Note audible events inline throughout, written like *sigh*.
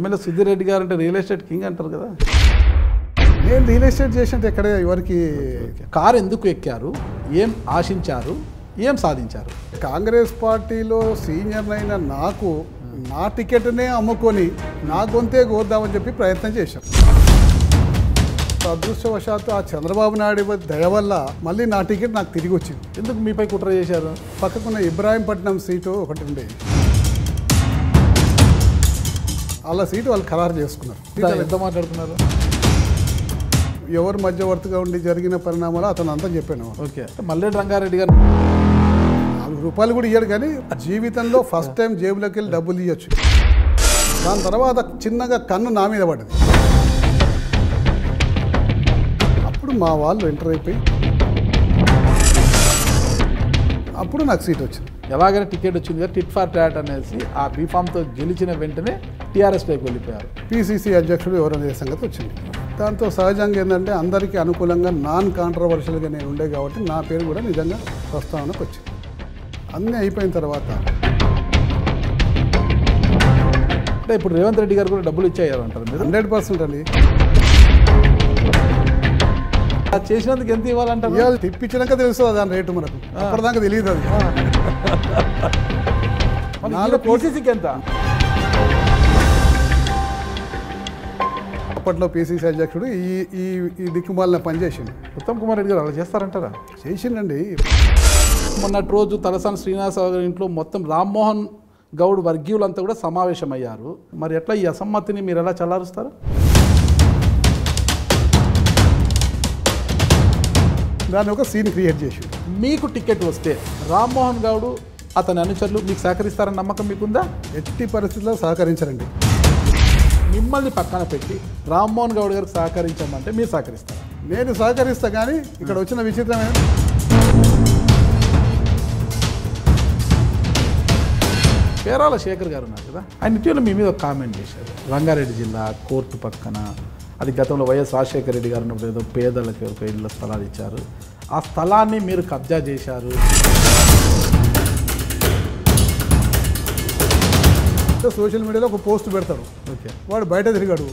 MLA Sudheer Reddy గారు అంటే real estate king అంటారు కదా నేను రియల్ ఎస్టేట్ చేసినట్టు ఎక్కడ ఎవరికి కారు ఎందుకు ఎక్కారు ఏం ఆశించారు ఏం సాధించారు కాంగ్రెస్ పార్టీలో సీనియర్ అయిన నాకు నా టికెట్నే అమ్ముకొని నా గొంతే కోద్దామని చెప్పి ప్రయత్నం చేశాం అదృష్టవశాత్తు ఆ చంద్రబాబు నాయుడు దయ వల్ల మళ్ళీ నా టికెట్ నాకు తిరిగి వచ్చింది ఎందుకు మీపై కుట్ర చేశారు పక్కకున్న ఇబ్రాహీంపట్నం సీటు ఒకటి ఉండేది అలా సీటు వాళ్ళు ఖరారు చేసుకున్నారు ఎంత మాట్లాడుకున్నారు ఎవరు మధ్యవర్తిగా ఉండి జరిగిన పరిణామాలు అతను అంతా చెప్పాను ఓకే మల్లెడ్ రంగారెడ్డి గారు నాలుగు రూపాయలు కూడా ఇయ్యాడు కానీ జీవితంలో ఫస్ట్ టైం జేబులోకి వెళ్ళి డబ్బులు ఇవ్వచ్చు దాని తర్వాత చిన్నగా కన్ను నా మీద పడ్డది అప్పుడు మా వాళ్ళు ఎంటర్ అయిపోయి అప్పుడు నాకు సీట్ వచ్చింది ఎలాగైనా టికెట్ వచ్చింది కదా టిట్ ఫార్ ట్యాట్ అనేసి ఆ బీఫామ్తో గెలిచిన వెంటనే టీఆర్ఎస్ పైకి వెళ్ళిపోయారు పీసీసీ అధ్యక్షుడు ఎవరో అనే సంగతి వచ్చింది దాంతో సహజంగా ఏంటంటే అందరికీ అనుకూలంగా నాన్ కాంట్రవర్షియల్గా నేను ఉండే కాబట్టి నా పేరు కూడా నిజంగా ప్రస్తావనకు వచ్చింది అన్నీ అయిపోయిన తర్వాత అంటే ఇప్పుడు రేవంత్ రెడ్డి గారు కూడా డబ్బులు ఇచ్చేయాలంటారు హండ్రెడ్ పర్సెంట్ అండి చేసినందుకు ఎంత ఇవ్వాలంటారు తెప్పించినాక తిప్పించినాక తెలుస్తుంది దాని రేటు మనకు అప్పటిదాకా తెలియదు అది *laughs* నాలుగు ఎంత అప్పట్లో పిసిసి అధ్యక్షుడు ఈ ఈ ఈ దిక్కుమాలిన పనిచేసింది ఉత్తమ్ కుమార్ రెడ్డి గారు అలా చేస్తారంటారా చేసిండండి మొన్నటి రోజు తలసాని శ్రీనివాసరావు గారి ఇంట్లో మొత్తం రామ్మోహన్ గౌడ్ వర్గీయులంతా కూడా సమావేశమయ్యారు మరి ఎట్లా ఈ అసమ్మతిని మీరు ఎలా చల్లారుస్తారు దాన్ని ఒక సీన్ క్రియేట్ చేసి మీకు టికెట్ వస్తే రామ్మోహన్ గౌడు అతని అనుచరులు మీకు సహకరిస్తారని నమ్మకం మీకుందా ఎట్టి పరిస్థితుల్లో సహకరించరండి మిమ్మల్ని పక్కన పెట్టి రామ్మోహన్ గౌడ్ గారికి సహకరించమంటే మీరు సహకరిస్తారు నేను సహకరిస్తా కానీ ఇక్కడ వచ్చిన విచిత్రమే పేరాల శేఖర్ గారు ఉన్నారు కదా ఆయన ఇటీవల మీ మీద కామెంట్ చేశారు రంగారెడ్డి జిల్లా కోర్టు పక్కన అది గతంలో వైఎస్ రాజశేఖర రెడ్డి గారు ఉన్నప్పుడు ఏదో పేదలకు ఒక ఇళ్ళ స్థలాలు ఇచ్చారు ఆ స్థలాన్ని మీరు కబ్జా చేశారు సోషల్ మీడియాలో ఒక పోస్ట్ పెడతారు ఓకే వాడు బయట తిరిగాడు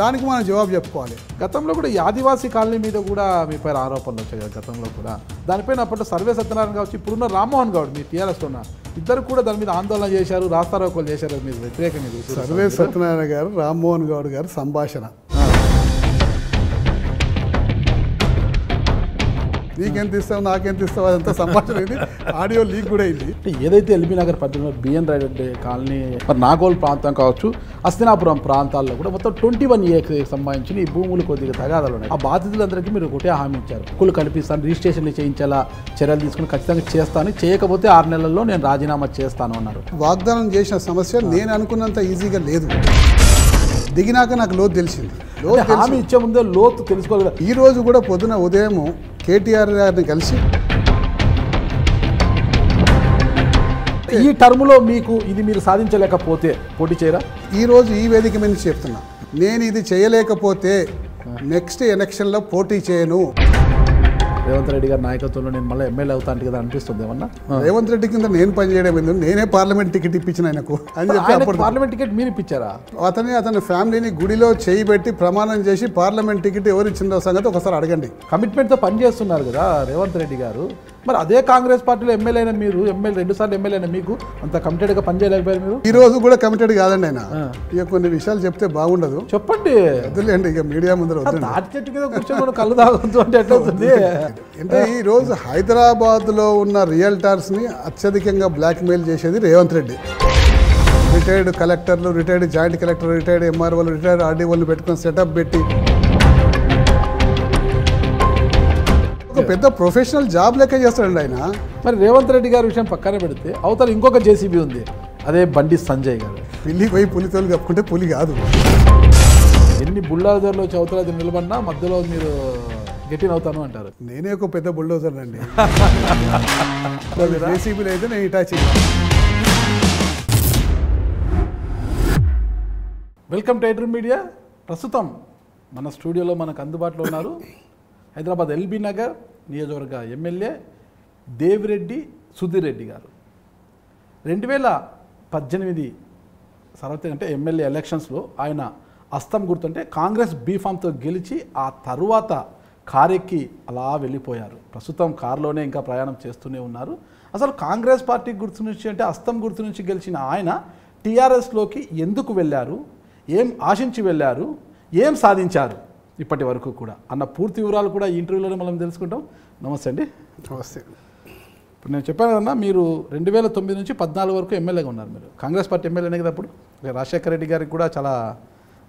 దానికి మనం జవాబు చెప్పుకోవాలి గతంలో కూడా ఈ ఆదివాసీ కాలనీ మీద కూడా మీ పైన ఆరోపణలు వచ్చాయి కదా గతంలో కూడా దానిపైన అప్పట్లో సర్వే సత్యనారాయణ కావచ్చు ఇప్పుడున్న రామ్మోహన్ గౌడ్ మీ టీఆర్ఎస్ ఉన్న ఇద్దరు కూడా దాని మీద ఆందోళన చేశారు రాస్తారోకోలు చేశారు మీరు వ్యతిరేకంగా సర్వే సత్యనారాయణ గారు రామ్మోహన్ గౌడ్ గారు సంభాషణ నీకెంత ఇస్తావు నాకెంత ఇస్తావు అదంతా సంభాషణ అయింది ఆడియో లీక్ కూడా అయింది ఏదైతే ఎల్బీ నగర్ పరిధిలో బిఎన్ రెడ్డి కాలనీ నాగోల్ ప్రాంతం కావచ్చు అస్తినాపురం ప్రాంతాల్లో కూడా మొత్తం ట్వంటీ వన్ ఏకి సంబంధించిన ఈ భూములు కొద్దిగా తగాదాలు ఉన్నాయి ఆ బాధితులందరికీ మీరు ఒకటే హామీ ఇచ్చారు హక్కులు కల్పిస్తాను రిజిస్ట్రేషన్లు చేయించేలా చర్యలు తీసుకుని ఖచ్చితంగా చేస్తాను చేయకపోతే ఆరు నెలల్లో నేను రాజీనామా చేస్తాను అన్నారు వాగ్దానం చేసిన సమస్య నేను అనుకున్నంత ఈజీగా లేదు దిగినాక నాకు లోతు తెలిసింది లోతు హామీ ఇచ్చే ముందే లోతు తెలుసుకోగల ఈ రోజు కూడా పొద్దున ఉదయం కేటీఆర్ గారిని కలిసి ఈ టర్మ్లో మీకు ఇది మీరు సాధించలేకపోతే పోటీ చేయరా ఈ రోజు ఈ వేదిక మీద చెప్తున్నా నేను ఇది చేయలేకపోతే నెక్స్ట్ ఎలక్షన్లో పోటీ చేయను రేవంత్ రెడ్డి గారి నాయకత్వంలో నేను మళ్ళీ ఎమ్మెల్యే అవుతాను కదా అనిపిస్తుంది ఏమన్నా రేవంత్ రెడ్డి కింద నేను పని చేయడం ఎందుకు నేనే పార్లమెంట్ టికెట్ ఇప్పించిన ఆయనకు అని చెప్పి పార్లమెంట్ టికెట్ మీరు ఇప్పించారా అతని అతని ఫ్యామిలీని గుడిలో చేయి పెట్టి ప్రమాణం చేసి పార్లమెంట్ టికెట్ ఎవరు ఇచ్చిందో సంగతి ఒకసారి అడగండి కమిట్మెంట్తో పని చేస్తున్నారు కదా రేవంత్ రెడ్డి గారు మరి అదే కాంగ్రెస్ పార్టీలో ఎమ్మెల్యే అయిన మీరు ఎమ్మెల్యే రెండు సార్లు ఎమ్మెల్యే అయినా మీకు అంత కమిటెడ్గా పనిచేయలేకపోయారు మీరు ఈ రోజు కూడా కమిటెడ్ కాదండి ఆయన ఇక కొన్ని విషయాలు చెప్తే బాగుండదు చెప్పండి వద్దులేండి ఇక మీడియా ముందర తాటి చెట్టు కింద కూర్చొని కళ్ళు అంటే ఎట్లా అంటే ఈ రోజు హైదరాబాద్లో ఉన్న ని అత్యధికంగా బ్లాక్మెయిల్ చేసేది రేవంత్ రెడ్డి రిటైర్డ్ కలెక్టర్లు రిటైర్డ్ జాయింట్ కలెక్టర్ రిటైర్డ్ ఎంఆర్ఓలు రిటైర్డ్ ఆర్డీఓలు పెట్టుకుని సెటప్ పెట్టి పెద్ద ప్రొఫెషనల్ జాబ్ లెక్క చేస్తాడు ఆయన మరి రేవంత్ రెడ్డి గారి విషయం పక్కన పెడితే అవతల ఇంకొక జేసీబీ ఉంది అదే బండి సంజయ్ గారు పిల్లి పోయి పులితోలు కప్పుకుంటే పులి కాదు ఎన్ని బుల్లాజర్లో చౌతల నిలబడినా మధ్యలో మీరు గెటిన్ అవుతాను అంటారు నేనే ఒక పెద్ద బుల్డోజర్ అండి *laughs* జేసీబీలు అయితే నేను ఇటాచ్ వెల్కమ్ టైటర్ మీడియా ప్రస్తుతం మన స్టూడియోలో మనకు అందుబాటులో ఉన్నారు హైదరాబాద్ ఎల్బీ నగర్ నియోజకవర్గ ఎమ్మెల్యే దేవిరెడ్డి సుధీర్ రెడ్డి గారు రెండు వేల పద్దెనిమిది సర్వత్రిక అంటే ఎమ్మెల్యే ఎలక్షన్స్లో ఆయన అస్తం గుర్తుంటే కాంగ్రెస్ బీఫామ్తో గెలిచి ఆ తరువాత కారెక్కి అలా వెళ్ళిపోయారు ప్రస్తుతం కారులోనే ఇంకా ప్రయాణం చేస్తూనే ఉన్నారు అసలు కాంగ్రెస్ పార్టీ గుర్తు నుంచి అంటే అస్తం గుర్తు నుంచి గెలిచిన ఆయన టీఆర్ఎస్లోకి ఎందుకు వెళ్ళారు ఏం ఆశించి వెళ్ళారు ఏం సాధించారు ఇప్పటి వరకు కూడా అన్న పూర్తి వివరాలు కూడా ఈ ఇంటర్వ్యూలోనే మనం తెలుసుకుంటాం నమస్తే అండి నమస్తే ఇప్పుడు నేను చెప్పాను కదన్నా మీరు రెండు వేల తొమ్మిది నుంచి పద్నాలుగు వరకు ఎమ్మెల్యేగా ఉన్నారు మీరు కాంగ్రెస్ పార్టీ ఎమ్మెల్యేనే కదా అప్పుడు రాజశేఖర రెడ్డి గారికి కూడా చాలా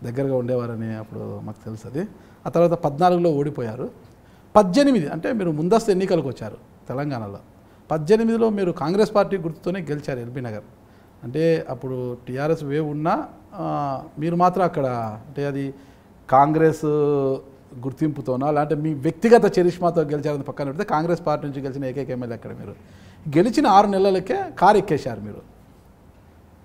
దగ్గరగా ఉండేవారని అప్పుడు మాకు తెలుసు అది ఆ తర్వాత పద్నాలుగులో ఓడిపోయారు పద్దెనిమిది అంటే మీరు ముందస్తు ఎన్నికలకు వచ్చారు తెలంగాణలో పద్దెనిమిదిలో మీరు కాంగ్రెస్ పార్టీ గుర్తుతోనే గెలిచారు ఎల్బీ నగర్ అంటే అప్పుడు టీఆర్ఎస్ వేవ్ ఉన్నా మీరు మాత్రం అక్కడ అంటే అది కాంగ్రెస్ గుర్తింపుతోనో అలాంటి మీ వ్యక్తిగత చరిష్మాతో గెలిచారని పక్కన పెడితే కాంగ్రెస్ పార్టీ నుంచి గెలిచిన ఏకైక ఎమ్మెల్యే అక్కడ మీరు గెలిచిన ఆరు నెలలకే కారు ఎక్కేశారు మీరు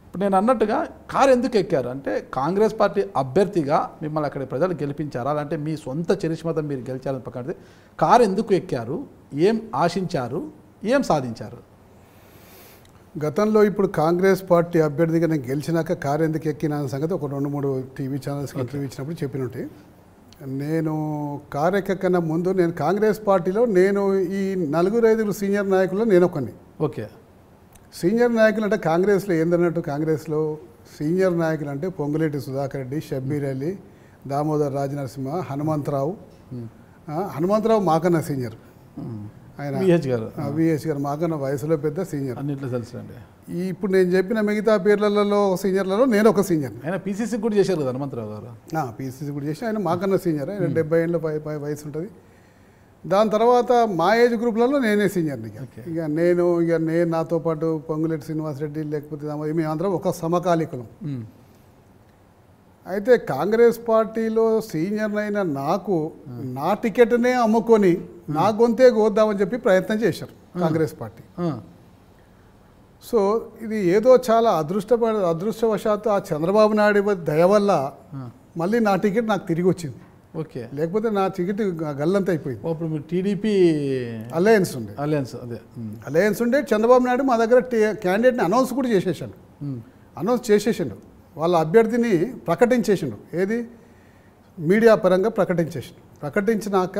ఇప్పుడు నేను అన్నట్టుగా కారు ఎందుకు ఎక్కారు అంటే కాంగ్రెస్ పార్టీ అభ్యర్థిగా మిమ్మల్ని అక్కడ ప్రజలు గెలిపించారా అంటే మీ సొంత చరిష్మతం మీరు గెలిచారని పక్కన పెడితే కారు ఎందుకు ఎక్కారు ఏం ఆశించారు ఏం సాధించారు గతంలో ఇప్పుడు కాంగ్రెస్ పార్టీ అభ్యర్థిగా నేను గెలిచినాక కారు ఎందుకు ఎక్కినా సంగతి ఒక రెండు మూడు టీవీ ఛానల్స్కి ఇంటర్వ్యూ ఇచ్చినప్పుడు చెప్పినట్టు నేను కారెక్క కన్నా ముందు నేను కాంగ్రెస్ పార్టీలో నేను ఈ నలుగురు ఐదుగురు సీనియర్ నాయకుల్లో నేను ఒకని ఓకే సీనియర్ నాయకులు అంటే కాంగ్రెస్లో ఏందన్నట్టు కాంగ్రెస్లో సీనియర్ నాయకులు అంటే పొంగులేటి సుధాకర్ రెడ్డి షబ్బీర్ అలీ దామోదర్ రాజనరసింహ హనుమంతరావు హనుమంతరావు మాకన్నా సీనియర్ ఆయన విహెచ్ గారు గారు మాకన్నా వయసులో పెద్ద సీనియర్ అన్నిట్లో తెలుసు ఈ ఇప్పుడు నేను చెప్పిన మిగతా పేర్లలో సీనియర్లలో నేను ఒక సీనియర్ ఆయన పీసీసీ కూడా చేశారు కదా హనుమంతరావు గారు పీసీసీ కూడా చేసి ఆయన మాకన్నా సీనియర్ ఆయన డెబ్బై ఏళ్ళ పై పై వయసు ఉంటుంది దాని తర్వాత మా ఏజ్ గ్రూప్లలో నేనే సీనియర్ని ఇక నేను ఇక నేను నాతో పాటు పొంగులేటి శ్రీనివాసరెడ్డి లేకపోతే మేమందరం ఒక సమకాలికులం అయితే కాంగ్రెస్ పార్టీలో సీనియర్ అయిన నాకు నా టికెట్నే అమ్ముకొని నా గొంతే గోద్దామని చెప్పి ప్రయత్నం చేశారు కాంగ్రెస్ పార్టీ సో ఇది ఏదో చాలా అదృష్ట అదృష్టవశాత్తు ఆ చంద్రబాబు నాయుడు దయ వల్ల మళ్ళీ నా టికెట్ నాకు తిరిగి వచ్చింది ఓకే లేకపోతే నా టికెట్ గల్లంత అయిపోయింది అప్పుడు టీడీపీ అలయన్స్ ఉండే అలయన్స్ అదే అలయన్స్ ఉండే చంద్రబాబు నాయుడు మా దగ్గర క్యాండిడేట్ని అనౌన్స్ కూడా చేసేసాడు అనౌన్స్ చేసేసిండు వాళ్ళ అభ్యర్థిని ప్రకటించేసిండు ఏది మీడియా పరంగా ప్రకటించేసిండు ప్రకటించినాక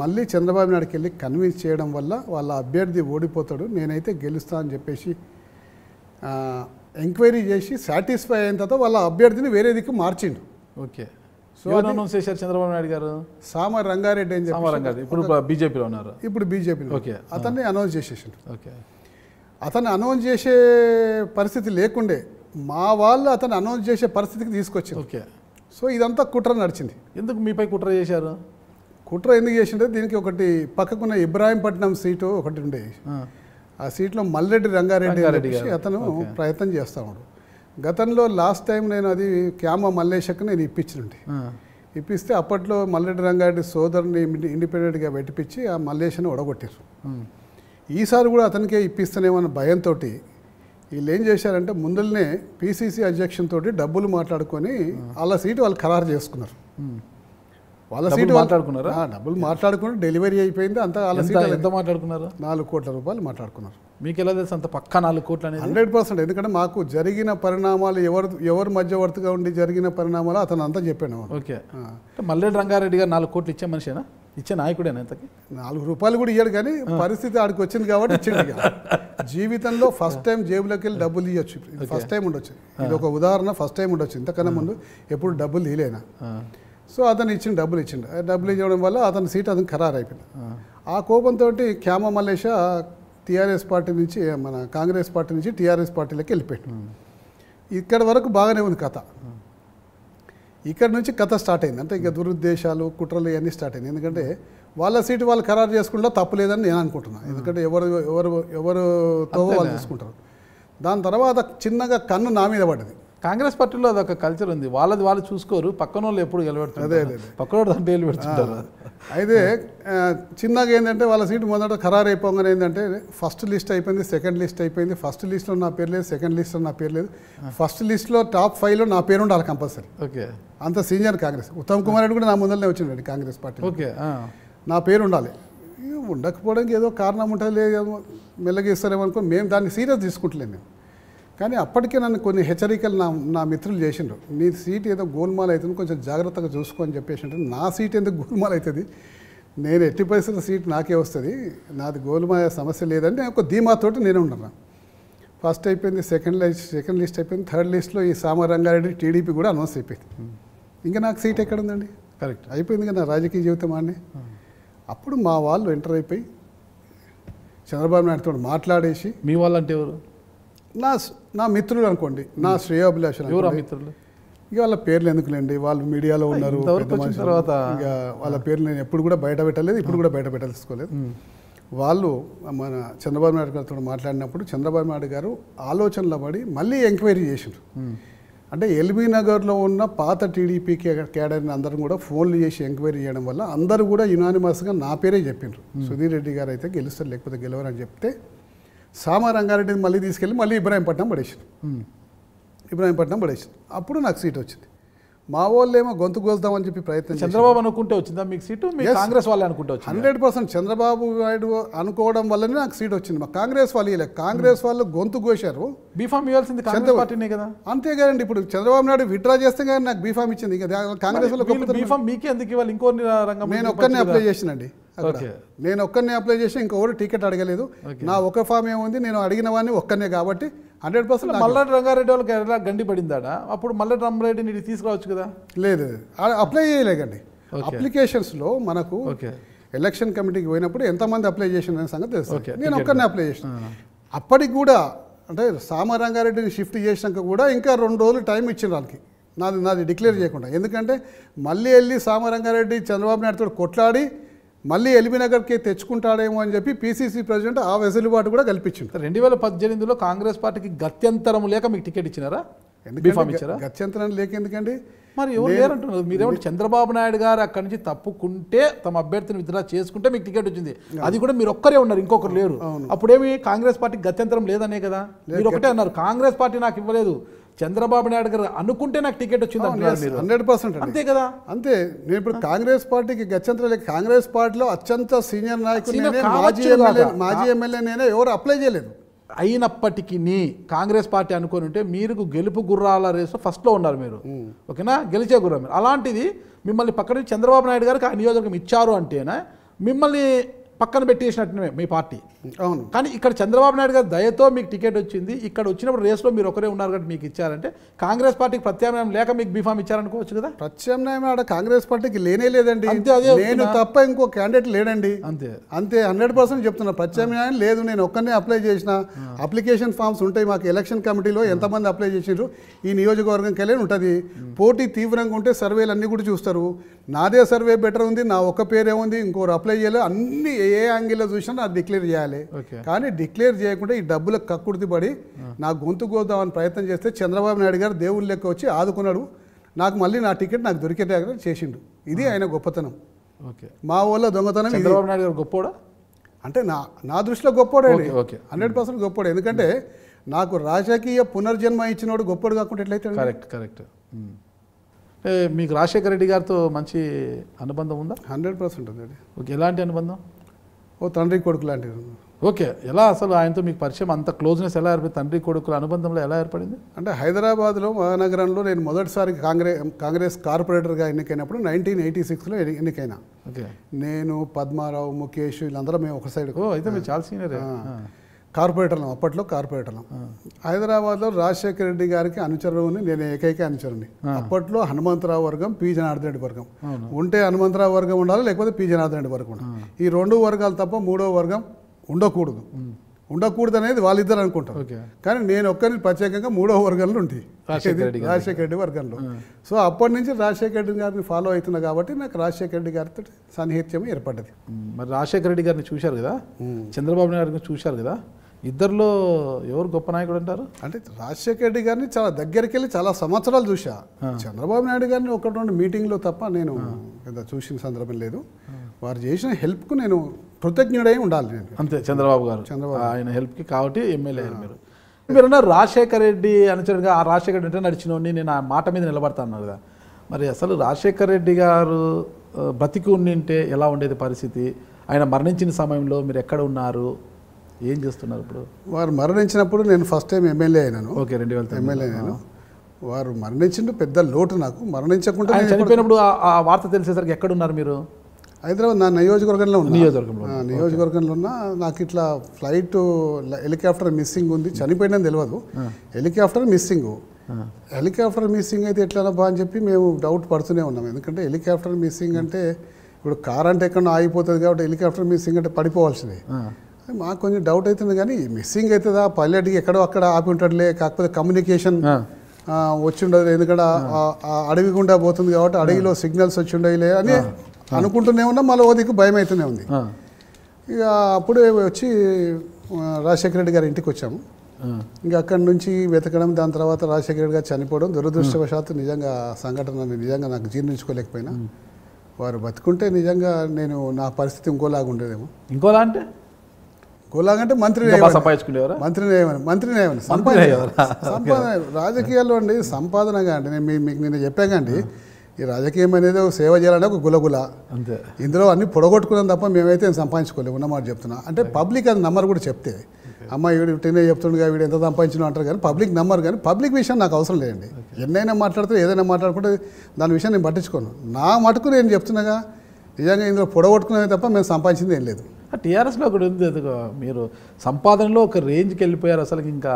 మళ్ళీ చంద్రబాబు నాయుడుకి వెళ్ళి కన్విన్స్ చేయడం వల్ల వాళ్ళ అభ్యర్థి ఓడిపోతాడు నేనైతే గెలుస్తా అని చెప్పేసి ఎంక్వైరీ చేసి సాటిస్ఫై అయిన తర్వాత వాళ్ళ అభ్యర్థిని వేరే దిక్కు మార్చిండు ఓకే సో అనౌన్స్ చేశారు చంద్రబాబు నాయుడు గారు సామ రంగారెడ్డి అని చెప్పి ఇప్పుడు బీజేపీలో ఉన్నారు ఇప్పుడు బీజేపీలో ఓకే అతన్ని అనౌన్స్ చేసేసిండు ఓకే అతను అనౌన్స్ చేసే పరిస్థితి లేకుండే మా వాళ్ళు అతను అనౌన్స్ చేసే పరిస్థితికి తీసుకొచ్చింది ఓకే సో ఇదంతా కుట్ర నడిచింది ఎందుకు మీపై కుట్ర చేశారు కుట్ర ఎందుకు చేసిండే దీనికి ఒకటి పక్కకున్న ఇబ్రాహీంపట్నం సీటు ఒకటి ఉండే ఆ సీట్లో మల్లెడ్డి రంగారెడ్డి అతను ప్రయత్నం చేస్తా ఉన్నాడు గతంలో లాస్ట్ టైం నేను అది క్యామ మల్లేశకు నేను ఇప్పించినండి ఇప్పిస్తే అప్పట్లో మల్లెడ్డి రంగారెడ్డి సోదరుని ఇండిపెండెంట్గా పెట్టిపించి ఆ మల్లేశను ఒడగొట్టారు ఈసారి కూడా అతనికే ఇప్పిస్తానేమన్న భయంతో వీళ్ళు ఏం చేశారంటే ముందులనే పీసీసీ అధ్యక్షంతో డబ్బులు మాట్లాడుకొని వాళ్ళ సీటు వాళ్ళు ఖరారు చేసుకున్నారు వాళ్ళ సీట్ మాట్లాడుకున్నారా డబ్బులు మాట్లాడుకుని డెలివరీ అయిపోయింది అంత వాళ్ళ సీట్ ఎంత మాట్లాడుకున్నారు నాలుగు కోట్ల రూపాయలు మాట్లాడుకున్నారు మీకు ఎలా తెలుసు అంత పక్క నాలుగు కోట్లు అనేది హండ్రెడ్ పర్సెంట్ ఎందుకంటే మాకు జరిగిన పరిణామాలు ఎవరు ఎవరు మధ్యవర్తిగా ఉండి జరిగిన పరిణామాలు అతను అంతా చెప్పాను ఓకే మల్లెడ్ రంగారెడ్డి గారు నాలుగు కోట్లు ఇచ్చే మనిషేనా ఇచ్చే నాయకుడేనా ఇంతకి నాలుగు రూపాయలు కూడా ఇయ్యాడు కానీ పరిస్థితి ఆడికి వచ్చింది కాబట్టి ఇచ్చింది *laughs* జీవితంలో ఫస్ట్ టైం జేబులోకి వెళ్ళి డబ్బులు ఇవ్వచ్చు ఫస్ట్ టైం ఉండొచ్చు ఇది ఒక ఉదాహరణ ఫస్ట్ టైం ఉండొచ్చు ఇంతకన్నా ముందు ఎప్పుడు డబ్బులు ఇలేనా సో అతను ఇచ్చిండు డబ్బులు ఇచ్చిండు డబ్బులు ఇవ్వడం వల్ల అతని సీట్ అతను ఖరారు అయిపోయింది ఆ కోపంతో క్యామ మలేష టీఆర్ఎస్ పార్టీ నుంచి మన కాంగ్రెస్ పార్టీ నుంచి టీఆర్ఎస్ పార్టీలోకి వెళ్ళిపోయింది ఇక్కడ వరకు బాగానే ఉంది కథ ఇక్కడ నుంచి కథ స్టార్ట్ అయింది అంటే ఇక దురుద్దేశాలు కుట్రలు ఇవన్నీ స్టార్ట్ అయింది ఎందుకంటే వాళ్ళ సీటు వాళ్ళు ఖరారు చేసుకుంటే తప్పులేదని నేను అనుకుంటున్నాను ఎందుకంటే ఎవరు ఎవరు ఎవరు వాళ్ళు తీసుకుంటారు దాని తర్వాత చిన్నగా కన్ను నా మీద పడ్డది కాంగ్రెస్ పార్టీలో అదొక కల్చర్ ఉంది వాళ్ళది వాళ్ళు చూసుకోరు పక్కన వాళ్ళు ఎప్పుడు గెలబెడుతుంది పక్కన దాంట్లో గెలబెడుతుంటారు అయితే చిన్నగా ఏంటంటే వాళ్ళ సీటు మొదట ఖరారు అయిపోగానే ఏంటంటే ఫస్ట్ లిస్ట్ అయిపోయింది సెకండ్ లిస్ట్ అయిపోయింది ఫస్ట్ లిస్ట్లో నా పేరు లేదు సెకండ్ లిస్ట్లో నా పేరు లేదు ఫస్ట్ లిస్ట్లో టాప్ ఫైవ్లో నా పేరు ఉండాలి కంపల్సరీ ఓకే అంత సీనియర్ కాంగ్రెస్ ఉత్తమ్ కుమార్ రెడ్డి కూడా నా ముందరనే వచ్చిండండి కాంగ్రెస్ పార్టీ ఓకే నా పేరు ఉండాలి ఉండకపోవడానికి ఏదో కారణం ఉంటుంది లేదు మెల్లగిస్తారేమో అనుకో మేము దాన్ని సీరియస్ తీసుకుంటలేము మేము కానీ అప్పటికే నన్ను కొన్ని హెచ్చరికలు నా నా మిత్రులు చేసిండ్రు నీ సీట్ ఏదో గోల్మాల్ అవుతుంది కొంచెం జాగ్రత్తగా చూసుకో అని చెప్పేసి అంటే నా సీట్ ఎందుకు గోల్మాల్ అవుతుంది నేను ఎట్టి పరిస్థితుల సీట్ నాకే వస్తుంది నాది గోల్మాల సమస్య లేదంటే ఒక ధీమాతోటి నేను ఉండను ఫస్ట్ అయిపోయింది సెకండ్ లిస్ట్ సెకండ్ లిస్ట్ అయిపోయింది థర్డ్ లిస్ట్లో ఈ సామరంగారెడ్డి టీడీపీ కూడా అనౌన్స్ అయిపోయింది ఇంకా నాకు సీట్ ఎక్కడ ఉందండి కరెక్ట్ అయిపోయింది కదా నా రాజకీయ జీవితం అండి hmm. అప్పుడు మా వాళ్ళు ఎంటర్ అయిపోయి చంద్రబాబు నాయుడుతో మాట్లాడేసి మీ వాళ్ళు అంటే ఎవరు నా నా మిత్రులు అనుకోండి నా శ్రేయోభిలాషులు మిత్రులు ఇక వాళ్ళ పేర్లు ఎందుకులేండి వాళ్ళు మీడియాలో ఉన్నారు తర్వాత ఇక వాళ్ళ పేర్లు నేను ఎప్పుడు కూడా బయట పెట్టలేదు ఇప్పుడు కూడా బయట పెట్టదలుసుకోలేదు వాళ్ళు మన చంద్రబాబు నాయుడు గారితో మాట్లాడినప్పుడు చంద్రబాబు నాయుడు గారు ఆలోచనలో పడి మళ్ళీ ఎంక్వైరీ చేసిండ్రు అంటే ఎల్బీ నగర్లో ఉన్న పాత టీడీపీ కేడర్ని అందరం కూడా ఫోన్లు చేసి ఎంక్వైరీ చేయడం వల్ల అందరూ కూడా యునానిమస్గా నా పేరే చెప్పిండ్రు సుధీర్ రెడ్డి గారు అయితే గెలుస్తారు లేకపోతే గెలవరని చెప్తే సామా రంగారెడ్డిని మళ్ళీ తీసుకెళ్ళి మళ్ళీ ఇబ్రాహీంపట్నం పడేసారు ఇబ్రాహీంపట్నం పడేసారు అప్పుడు నాకు సీట్ వచ్చింది మా వాళ్ళేమో గొంతు కోద్దామని చెప్పి ప్రయత్నం చంద్రబాబు అనుకుంటే వచ్చిందా మీకు సీటు కాంగ్రెస్ వాళ్ళు అనుకుంటే వచ్చింది హండ్రెడ్ పర్సెంట్ చంద్రబాబు నాయుడు అనుకోవడం వల్లనే నాకు సీట్ వచ్చింది మా కాంగ్రెస్ వాళ్ళు ఇలా కాంగ్రెస్ వాళ్ళు గొంతు కోశారు బీఫామ్ ఇవ్వాల్సింది కాంగ్రెస్ పార్టీనే కదా అంతే కదండి ఇప్పుడు చంద్రబాబు నాయుడు విత్డ్రా చేస్తే కానీ నాకు బీఫామ్ ఇచ్చింది ఇంకా కాంగ్రెస్ వాళ్ళు బీఫామ్ మీకే ఎందుకు ఇవ్వాలి ఇంకో రంగం నేను ఒక్కరిని అప్లై చేసినండి నేను ఒక్కరిని అప్లై చేసి ఇంకొకరు టికెట్ అడగలేదు నా ఒక ఫామ్ ఏముంది నేను అడిగిన వాడిని ఒక్కనే కాబట్టి హండ్రెడ్ పర్సెంట్ మల్లటి రంగారెడ్డి వాళ్ళకి ఎలా గండి పడిందాడ అప్పుడు రంగారెడ్డి నీటి తీసుకురావచ్చు కదా లేదు అప్లై చేయలేకండి అప్లికేషన్స్లో మనకు ఎలక్షన్ కమిటీకి పోయినప్పుడు ఎంతమంది అప్లై చేసిన సంగతి తెలుసు నేను ఒక్కరిని అప్లై చేసిన అప్పటికి కూడా అంటే సామరంగారెడ్డిని షిఫ్ట్ చేసినాక కూడా ఇంకా రెండు రోజులు టైం ఇచ్చిన వాళ్ళకి నాది నాది డిక్లేర్ చేయకుండా ఎందుకంటే మళ్ళీ వెళ్ళి సామరంగారెడ్డి చంద్రబాబు నాయుడుతో కొట్లాడి మళ్ళీ ఎల్బీనగర్కి తెచ్చుకుంటాడేమో అని చెప్పి పీసీసీ ప్రెసిడెంట్ ఆ వెసులుబాటు కూడా కల్పించింది రెండు వేల పద్దెనిమిదిలో కాంగ్రెస్ పార్టీకి గత్యంతరం లేక మీకు టికెట్ ఇచ్చినారా గత్యంతరం లేక ఎందుకండి మరి ఎవరు లేరంటున్నారు మీరేమంటే చంద్రబాబు నాయుడు గారు అక్కడి నుంచి తప్పుకుంటే తమ అభ్యర్థిని విత్డ్రా చేసుకుంటే మీకు టికెట్ వచ్చింది అది కూడా మీరు ఒక్కరే ఉన్నారు ఇంకొకరు లేరు అప్పుడేమి కాంగ్రెస్ పార్టీకి గత్యంతరం లేదనే కదా మీరు ఒకటే అన్నారు కాంగ్రెస్ పార్టీ నాకు ఇవ్వలేదు చంద్రబాబు నాయుడు గారు అనుకుంటే నాకు టికెట్ వచ్చింది హండ్రెడ్ పర్సెంట్ అంతే కదా అంతే నేను ఇప్పుడు కాంగ్రెస్ పార్టీకి గచ్చంత లేదు కాంగ్రెస్ పార్టీలో అత్యంత సీనియర్ నాయకుడు మాజీ ఎమ్మెల్యే మాజీ ఎమ్మెల్యే నేనే ఎవరు అప్లై చేయలేదు అయినప్పటికీ కాంగ్రెస్ పార్టీ అనుకుని ఉంటే మీరు గెలుపు గుర్రాల రేసు ఫస్ట్లో ఉన్నారు మీరు ఓకేనా గెలిచే గుర్రం మీరు అలాంటిది మిమ్మల్ని పక్కన చంద్రబాబు నాయుడు గారికి ఆ నియోజకవర్గం ఇచ్చారు అంటేనే మిమ్మల్ని పక్కన పెట్టేసినట్టు మీ పార్టీ అవును కానీ ఇక్కడ చంద్రబాబు నాయుడు గారు దయతో మీకు టికెట్ వచ్చింది ఇక్కడ వచ్చినప్పుడు రేస్లో మీరు ఒకరే ఉన్నారు కాబట్టి మీకు ఇచ్చారంటే కాంగ్రెస్ పార్టీకి ప్రత్యామ్నాయం లేక మీకు బీఫామ్ ఇచ్చారనుకోవచ్చు కదా ప్రత్యామ్నాయం ఆడ కాంగ్రెస్ పార్టీకి లేనే లేదండి నేను తప్ప ఇంకో క్యాండిడేట్ లేడండి అంతే అంతే హండ్రెడ్ పర్సెంట్ చెప్తున్నా ప్రత్యామ్నాయం లేదు నేను ఒక్కరినే అప్లై చేసిన అప్లికేషన్ ఫామ్స్ ఉంటాయి మాకు ఎలక్షన్ కమిటీలో ఎంతమంది అప్లై చేసినారు ఈ నియోజకవర్గం వెళ్ళి ఉంటుంది పోటీ తీవ్రంగా ఉంటే సర్వేలు అన్నీ కూడా చూస్తారు నాదే సర్వే బెటర్ ఉంది నా ఒక్క పేరే ఉంది ఇంకోరు అప్లై చేయాలి అన్ని ఏ యాంగిల్లో చూసినా అది డిక్లేర్ చేయాలి చేయాలి కానీ డిక్లేర్ చేయకుండా ఈ డబ్బులకు పడి నా గొంతు కోద్దామని ప్రయత్నం చేస్తే చంద్రబాబు నాయుడు గారు దేవుళ్ళు లెక్క వచ్చి ఆదుకున్నాడు నాకు మళ్ళీ నా టికెట్ నాకు దొరికేటట్టు చేసిండు ఇది ఆయన గొప్పతనం ఓకే మా ఊళ్ళో దొంగతనం చంద్రబాబు నాయుడు గారు గొప్పోడా అంటే నా నా దృష్టిలో గొప్పోడే హండ్రెడ్ పర్సెంట్ గొప్పోడు ఎందుకంటే నాకు రాజకీయ పునర్జన్మ ఇచ్చినోడు గొప్పోడు కాకుండా ఎట్లయితే కరెక్ట్ కరెక్ట్ మీకు రాజశేఖర రెడ్డి గారితో మంచి అనుబంధం ఉందా హండ్రెడ్ పర్సెంట్ ఉందండి ఓకే ఎలాంటి అనుబంధం ఓ తండ్రి కొడుకు లాంటిది ఓకే ఎలా అసలు ఆయనతో మీకు పరిచయం అంత క్లోజ్నెస్ ఎలా ఏర్పడింది తండ్రి కొడుకుల అనుబంధంలో ఎలా ఏర్పడింది అంటే హైదరాబాద్లో మహానగరంలో నేను మొదటిసారి కాంగ్రెస్ కాంగ్రెస్ కార్పొరేటర్గా ఎన్నికైనప్పుడు నైన్టీన్ ఎయిటీ సిక్స్లో ఎన్నికైనా ఓకే నేను పద్మారావు ముఖేష్ వీళ్ళందరూ మేము ఒక సైడ్ అయితే మేము చాలా సీనియర్ కార్పొరేటర్లం అప్పట్లో కార్పొరేటర్లం హైదరాబాద్లో రాజశేఖర రెడ్డి గారికి అనుచరుని నేను ఏకైక అనుచరుని అప్పట్లో హనుమంతరావు వర్గం పి జనార్దన్ రెడ్డి వర్గం ఉంటే హనుమంతరావు వర్గం ఉండాలి లేకపోతే పి జనార్దన్ రెడ్డి వర్గం ఉండాలి ఈ రెండు వర్గాలు తప్ప మూడో వర్గం ఉండకూడదు ఉండకూడదు అనేది వాళ్ళిద్దరు అనుకుంటారు కానీ నేను ఒక్కరిని ప్రత్యేకంగా మూడో వర్గంలో ఉండి రాజశేఖర రెడ్డి వర్గంలో సో అప్పటి నుంచి రాజశేఖర రెడ్డి గారిని ఫాలో అవుతున్నా కాబట్టి నాకు రాజశేఖర రెడ్డి గారితో సన్నిహిత్యం ఏర్పడ్డది మరి రాజశేఖర రెడ్డి గారిని చూశారు కదా చంద్రబాబు నాయుడు గారిని చూశారు కదా ఇద్దరిలో ఎవరు గొప్ప నాయకుడు అంటారు అంటే రాజశేఖర రెడ్డి గారిని చాలా దగ్గరికి వెళ్ళి చాలా సంవత్సరాలు చూసా చంద్రబాబు నాయుడు గారిని ఒకటి రెండు మీటింగ్లో తప్ప నేను చూసిన సందర్భం లేదు వారు చేసిన హెల్ప్కు నేను కృతజ్ఞుడై ఉండాలి నేను అంతే చంద్రబాబు గారు చంద్రబాబు ఆయన హెల్ప్కి కాబట్టి ఎమ్మెల్యే అయ్యారు మీరు రాజశేఖర్ రాజశేఖర రెడ్డి అనుచరుడుగా ఆ రాజశేఖర రెడ్డి అంటే నడిచినోడిని నేను ఆ మాట మీద నిలబడతాను కదా మరి అసలు రాజశేఖర రెడ్డి గారు బ్రతికి ఉండింటే ఎలా ఉండేది పరిస్థితి ఆయన మరణించిన సమయంలో మీరు ఎక్కడ ఉన్నారు ఏం చేస్తున్నారు ఇప్పుడు వారు మరణించినప్పుడు నేను ఫస్ట్ టైం ఎమ్మెల్యే అయినాను ఓకే రెండు వేల ఎమ్మెల్యే అయినాను వారు మరణించిండు పెద్ద లోటు నాకు మరణించకుండా చనిపోయినప్పుడు ఆ వార్త తెలిసేసరికి ఎక్కడున్నారు మీరు హైదరాబాద్ నా నియోజకవర్గంలో ఉన్నా నియోజకవర్గంలో నియోజకవర్గంలో ఉన్నా నాకు ఇట్లా ఫ్లైట్ హెలికాప్టర్ మిస్సింగ్ ఉంది చనిపోయిందని తెలియదు హెలికాప్టర్ మిస్సింగ్ హెలికాప్టర్ మిస్సింగ్ అయితే ఎట్లా బా అని చెప్పి మేము డౌట్ పడుతూనే ఉన్నాం ఎందుకంటే హెలికాప్టర్ మిస్సింగ్ అంటే ఇప్పుడు కార్ అంటే ఎక్కడ ఆగిపోతుంది కాబట్టి హెలికాప్టర్ మిస్సింగ్ అంటే పడిపోవాల్సిందే మాకు కొంచెం డౌట్ అవుతుంది కానీ మిస్సింగ్ అవుతుందా పల్లెటికి ఎక్కడో అక్కడ ఆపి ఉంటాడులే కాకపోతే కమ్యూనికేషన్ వచ్చి ఉండదు ఎందుకంటే అడవి గుండా పోతుంది కాబట్టి అడవిలో సిగ్నల్స్ వచ్చి ఉండేలే అని అనుకుంటూనే ఉన్నా మళ్ళీ ఓదికి భయం అవుతూనే ఉంది ఇక అప్పుడే వచ్చి రాజశేఖర రెడ్డి గారి ఇంటికి వచ్చాము ఇంకా అక్కడి నుంచి వెతకడం దాని తర్వాత రాజశేఖర రెడ్డి గారు చనిపోవడం దురదృష్టవశాత్తు నిజంగా సంఘటన నిజంగా నాకు జీర్ణించుకోలేకపోయినా వారు బతుకుంటే నిజంగా నేను నా పరిస్థితి ఇంకోలాగా ఉండేదేమో ఇంకోలా అంటే ఇంకోలాగా అంటే మంత్రి మంత్రి మంత్రి సంపాదన రాజకీయాల్లో అండి సంపాదనగా అండి నేను మీకు నేను చెప్పాకండి ఈ రాజకీయం అనేది ఒక సేవ చేయాలనే ఒక గులగుల అంతే ఇందులో అన్ని పొడగొట్టుకున్నాం తప్ప మేమైతే సంపాదించుకోలేము ఉన్నమాట చెప్తున్నా అంటే పబ్లిక్ అది నంబర్ కూడా చెప్తే అమ్మ వీడు ఇట్టనే చెప్తుండగా వీడు ఎంత సంపాదించిన అంటారు కానీ పబ్లిక్ నెంబర్ కానీ పబ్లిక్ విషయం నాకు అవసరం లేదండి ఎన్నైనా మాట్లాడితే ఏదైనా మాట్లాడుకుంటే దాని విషయం నేను పట్టించుకోను నా మటుకు నేను చెప్తున్నాగా నిజంగా ఇందులో పొడగొట్టుకున్నామే తప్ప మేము సంపాదించింది ఏం లేదు టీఆర్ఎస్లో ఒకటి ఉంది అదిగో మీరు సంపాదనలో ఒక రేంజ్కి వెళ్ళిపోయారు అసలు ఇంకా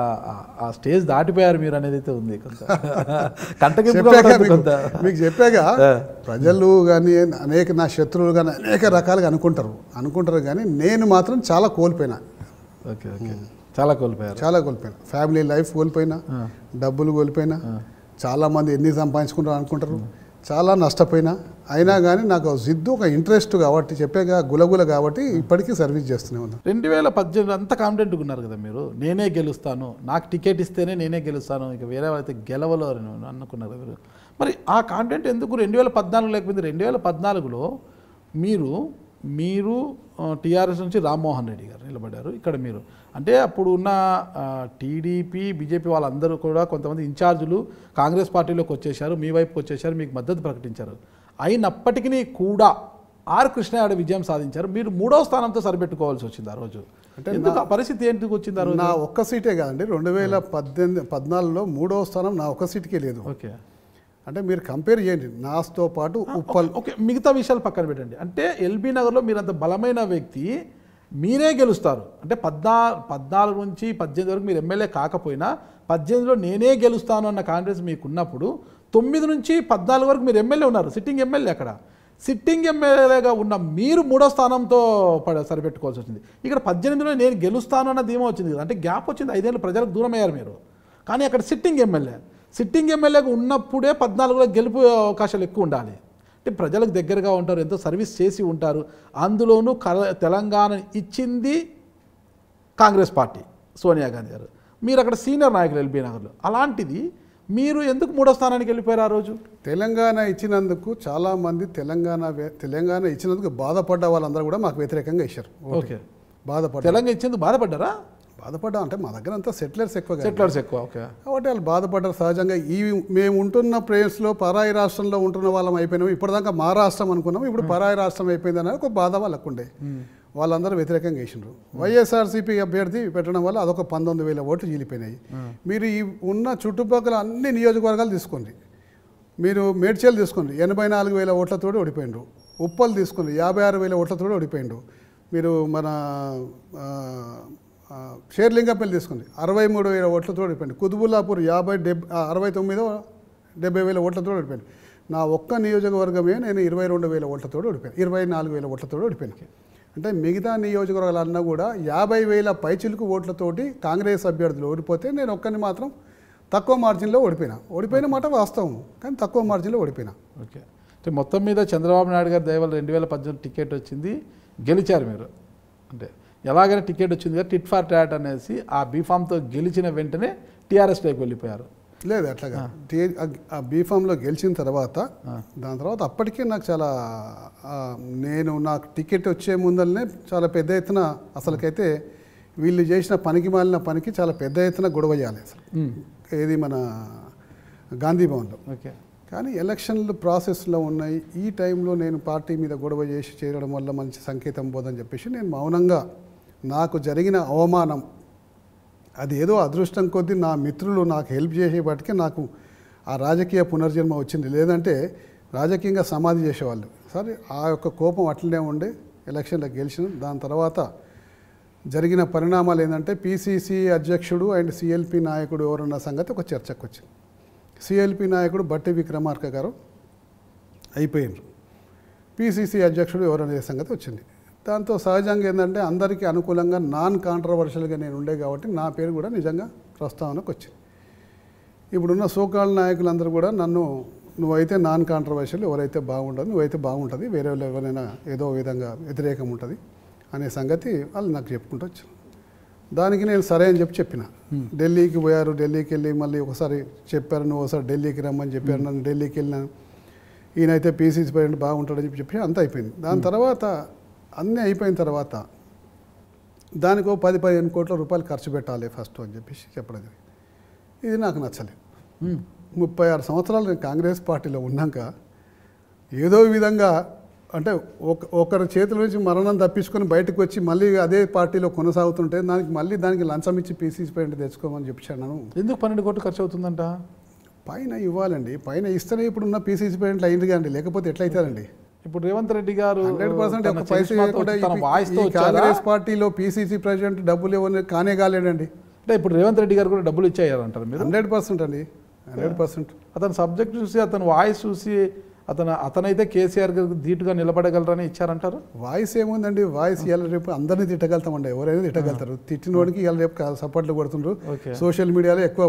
ఆ స్టేజ్ దాటిపోయారు మీరు అనేది అయితే ఉంది *laughs* కంటకి మీకు చెప్పాగా ప్రజలు కానీ అనేక నా శత్రువులు కానీ అనేక రకాలుగా అనుకుంటారు అనుకుంటారు కానీ నేను మాత్రం చాలా కోల్పోయినా ఓకే ఓకే చాలా కోల్పోయారు చాలా కోల్పోయినా ఫ్యామిలీ లైఫ్ కోల్పోయినా డబ్బులు కోల్పోయినా చాలామంది ఎన్ని సంపాదించుకుంటారు అనుకుంటారు చాలా నష్టపోయినా అయినా కానీ నాకు జిద్దు ఒక ఇంట్రెస్ట్ కాబట్టి చెప్పేగా గులగుల కాబట్టి ఇప్పటికీ సర్వీస్ చేస్తూనే ఉన్నాను రెండు వేల పద్దెనిమిది అంత కాన్ఫిడెంట్గా ఉన్నారు కదా మీరు నేనే గెలుస్తాను నాకు టికెట్ ఇస్తేనే నేనే గెలుస్తాను ఇక వేరే వాళ్ళైతే గెలవలో అని అనుకున్నారు మీరు మరి ఆ కాన్ఫిడెంట్ ఎందుకు రెండు వేల పద్నాలుగు లేకపోతే రెండు వేల పద్నాలుగులో మీరు మీరు టీఆర్ఎస్ నుంచి రామ్మోహన్ రెడ్డి గారు నిలబడ్డారు ఇక్కడ మీరు అంటే అప్పుడు ఉన్న టీడీపీ బీజేపీ వాళ్ళందరూ కూడా కొంతమంది ఇన్ఛార్జీలు కాంగ్రెస్ పార్టీలోకి వచ్చేశారు మీ వైపు వచ్చేశారు మీకు మద్దతు ప్రకటించారు అయినప్పటికీ కూడా ఆర్ కృష్ణారావు విజయం సాధించారు మీరు మూడో స్థానంతో సరిపెట్టుకోవాల్సి వచ్చింది ఆ రోజు అంటే ఎందుకు పరిస్థితి ఏంటికి వచ్చింది ఆ రోజు నా ఒక్క సీటే కాదండి రెండు వేల పద్దెనిమిది పద్నాలుగులో మూడో స్థానం నా ఒక్క సీట్కే లేదు ఓకే అంటే మీరు కంపేర్ చేయండి నాస్తో పాటు ఉప్పల్ ఓకే మిగతా విషయాలు పక్కన పెట్టండి అంటే ఎల్బీ నగర్లో మీరు అంత బలమైన వ్యక్తి మీరే గెలుస్తారు అంటే పద్నా పద్నాలుగు నుంచి పద్దెనిమిది వరకు మీరు ఎమ్మెల్యే కాకపోయినా పద్దెనిమిదిలో నేనే గెలుస్తాను అన్న కాన్ఫిడెన్స్ మీకు ఉన్నప్పుడు తొమ్మిది నుంచి పద్నాలుగు వరకు మీరు ఎమ్మెల్యే ఉన్నారు సిట్టింగ్ ఎమ్మెల్యే అక్కడ సిట్టింగ్ ఎమ్మెల్యేగా ఉన్న మీరు మూడో స్థానంతో పడ సరిపెట్టుకోవాల్సి వచ్చింది ఇక్కడ పద్దెనిమిదిలో నేను గెలుస్తాను అన్న ధీమా వచ్చింది అంటే గ్యాప్ వచ్చింది ఐదేళ్ళు ప్రజలకు దూరం అయ్యారు మీరు కానీ అక్కడ సిట్టింగ్ ఎమ్మెల్యే సిట్టింగ్ ఎమ్మెల్యేగా ఉన్నప్పుడే పద్నాలుగులో గెలుపు అవకాశాలు ఎక్కువ ఉండాలి అంటే ప్రజలకు దగ్గరగా ఉంటారు ఎంతో సర్వీస్ చేసి ఉంటారు అందులోనూ తెలంగాణ ఇచ్చింది కాంగ్రెస్ పార్టీ సోనియా గాంధీ గారు మీరు అక్కడ సీనియర్ నాయకులు ఎల్బీ నగర్లో అలాంటిది మీరు ఎందుకు మూడో స్థానానికి వెళ్ళిపోయారు ఆ రోజు తెలంగాణ ఇచ్చినందుకు చాలామంది తెలంగాణ తెలంగాణ ఇచ్చినందుకు బాధపడ్డ వాళ్ళందరూ కూడా మాకు వ్యతిరేకంగా ఇచ్చారు ఓకే బాధపడ్డ తెలంగాణ ఇచ్చేందుకు బాధపడ్డారా బాధపడ్డా అంటే మా దగ్గర అంతా సెటిలర్స్ ఎక్కువ సెటిలర్స్ ఎక్కువ ఓకే కాబట్టి వాళ్ళు బాధపడ్డారు సహజంగా ఈ మేము ఉంటున్న ప్లేస్లో పరాయి రాష్ట్రంలో ఉంటున్న వాళ్ళం అయిపోయినాం ఇప్పటిదాకా మా రాష్ట్రం అనుకున్నాము ఇప్పుడు hmm. పరాయి రాష్ట్రం అయిపోయింది అనేది ఒక బాధ వాళ్ళకు ఉండే hmm. వాళ్ళందరూ వ్యతిరేకంగా వేసినారు hmm. వైఎస్ఆర్సీపీ అభ్యర్థి పెట్టడం వల్ల అదొక పంతొమ్మిది వేల ఓట్లు చీలిపోయినాయి మీరు ఈ ఉన్న చుట్టుపక్కల అన్ని నియోజకవర్గాలు తీసుకోండి మీరు మేడ్చల్ తీసుకోండి ఎనభై నాలుగు వేల ఓట్లతో ఓడిపోయిండ్రు ఉప్పలు తీసుకుని యాభై ఆరు వేల ఓట్లతో ఓడిపోయిండు మీరు మన షేర్లింగపల్లి తీసుకుంది అరవై మూడు వేల ఓట్లతో ఓడిపోయింది కుతుబుల్లాపూర్ యాభై డెబ్ అరవై తొమ్మిదో డెబ్బై వేల ఓట్లతో ఓడిపోయింది నా ఒక్క నియోజకవర్గమే నేను ఇరవై రెండు వేల ఓట్లతో ఓడిపోయాను ఇరవై నాలుగు వేల ఓట్లతో ఓడిపోయాను అంటే మిగతా నియోజకవర్గాలన్నా కూడా యాభై వేల పైచిలుకు ఓట్లతోటి కాంగ్రెస్ అభ్యర్థులు ఓడిపోతే నేను ఒక్కరిని మాత్రం తక్కువ మార్జిన్లో ఓడిపోయినా ఓడిపోయిన మాట వాస్తవం కానీ తక్కువ మార్జిన్లో ఓడిపోయినా ఓకే అంటే మొత్తం మీద చంద్రబాబు నాయుడు గారి దయవల్ల రెండు వేల పద్దెనిమిది టికెట్ వచ్చింది గెలిచారు మీరు అంటే ఎలాగైనా టికెట్ వచ్చింది కదా టిట్ ఫార్ ట్యాట్ అనేసి ఆ బీఫామ్తో గెలిచిన వెంటనే టీఆర్ఎస్లోకి వెళ్ళిపోయారు లేదు అట్లాగా ఆ బీఫామ్లో గెలిచిన తర్వాత దాని తర్వాత అప్పటికే నాకు చాలా నేను నాకు టికెట్ వచ్చే ముందలనే చాలా పెద్ద ఎత్తున అసలుకైతే వీళ్ళు చేసిన పనికి మాలిన పనికి చాలా పెద్ద ఎత్తున గొడవ చేయాలి అసలు ఏది మన గాంధీ భవన్లో ఓకే కానీ ఎలక్షన్లు ప్రాసెస్లో ఉన్నాయి ఈ టైంలో నేను పార్టీ మీద గొడవ చేసి చేరడం వల్ల మంచి సంకేతం పోదని చెప్పేసి నేను మౌనంగా నాకు జరిగిన అవమానం అది ఏదో అదృష్టం కొద్దీ నా మిత్రులు నాకు హెల్ప్ చేసేపాటికి నాకు ఆ రాజకీయ పునర్జన్మ వచ్చింది లేదంటే రాజకీయంగా సమాధి చేసేవాళ్ళు సరే ఆ యొక్క కోపం అట్లనే ఉండే ఎలక్షన్లో గెలిచిన దాని తర్వాత జరిగిన పరిణామాలు ఏంటంటే పీసీసీ అధ్యక్షుడు అండ్ సిఎల్పి నాయకుడు ఎవరన్న సంగతి ఒక చర్చకు వచ్చింది సిఎల్పి నాయకుడు బట్టి విక్రమార్క గారు అయిపోయినారు పీసీసీ అధ్యక్షుడు ఎవరనే సంగతి వచ్చింది దాంతో సహజంగా ఏంటంటే అందరికీ అనుకూలంగా నాన్ కాంట్రవర్షియల్గా నేను ఉండే కాబట్టి నా పేరు కూడా నిజంగా ప్రస్తావనకు వచ్చింది ఇప్పుడున్న సోకాల నాయకులందరూ కూడా నన్ను నువ్వైతే నాన్ కాంట్రవర్షియల్ ఎవరైతే బాగుంటుంది నువ్వైతే బాగుంటుంది వేరే వాళ్ళు ఎవరైనా ఏదో విధంగా వ్యతిరేకం ఉంటుంది అనే సంగతి వాళ్ళు నాకు చెప్పుకుంటూ వచ్చారు దానికి నేను సరే అని చెప్పి చెప్పిన ఢిల్లీకి పోయారు ఢిల్లీకి వెళ్ళి మళ్ళీ ఒకసారి చెప్పారు నువ్వు ఒకసారి ఢిల్లీకి రమ్మని చెప్పారు నన్ను ఢిల్లీకి వెళ్ళినాను ఈయనైతే పీసీసీ ప్రెసిడెంట్ బాగుంటాడని చెప్పి చెప్పి అంత అయిపోయింది దాని తర్వాత అన్నీ అయిపోయిన తర్వాత దానికో పది పదిహేను కోట్ల రూపాయలు ఖర్చు పెట్టాలి ఫస్ట్ అని చెప్పేసి చెప్పడం జరిగింది ఇది నాకు నచ్చలేదు ముప్పై ఆరు సంవత్సరాలు నేను కాంగ్రెస్ పార్టీలో ఉన్నాక ఏదో విధంగా అంటే ఒక ఒకరి చేతుల నుంచి మరణం తప్పించుకొని బయటకు వచ్చి మళ్ళీ అదే పార్టీలో కొనసాగుతుంటే దానికి మళ్ళీ దానికి లంచం ఇచ్చి పీసీసీ పైన తెచ్చుకోమని చెప్పాను ఎందుకు పన్నెండు కోట్లు ఖర్చు అవుతుందంట పైన ఇవ్వాలండి పైన ఇస్తేనే ఇప్పుడున్న పీసీసీ పేరెంట్లు అయింది కానీ లేకపోతే ఎట్లయితారండి ఇప్పుడు రేవంత్ రెడ్డి గారు కాంగ్రెస్ పార్టీలో పీసీసీ ప్రెసిడెంట్ డబ్బులు ఇవ్వని కానే కాలేడండి అంటే ఇప్పుడు రేవంత్ రెడ్డి గారు కూడా డబ్బులు ఇచ్చేయాలంటారు మీరు హండ్రెడ్ పర్సెంట్ అండి హండ్రెడ్ పర్సెంట్ అతను సబ్జెక్ట్ చూసి అతను వాయిస్ చూసి అతను అతనైతే కేసీఆర్ గారికి ధీటుగా నిలబడగలరని ఇచ్చారంటారు వాయిస్ ఏముందండి వాయిస్ ఇవాళ రేపు అందరినీ తిట్టగలుగుతామండి ఎవరైనా తిట్టగలుగుతారు తిట్టిన వాడికి ఇవాళ రేపు సపోర్ట్లు కొడుతుండ్రు సోషల్ మీడియాలో ఎక్కువ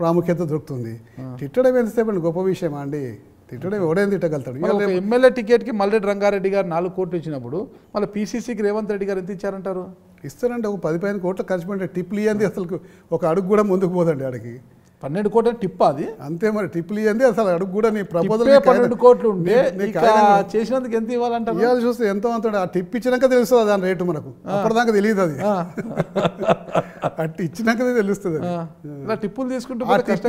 ప్రాముఖ్యత దొరుకుతుంది తిట్టడం వెళ్తే గొప్ప విషయమా అండి తిట్టడం ఎవడేం తిట్టగలుగుతాడు ఎమ్మెల్యే టికెట్కి మల్లెడ్డి రంగారెడ్డి గారు నాలుగు కోట్లు ఇచ్చినప్పుడు మళ్ళీ పీసీసీకి రేవంత్ రెడ్డి గారు ఎంత ఇచ్చారంటారు ఇస్తారంటే ఒక పది పదిహేను కోట్లు ఖర్చు పెట్టే టిప్లు ఇవ్వండి అసలు ఒక అడుగు కూడా ముందుకు పోదండి ఆడికి పన్నెండు కోట్లు టిప్ అది అంతే మరి టిప్లు ఇవ్వండి అసలు అడుగు కూడా నీ ప్రపోజల్ పన్నెండు కోట్లు ఉంటే చేసినందుకు ఎంత ఇవ్వాలంటే ఇవ్వాలి చూస్తే ఎంత అంత ఆ టిప్ ఇచ్చినాక తెలుస్తుంది దాని రేటు మనకు అప్పటిదాకా తెలియదు అది అట్టి ఇచ్చినాకనే తెలుస్తుంది ఇలా టిప్పులు తీసుకుంటే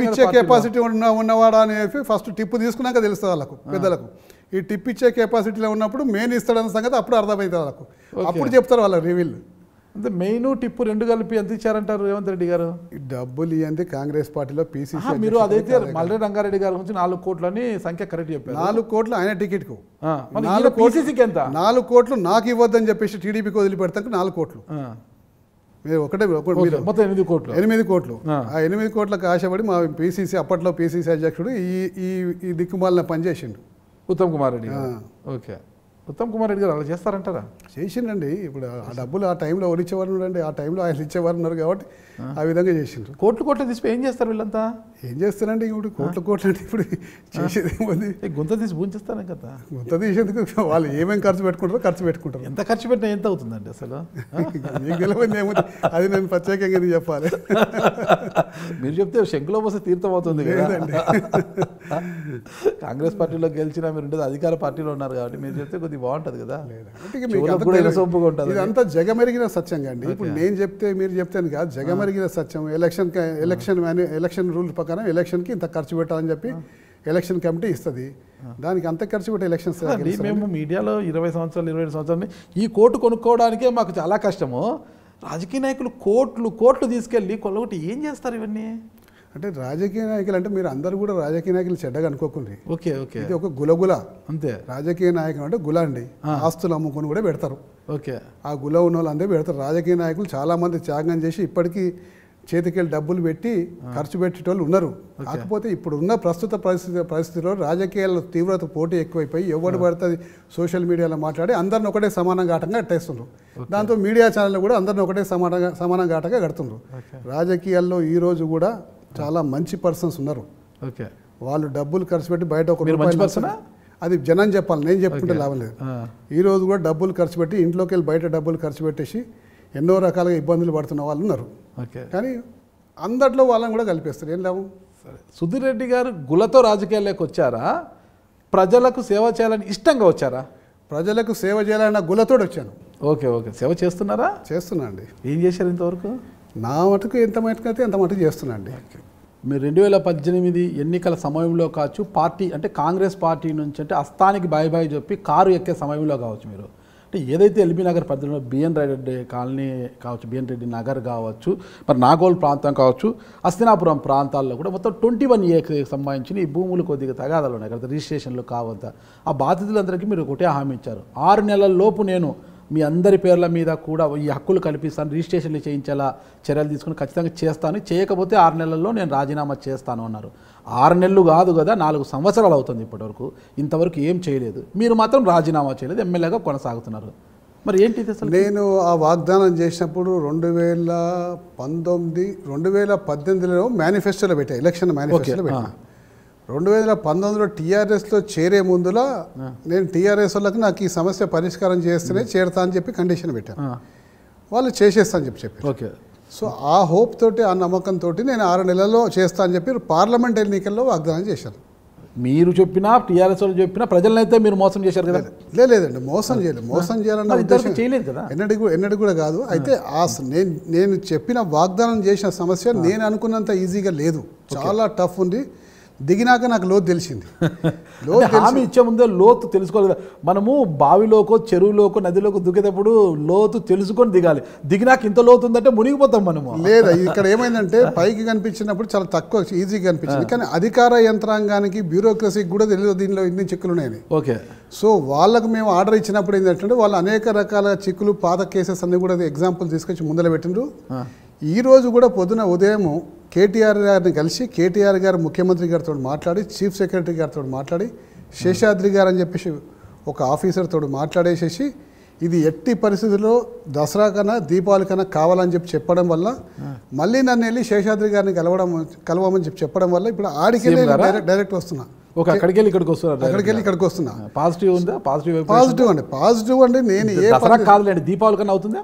ఇచ్చే కెపాసిటీ ఉన్న ఉన్నవాడా అనేసి ఫస్ట్ టిప్పు తీసుకున్నాక తెలుస్తుంది వాళ్ళకు పెద్దలకు ఈ టిప్ ఇచ్చే కెపాసిటీలో ఉన్నప్పుడు మెయిన్ ఇస్తాడన్న సంగతి అప్పుడు అర్థమవుతుంది వాళ్ళకు అప్పుడు చెప్తారు వాళ్ళ రివీల్ అంటే మెయిన్ టిప్పు రెండు కలిపి ఎంత ఇచ్చారంటారు రేవంత్ రెడ్డి గారు డబ్బులు ఇవ్వండి కాంగ్రెస్ పార్టీలో పీసీసీ మీరు అదైతే మల్లె రంగారెడ్డి గారి గురించి నాలుగు కోట్లు అని సంఖ్య కరెక్ట్ చెప్పారు నాలుగు కోట్లు ఆయన టికెట్ కు ఎంత నాలుగు కోట్లు నాకు ఇవ్వద్దని చెప్పేసి టీడీపీకి వదిలిపెడతాను నాలుగు కోట్లు మీరు ఒకటే మొత్తం ఎనిమిది కోట్లు ఎనిమిది కోట్లు ఆ ఎనిమిది కోట్లకు ఆశపడి మా పీసీసీ అప్పట్లో పీసీసీ అధ్యక్షుడు ఈ ఈ దిక్కుమాలిన పనిచేసిండు ఉత్తమ్ కుమార్ రెడ్డి ఓకే ఉత్తమ్ కుమార్ రెడ్డి గారు అలా చేస్తారంటారా చేసిండండి ఇప్పుడు ఆ డబ్బులు ఆ టైంలో ఎవరు ఇచ్చేవారు అండి ఆ టైంలో ఆయన ఇచ్చేవారు ఉన్నారు కాబట్టి ఆ విధంగా చేసిండ్రు కోట్లు కోట్లు తీసి ఏం చేస్తారు వీళ్ళంతా ఏం చేస్తారంటే ఇప్పుడు కోట్లు కోట్లు అంటే ఇప్పుడు చేసేది ఏముంది గుంత తీసి భూంచేస్తానే కదా గుంత తీసేందుకు వాళ్ళు ఏమేమి ఖర్చు పెట్టుకుంటారో ఖర్చు పెట్టుకుంటారు ఎంత ఖర్చు పెట్టినా ఎంత అవుతుందండి అసలు మీకు తెలియదు ఏముంది అది నేను ప్రత్యేకంగా ఇది చెప్పాలి మీరు చెప్తే శంకులో పోసే తీర్థం అవుతుంది కదండి కాంగ్రెస్ పార్టీలో గెలిచినా మీరు ఉండేది అధికార పార్టీలో ఉన్నారు కాబట్టి మీరు చెప్తే కొద్దిగా బాగుంటుంది కదా కూడా ఉంటుంది ఇదంతా జగమెరిగిన సత్యంగా అండి ఇప్పుడు నేను చెప్తే మీరు చెప్తాను కాదు జగమెరిగిన మరిగిన సత్యం ఎలక్షన్ ఎలక్షన్ ఎలక్షన్ రూల్ ప్రకారం ఎలక్షన్కి ఇంత ఖర్చు పెట్టాలని చెప్పి ఎలక్షన్ కమిటీ ఇస్తుంది దానికి అంత ఖర్చు పెట్టి ఎలక్షన్స్ మేము మీడియాలో ఇరవై సంవత్సరాలు ఇరవై సంవత్సరాలు ఈ కోర్టు కొనుక్కోవడానికే మాకు చాలా కష్టము రాజకీయ నాయకులు కోట్లు కోట్లు తీసుకెళ్ళి కొల్లగొట్టి ఏం చేస్తారు ఇవన్నీ అంటే రాజకీయ నాయకులు అంటే మీరు అందరూ కూడా రాజకీయ నాయకులు చెడ్డగా అనుకోకండి ఓకే ఓకే ఇది ఒక గులగుల అంతే రాజకీయ నాయకులు అంటే గుల అండి ఆస్తులు అమ్ముకొని కూడా పెడతారు ఓకే ఆ గుల ఉన్న వాళ్ళందరూ పెడతారు రాజకీయ నాయకులు చాలా మంది త్యాగం చేసి ఇప్పటికీ చేతికెళ్ళి డబ్బులు పెట్టి ఖర్చు పెట్టేటోళ్ళు ఉన్నారు కాకపోతే ఇప్పుడు ఉన్న ప్రస్తుత పరిస్థితి పరిస్థితిలో రాజకీయాల తీవ్రత పోటీ ఎక్కువైపోయి ఎవరు పడుతుంది సోషల్ మీడియాలో మాట్లాడి అందరిని ఒకటే సమానంగా ఆటంగా అట్టేస్తున్నారు దాంతో మీడియా ఛానళ్ళు కూడా అందరిని ఒకటే సమానంగా సమానంగా ఘాటంగా కడుతున్నారు రాజకీయాల్లో ఈరోజు కూడా చాలా మంచి పర్సన్స్ ఉన్నారు ఓకే వాళ్ళు డబ్బులు ఖర్చు పెట్టి బయట ఒక రూపాయి అది జనం చెప్పాలి నేను చెప్పుకుంటే లాభం లేదు ఈ రోజు కూడా డబ్బులు ఖర్చు పెట్టి ఇంట్లోకి వెళ్ళి బయట డబ్బులు ఖర్చు పెట్టేసి ఎన్నో రకాలుగా ఇబ్బందులు పడుతున్న వాళ్ళు ఉన్నారు కానీ అందట్లో వాళ్ళని కూడా కలిపేస్తారు ఏం లాభం సుధీర్ రెడ్డి గారు గులతో రాజకీయాల్లోకి వచ్చారా ప్రజలకు సేవ చేయాలని ఇష్టంగా వచ్చారా ప్రజలకు సేవ చేయాలన్న గులతోడు వచ్చాను ఓకే ఓకే సేవ చేస్తున్నారా చేస్తున్నా అండి ఏం చేశారు ఇంతవరకు నా మటుకు ఎంత మటుకు అయితే ఎంత మటుకు చేస్తున్నాండి మీరు రెండు వేల పద్దెనిమిది ఎన్నికల సమయంలో కావచ్చు పార్టీ అంటే కాంగ్రెస్ పార్టీ నుంచి అంటే అస్తానికి బాయ్ బాయ్ చెప్పి కారు ఎక్కే సమయంలో కావచ్చు మీరు అంటే ఏదైతే ఎల్బీ నగర్ పరిధిలో బిఎన్ రెడ్డి కాలనీ కావచ్చు బిఎన్ రెడ్డి నగర్ కావచ్చు మరి నాగోల్ ప్రాంతం కావచ్చు హస్తినాపురం ప్రాంతాల్లో కూడా మొత్తం ట్వంటీ వన్ ఏకి సంబంధించిన ఈ భూములు కొద్దిగా తగాదాలు ఉన్నాయి కదా రిజిస్ట్రేషన్లు కావద్దా ఆ బాధితులందరికీ మీరు ఒకటే హామీ ఇచ్చారు ఆరు నెలల లోపు నేను మీ అందరి పేర్ల మీద కూడా ఈ హక్కులు కల్పిస్తాను రిజిస్ట్రేషన్లు చేయించేలా చర్యలు తీసుకుని ఖచ్చితంగా చేస్తాను చేయకపోతే ఆరు నెలల్లో నేను రాజీనామా చేస్తాను అన్నారు ఆరు నెలలు కాదు కదా నాలుగు సంవత్సరాలు అవుతుంది ఇప్పటివరకు ఇంతవరకు ఏం చేయలేదు మీరు మాత్రం రాజీనామా చేయలేదు ఎమ్మెల్యేగా కొనసాగుతున్నారు మరి ఏంటిది అసలు నేను ఆ వాగ్దానం చేసినప్పుడు రెండు వేల పంతొమ్మిది రెండు వేల పద్దెనిమిదిలో మేనిఫెస్టోలో పెట్టాను ఎలక్షన్ మేనిఫెస్టోలో పెట్టాను రెండు వేల పంతొమ్మిదిలో టీఆర్ఎస్లో చేరే ముందులా నేను టీఆర్ఎస్ వాళ్ళకి నాకు ఈ సమస్య పరిష్కారం చేస్తేనే చేరతా అని చెప్పి కండిషన్ పెట్టాను వాళ్ళు చేసేస్తా అని చెప్పి చెప్పి ఓకే సో ఆ హోప్ తోటి ఆ నమ్మకంతో నేను ఆరు నెలల్లో చేస్తా అని చెప్పి పార్లమెంట్ ఎన్నికల్లో వాగ్దానం చేశాను మీరు చెప్పినా టీఆర్ఎస్ వాళ్ళు చెప్పినా ప్రజలనైతే మీరు మోసం చేశారు కదా లేదండి మోసం చేయలేదు మోసం చేయాలన్న ఉద్దేశం చేయలేదు కదా ఎన్నడి ఎన్నడి కూడా కాదు అయితే ఆ నేను నేను చెప్పిన వాగ్దానం చేసిన సమస్య నేను అనుకున్నంత ఈజీగా లేదు చాలా టఫ్ ఉంది దిగినాక నాకు లోతు తెలిసింది హామీ ఇచ్చే ముందే లోతు తెలుసుకోలేదు మనము బావిలోకో చెరువులోకో నదిలోకి దుకేటప్పుడు లోతు తెలుసుకొని దిగాలి దిగినాక ఇంత లోతు ఉందంటే మునిగిపోతాం మనము లేదా ఇక్కడ ఏమైందంటే పైకి కనిపించినప్పుడు చాలా తక్కువ ఈజీగా కనిపించింది కానీ అధికార యంత్రాంగానికి బ్యూరోక్రసీకి కూడా తెలియదు దీనిలో ఇన్ని చిక్కులు ఉన్నాయి ఓకే సో వాళ్ళకు మేము ఆర్డర్ ఇచ్చినప్పుడు ఏంటంటే వాళ్ళు అనేక రకాల చిక్కులు పాత కేసెస్ అన్ని కూడా ఎగ్జాంపుల్ తీసుకొచ్చి ముందర పెట్టినారు ఈరోజు కూడా పొద్దున ఉదయం కేటీఆర్ గారిని కలిసి కేటీఆర్ గారు ముఖ్యమంత్రి గారితో మాట్లాడి చీఫ్ సెక్రటరీ గారితో మాట్లాడి శేషాద్రి గారు అని చెప్పేసి ఒక ఆఫీసర్తో మాట్లాడేసేసి ఇది ఎట్టి పరిస్థితుల్లో దసరా కన్నా దీపావళి కన్నా కావాలని చెప్పి చెప్పడం వల్ల మళ్ళీ నన్ను వెళ్ళి శేషాద్రి గారిని కలవడం కలవమని చెప్పి చెప్పడం వల్ల ఇప్పుడు ఆడికి డైరెక్ట్ వస్తున్నా ఒక అక్కడికి వెళ్ళి ఇక్కడికి వస్తున్నారు అక్కడికి వెళ్ళి ఇక్కడికి వస్తున్నా పాజిటివ్ ఉందా పాజిటివ్ పాజిటివ్ అండి పాజిటివ్ అండి నేను ఏ కాదులేండి దీపావళి కన్నా అవుతుందా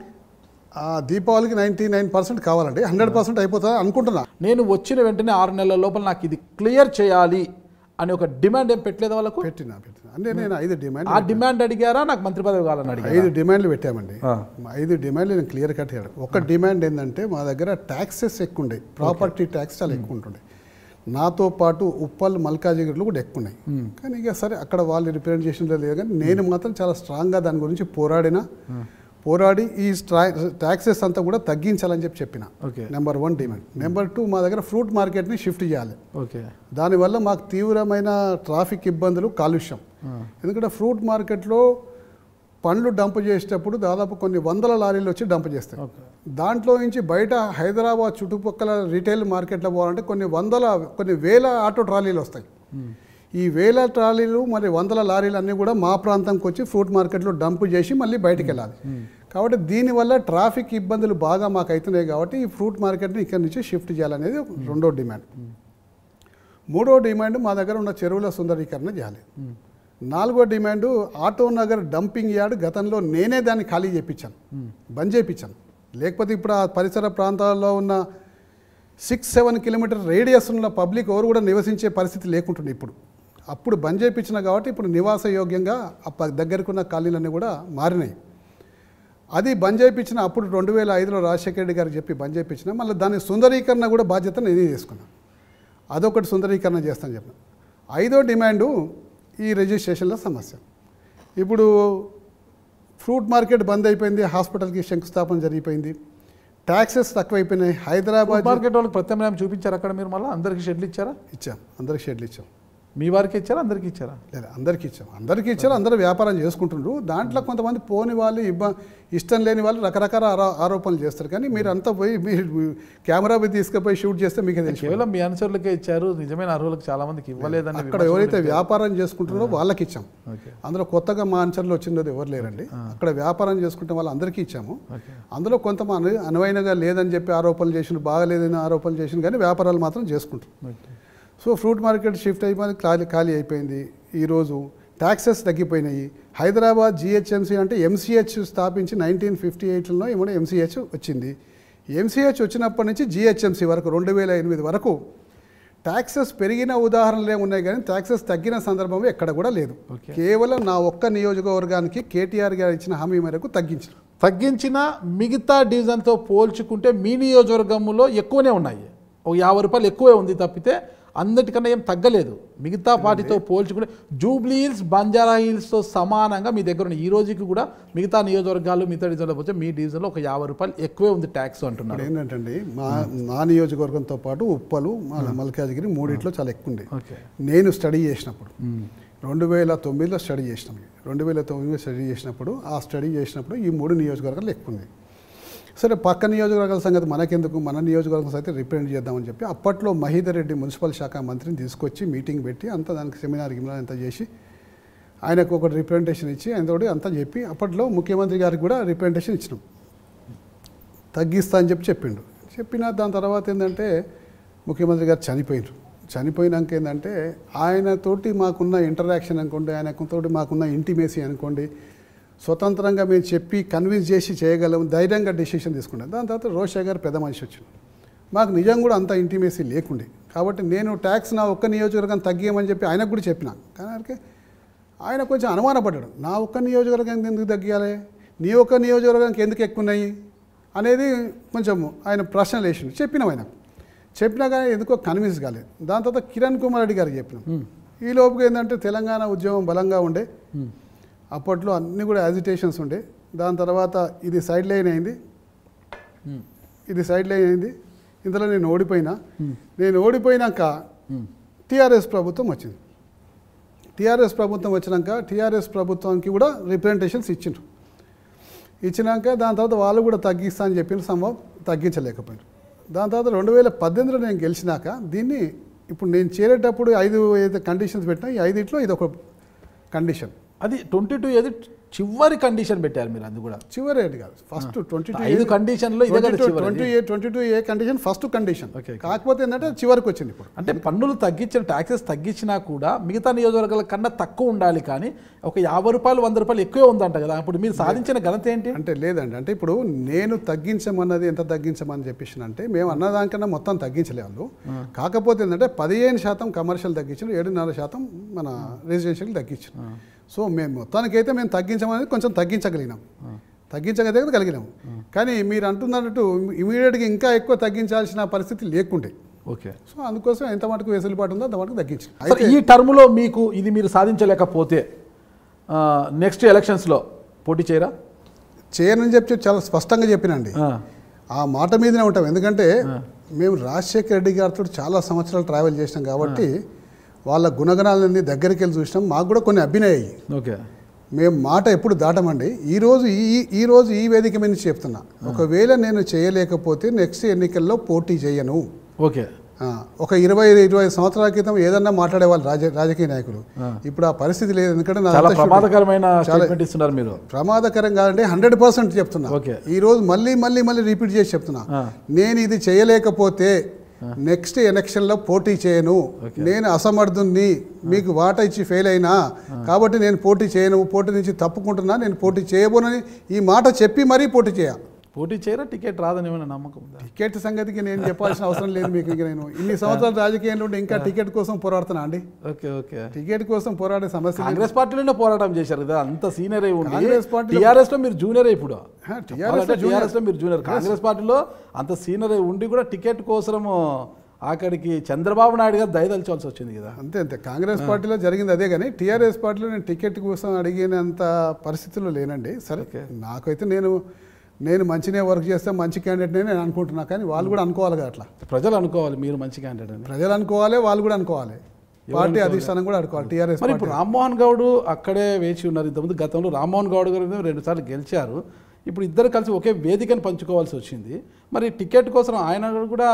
దీపావళికి నైంటీ నైన్ పర్సెంట్ కావాలండి హండ్రెడ్ పర్సెంట్ అయిపోతుంది అనుకుంటున్నా నేను వచ్చిన వెంటనే ఆరు నెలల లోపల నాకు ఇది క్లియర్ చేయాలి అని ఒక డిమాండ్ ఏం పెట్టలేదు వాళ్ళకు పెట్టినా పెట్టినా అంటే నేను ఐదు డిమాండ్ ఆ డిమాండ్ అడిగారా నాకు మంత్రి పదవి కావాలని అడిగి ఐదు డిమాండ్లు పెట్టామండి ఐదు డిమాండ్లు నేను క్లియర్ కట్ చేయడం ఒక డిమాండ్ ఏంటంటే మా దగ్గర ట్యాక్సెస్ ఎక్కువ ఉండే ప్రాపర్టీ ట్యాక్స్ చాలా ఎక్కువ ఉంటుండే నాతో పాటు ఉప్పల్ మల్కాజిగిరిలో కూడా ఎక్కువ ఉన్నాయి కానీ ఇక సరే అక్కడ వాళ్ళు రిప్రజెంట్ చేసిన లేదు కానీ నేను మాత్రం చాలా స్ట్రాంగ్గా దాని గురించి పోరాడినా పోరాడి ఈ ట్యాక్సెస్ అంతా కూడా తగ్గించాలని చెప్పి చెప్పిన number one demand number two మా దగ్గర ఫ్రూట్ మార్కెట్ని షిఫ్ట్ చేయాలి ఓకే దానివల్ల మాకు తీవ్రమైన ట్రాఫిక్ ఇబ్బందులు కాలుష్యం ఎందుకంటే ఫ్రూట్ మార్కెట్లో పండ్లు డంప్ చేసేటప్పుడు దాదాపు కొన్ని వందల లారీలు వచ్చి డంప్ చేస్తాయి దాంట్లో నుంచి బయట హైదరాబాద్ చుట్టుపక్కల రీటైల్ మార్కెట్లో పోవాలంటే కొన్ని వందల కొన్ని వేల ఆటో ట్రాలీలు వస్తాయి ఈ వేల ట్రాలీలు మరి వందల లారీలు అన్నీ కూడా మా ప్రాంతంకి వచ్చి ఫ్రూట్ మార్కెట్లో డంప్ చేసి మళ్ళీ బయటికి వెళ్ళాలి కాబట్టి దీనివల్ల ట్రాఫిక్ ఇబ్బందులు బాగా మాకు అవుతున్నాయి కాబట్టి ఈ ఫ్రూట్ మార్కెట్ని ఇక్కడి నుంచి షిఫ్ట్ చేయాలనేది రెండో డిమాండ్ మూడో డిమాండ్ మా దగ్గర ఉన్న చెరువుల సుందరీకరణ చేయాలి నాలుగో demand auto Nagar dumping yard గతంలో నేనే దాన్ని ఖాళీ చేయించాను బంద్ చేయించాను లేకపోతే ఇప్పుడు ఆ పరిసర ప్రాంతాల్లో ఉన్న సిక్స్ సెవెన్ కిలోమీటర్ రేడియస్ ఉన్న పబ్లిక్ ఎవరు కూడా నివసించే పరిస్థితి లేకుంటుంది ఇప్పుడు అప్పుడు బంద్ చేయించిన కాబట్టి ఇప్పుడు నివాస యోగ్యంగా దగ్గరకున్న కాలనీలన్నీ కూడా మారినాయి అది బంద్ చేయించిన అప్పుడు రెండు వేల ఐదులో రాజశేఖర రెడ్డి గారు చెప్పి బంద్ చేయించిన మళ్ళీ దాని సుందరీకరణ కూడా బాధ్యత నేనే తీసుకున్నాను అదొకటి సుందరీకరణ చేస్తాను చెప్పిన ఐదో డిమాండు ఈ రిజిస్ట్రేషన్ల సమస్య ఇప్పుడు ఫ్రూట్ మార్కెట్ బంద్ అయిపోయింది హాస్పిటల్కి శంకుస్థాపన జరిగిపోయింది ట్యాక్సెస్ తక్కువైపోయినాయి హైదరాబాద్ మార్కెట్ వాళ్ళకి ప్రత్యామ్నాయం చూపించారు అక్కడ మీరు మళ్ళీ అందరికీ షెడ్లు ఇచ్చారా ఇచ్చాం అందరికి షెడ్లు ఇచ్చాం మీ వారికి ఇచ్చారా అందరికి ఇచ్చారా లేదా అందరికీ ఇచ్చాము అందరికీ ఇచ్చారు అందరూ వ్యాపారం చేసుకుంటుండ్రు దాంట్లో కొంతమంది పోని వాళ్ళు ఇబ్బ ఇష్టం లేని వాళ్ళు రకరకాల ఆరోపణలు చేస్తారు కానీ మీరు అంతా పోయి మీరు కెమెరా పోయి తీసుకుపోయి షూట్ చేస్తే మీకు కేవలం మీ అనుసరులకే ఇచ్చారు నిజమైన అర్హులకు చాలా మందికి ఇవ్వలేదని అక్కడ ఎవరైతే వ్యాపారం చేసుకుంటున్నారో వాళ్ళకి ఇచ్చాం అందులో కొత్తగా మా అనుసరులు వచ్చినది ఎవరు లేరండి అక్కడ వ్యాపారం చేసుకుంటే వాళ్ళు అందరికీ ఇచ్చాము అందులో కొంతమంది అనువైనగా లేదని చెప్పి ఆరోపణలు చేసిన బాగలేదని ఆరోపణలు చేసిన కానీ వ్యాపారాలు మాత్రం చేసుకుంటారు సో ఫ్రూట్ మార్కెట్ షిఫ్ట్ అయిపోయింది ఖాళీ ఖాళీ అయిపోయింది ఈరోజు ట్యాక్సెస్ తగ్గిపోయినాయి హైదరాబాద్ జిహెచ్ఎంసీ అంటే ఎంసీహెచ్ స్థాపించి నైన్టీన్ ఫిఫ్టీ ఎయిట్లో ఏమైనా ఎంసీహెచ్ వచ్చింది ఎంసీహెచ్ వచ్చినప్పటి నుంచి జిహెచ్ఎంసీ వరకు రెండు వేల ఎనిమిది వరకు ట్యాక్సెస్ పెరిగిన ఉదాహరణలే ఉన్నాయి కానీ ట్యాక్సెస్ తగ్గిన సందర్భం ఎక్కడ కూడా లేదు కేవలం నా ఒక్క నియోజకవర్గానికి కేటీఆర్ గారు ఇచ్చిన హామీ మేరకు తగ్గించిన తగ్గించిన మిగతా డివిజన్తో పోల్చుకుంటే మీ నియోజకవర్గంలో ఎక్కువనే ఉన్నాయి ఒక యాభై రూపాయలు ఎక్కువే ఉంది తప్పితే అందటికన్నా ఏం తగ్గలేదు మిగతా పార్టీతో పోల్చుకుంటే జూబ్లీ హిల్స్ బంజారా హిల్స్తో సమానంగా మీ దగ్గర ఉన్న ఈ రోజుకి కూడా మిగతా నియోజకవర్గాలు మిగతా డివిజన్లో పోతే మీ డివిజన్లో ఒక యాభై రూపాయలు ఎక్కువే ఉంది ట్యాక్స్ అంటున్నారు ఏంటంటే మా నా నియోజకవర్గంతో పాటు ఉప్పలు మల్కాజ్గిరి మూడింటిలో చాలా ఎక్కువ ఉండే నేను స్టడీ చేసినప్పుడు రెండు వేల తొమ్మిదిలో స్టడీ చేసినాం రెండు వేల తొమ్మిదిలో స్టడీ చేసినప్పుడు ఆ స్టడీ చేసినప్పుడు ఈ మూడు నియోజకవర్గాలు ఎక్కువ ఉన్నాయి సరే పక్క నియోజకవర్గాల సంగతి మనకెందుకు మన నియోజకవర్గం అయితే రిప్రజెంట్ చేద్దామని చెప్పి అప్పట్లో మహీధర్ రెడ్డి మున్సిపల్ శాఖ మంత్రిని తీసుకొచ్చి మీటింగ్ పెట్టి అంతా దానికి సెమినార్ గిమినార్ అంతా చేసి ఆయనకు ఒక రిప్రజెంటేషన్ ఇచ్చి ఆయన తోటి అంతా చెప్పి అప్పట్లో ముఖ్యమంత్రి గారికి కూడా రిప్రజెంటేషన్ ఇచ్చినాం తగ్గిస్తా అని చెప్పి చెప్పిండు చెప్పిన దాని తర్వాత ఏంటంటే ముఖ్యమంత్రి గారు చనిపోయినారు చనిపోయినాక ఏంటంటే ఆయనతోటి మాకున్న ఇంటరాక్షన్ అనుకోండి ఆయనతోటి మాకున్న ఇంటిమేసీ అనుకోండి స్వతంత్రంగా మేము చెప్పి కన్విన్స్ చేసి చేయగలం ధైర్యంగా డెసిషన్ తీసుకున్నాం దాని తర్వాత రోషా గారు పెద్ద మనిషి వచ్చింది మాకు నిజం కూడా అంత ఇంటిమేసీ లేకుండే కాబట్టి నేను ట్యాక్స్ నా ఒక్క నియోజకవర్గం తగ్గియమని చెప్పి ఆయనకు కూడా చెప్పిన కానీ ఆయన కొంచెం అనుమానపడ్డాడు నా ఒక్క నియోజకవర్గానికి ఎందుకు తగ్గియాలి నీ ఒక్క నియోజకవర్గానికి ఎందుకు ఎక్కువ ఉన్నాయి అనేది కొంచెం ఆయన ప్రశ్నలు వేసిండు చెప్పినాం ఆయన చెప్పినా కానీ ఎందుకో కన్విన్స్ కాలేదు దాని తర్వాత కిరణ్ కుమార్ రెడ్డి గారు చెప్పినాం ఈ లోపుగా ఏంటంటే తెలంగాణ ఉద్యమం బలంగా ఉండే అప్పట్లో అన్నీ కూడా యాజిటేషన్స్ ఉండే దాని తర్వాత ఇది సైడ్ లైన్ అయింది hmm. ఇది సైడ్ లైన్ అయింది ఇందులో నేను ఓడిపోయినా hmm. నేను ఓడిపోయినాక hmm. టీఆర్ఎస్ ప్రభుత్వం వచ్చింది టీఆర్ఎస్ ప్రభుత్వం వచ్చినాక టీఆర్ఎస్ ప్రభుత్వానికి కూడా రిప్రజెంటేషన్స్ ఇచ్చిండ్రు ఇచ్చినాక దాని తర్వాత వాళ్ళు కూడా తగ్గిస్తా అని చెప్పిన సంభవం తగ్గించలేకపోయారు దాని తర్వాత రెండు వేల పద్దెనిమిదిలో నేను గెలిచినాక దీన్ని ఇప్పుడు నేను చేరేటప్పుడు ఐదు ఏదైతే కండిషన్స్ పెట్టినా ఈ ఐదిట్లో ఇది ఒక కండిషన్ అది ట్వంటీ టూ ఏది చివరి కండిషన్ పెట్టారు మీరు అది కూడా చివరి ఏది కాదు ఫస్ట్ ట్వంటీ టూ ఐదు కండిషన్లో twenty A twenty two A condition first condition కాకపోతే ఏంటంటే చివరికి వచ్చింది ఇప్పుడు అంటే పన్నులు తగ్గించిన ట్యాక్సెస్ తగ్గించినా కూడా మిగతా నియోజకవర్గాల కన్నా తక్కువ ఉండాలి కానీ ఒక యాభై రూపాయలు వంద రూపాయలు ఎక్కువే ఉందంట కదా అప్పుడు మీరు సాధించిన ఘనత ఏంటి అంటే లేదండి అంటే ఇప్పుడు నేను తగ్గించమన్నది ఎంత తగ్గించమని చెప్పేసి అంటే మేము అన్నదానికన్నా మొత్తం తగ్గించలేము కాకపోతే ఏంటంటే పదిహేను శాతం కమర్షియల్ తగ్గించారు ఏడున్నర శాతం మన రెసిడెన్షియల్ తగ్గించారు సో మేము తనకైతే మేము తగ్గించమనేది కొంచెం తగ్గించగలిగినాం కలిగినాం కానీ మీరు అంటున్నట్టు ఇమీడియట్గా ఇంకా ఎక్కువ తగ్గించాల్సిన పరిస్థితి లేకుండే ఓకే సో అందుకోసం ఎంత మటుకు వెసులుబాటు ఉందో అంత మటుకు తగ్గించి ఈ టర్మ్లో మీకు ఇది మీరు సాధించలేకపోతే నెక్స్ట్ ఎలక్షన్స్లో పోటీ చేయరా చేయనని చెప్పి చాలా స్పష్టంగా చెప్పినండి ఆ మాట మీదనే ఉంటాం ఎందుకంటే మేము రాజశేఖర రెడ్డి గారితో చాలా సంవత్సరాలు ట్రావెల్ చేసినాం కాబట్టి వాళ్ళ గుణగణాలన్నీ దగ్గరికి వెళ్ళి చూసినాం మాకు కూడా కొన్ని అభినయాయి ఓకే మేము మాట ఎప్పుడు దాటమండి ఈరోజు ఈ ఈరోజు ఈ వేదిక మీద చెప్తున్నా ఒకవేళ నేను చేయలేకపోతే నెక్స్ట్ ఎన్నికల్లో పోటీ చేయను ఓకే ఒక ఇరవై ఇరవై సంవత్సరాల క్రితం ఏదన్నా మాట్లాడేవాళ్ళు రాజ రాజకీయ నాయకులు ఇప్పుడు ఆ పరిస్థితి లేదు ఎందుకంటే ప్రమాదకరమైన మీరు ప్రమాదకరం కాదంటే హండ్రెడ్ పర్సెంట్ చెప్తున్నా ఈ రోజు మళ్ళీ మళ్ళీ మళ్ళీ రిపీట్ చేసి చెప్తున్నా నేను ఇది చేయలేకపోతే నెక్స్ట్ ఎలక్షన్లో పోటీ చేయను నేను అసమర్థుని మీకు వాటా ఇచ్చి ఫెయిల్ అయినా కాబట్టి నేను పోటీ చేయను పోటీ నుంచి తప్పుకుంటున్నా నేను పోటీ చేయబోనని ఈ మాట చెప్పి మరీ పోటీ చేయాలి పోటీ చేయరా టికెట్ రాదని ఏమైనా నమ్మకం టికెట్ సంగతికి నేను చెప్పాల్సిన అవసరం లేదు మీకు నేను ఇన్ని సంవత్సరాలు రాజకీయాలు ఉంటే ఇంకా టికెట్ కోసం పోరాడుతున్నా అండి ఓకే ఓకే టికెట్ కోసం పోరాడే సమస్య కాంగ్రెస్ పార్టీలోనే పోరాటం చేశారు కదా అంత సీనియర్ అయి ఉంది కాంగ్రెస్ పార్టీ టీఆర్ఎస్ లో మీరు జూనియర్ ఇప్పుడు టీఆర్ఎస్ లో మీరు జూనియర్ కాంగ్రెస్ పార్టీలో అంత సీనియర్ అయి ఉండి కూడా టికెట్ కోసం అక్కడికి చంద్రబాబు నాయుడు గారు దయదలచాల్సి వచ్చింది కదా అంతే అంతే కాంగ్రెస్ పార్టీలో జరిగింది అదే కానీ టీఆర్ఎస్ పార్టీలో నేను టికెట్ కోసం అడిగినంత పరిస్థితుల్లో లేనండి సరే నాకైతే నేను నేను మంచినే వర్క్ చేస్తే మంచి క్యాండిడేట్ నేను అనుకుంటున్నా కానీ వాళ్ళు కూడా అనుకోవాలి కదా అట్లా ప్రజలు అనుకోవాలి మీరు మంచి క్యాండిడేట్ అని ప్రజలు అనుకోవాలి వాళ్ళు కూడా అనుకోవాలి పార్టీ అధిష్టానం కూడా అనుకోవాలి టీఆర్ఎస్ ఇప్పుడు రామ్మోహన్ గౌడ్ అక్కడే వేచి ఉన్నారు ఇంతకుముందు గతంలో రామ్మోహన్ గౌడ్ గారు రెండుసార్లు గెలిచారు ఇప్పుడు ఇద్దరు కలిసి ఒకే వేదికను పంచుకోవాల్సి వచ్చింది మరి టికెట్ కోసం ఆయన కూడా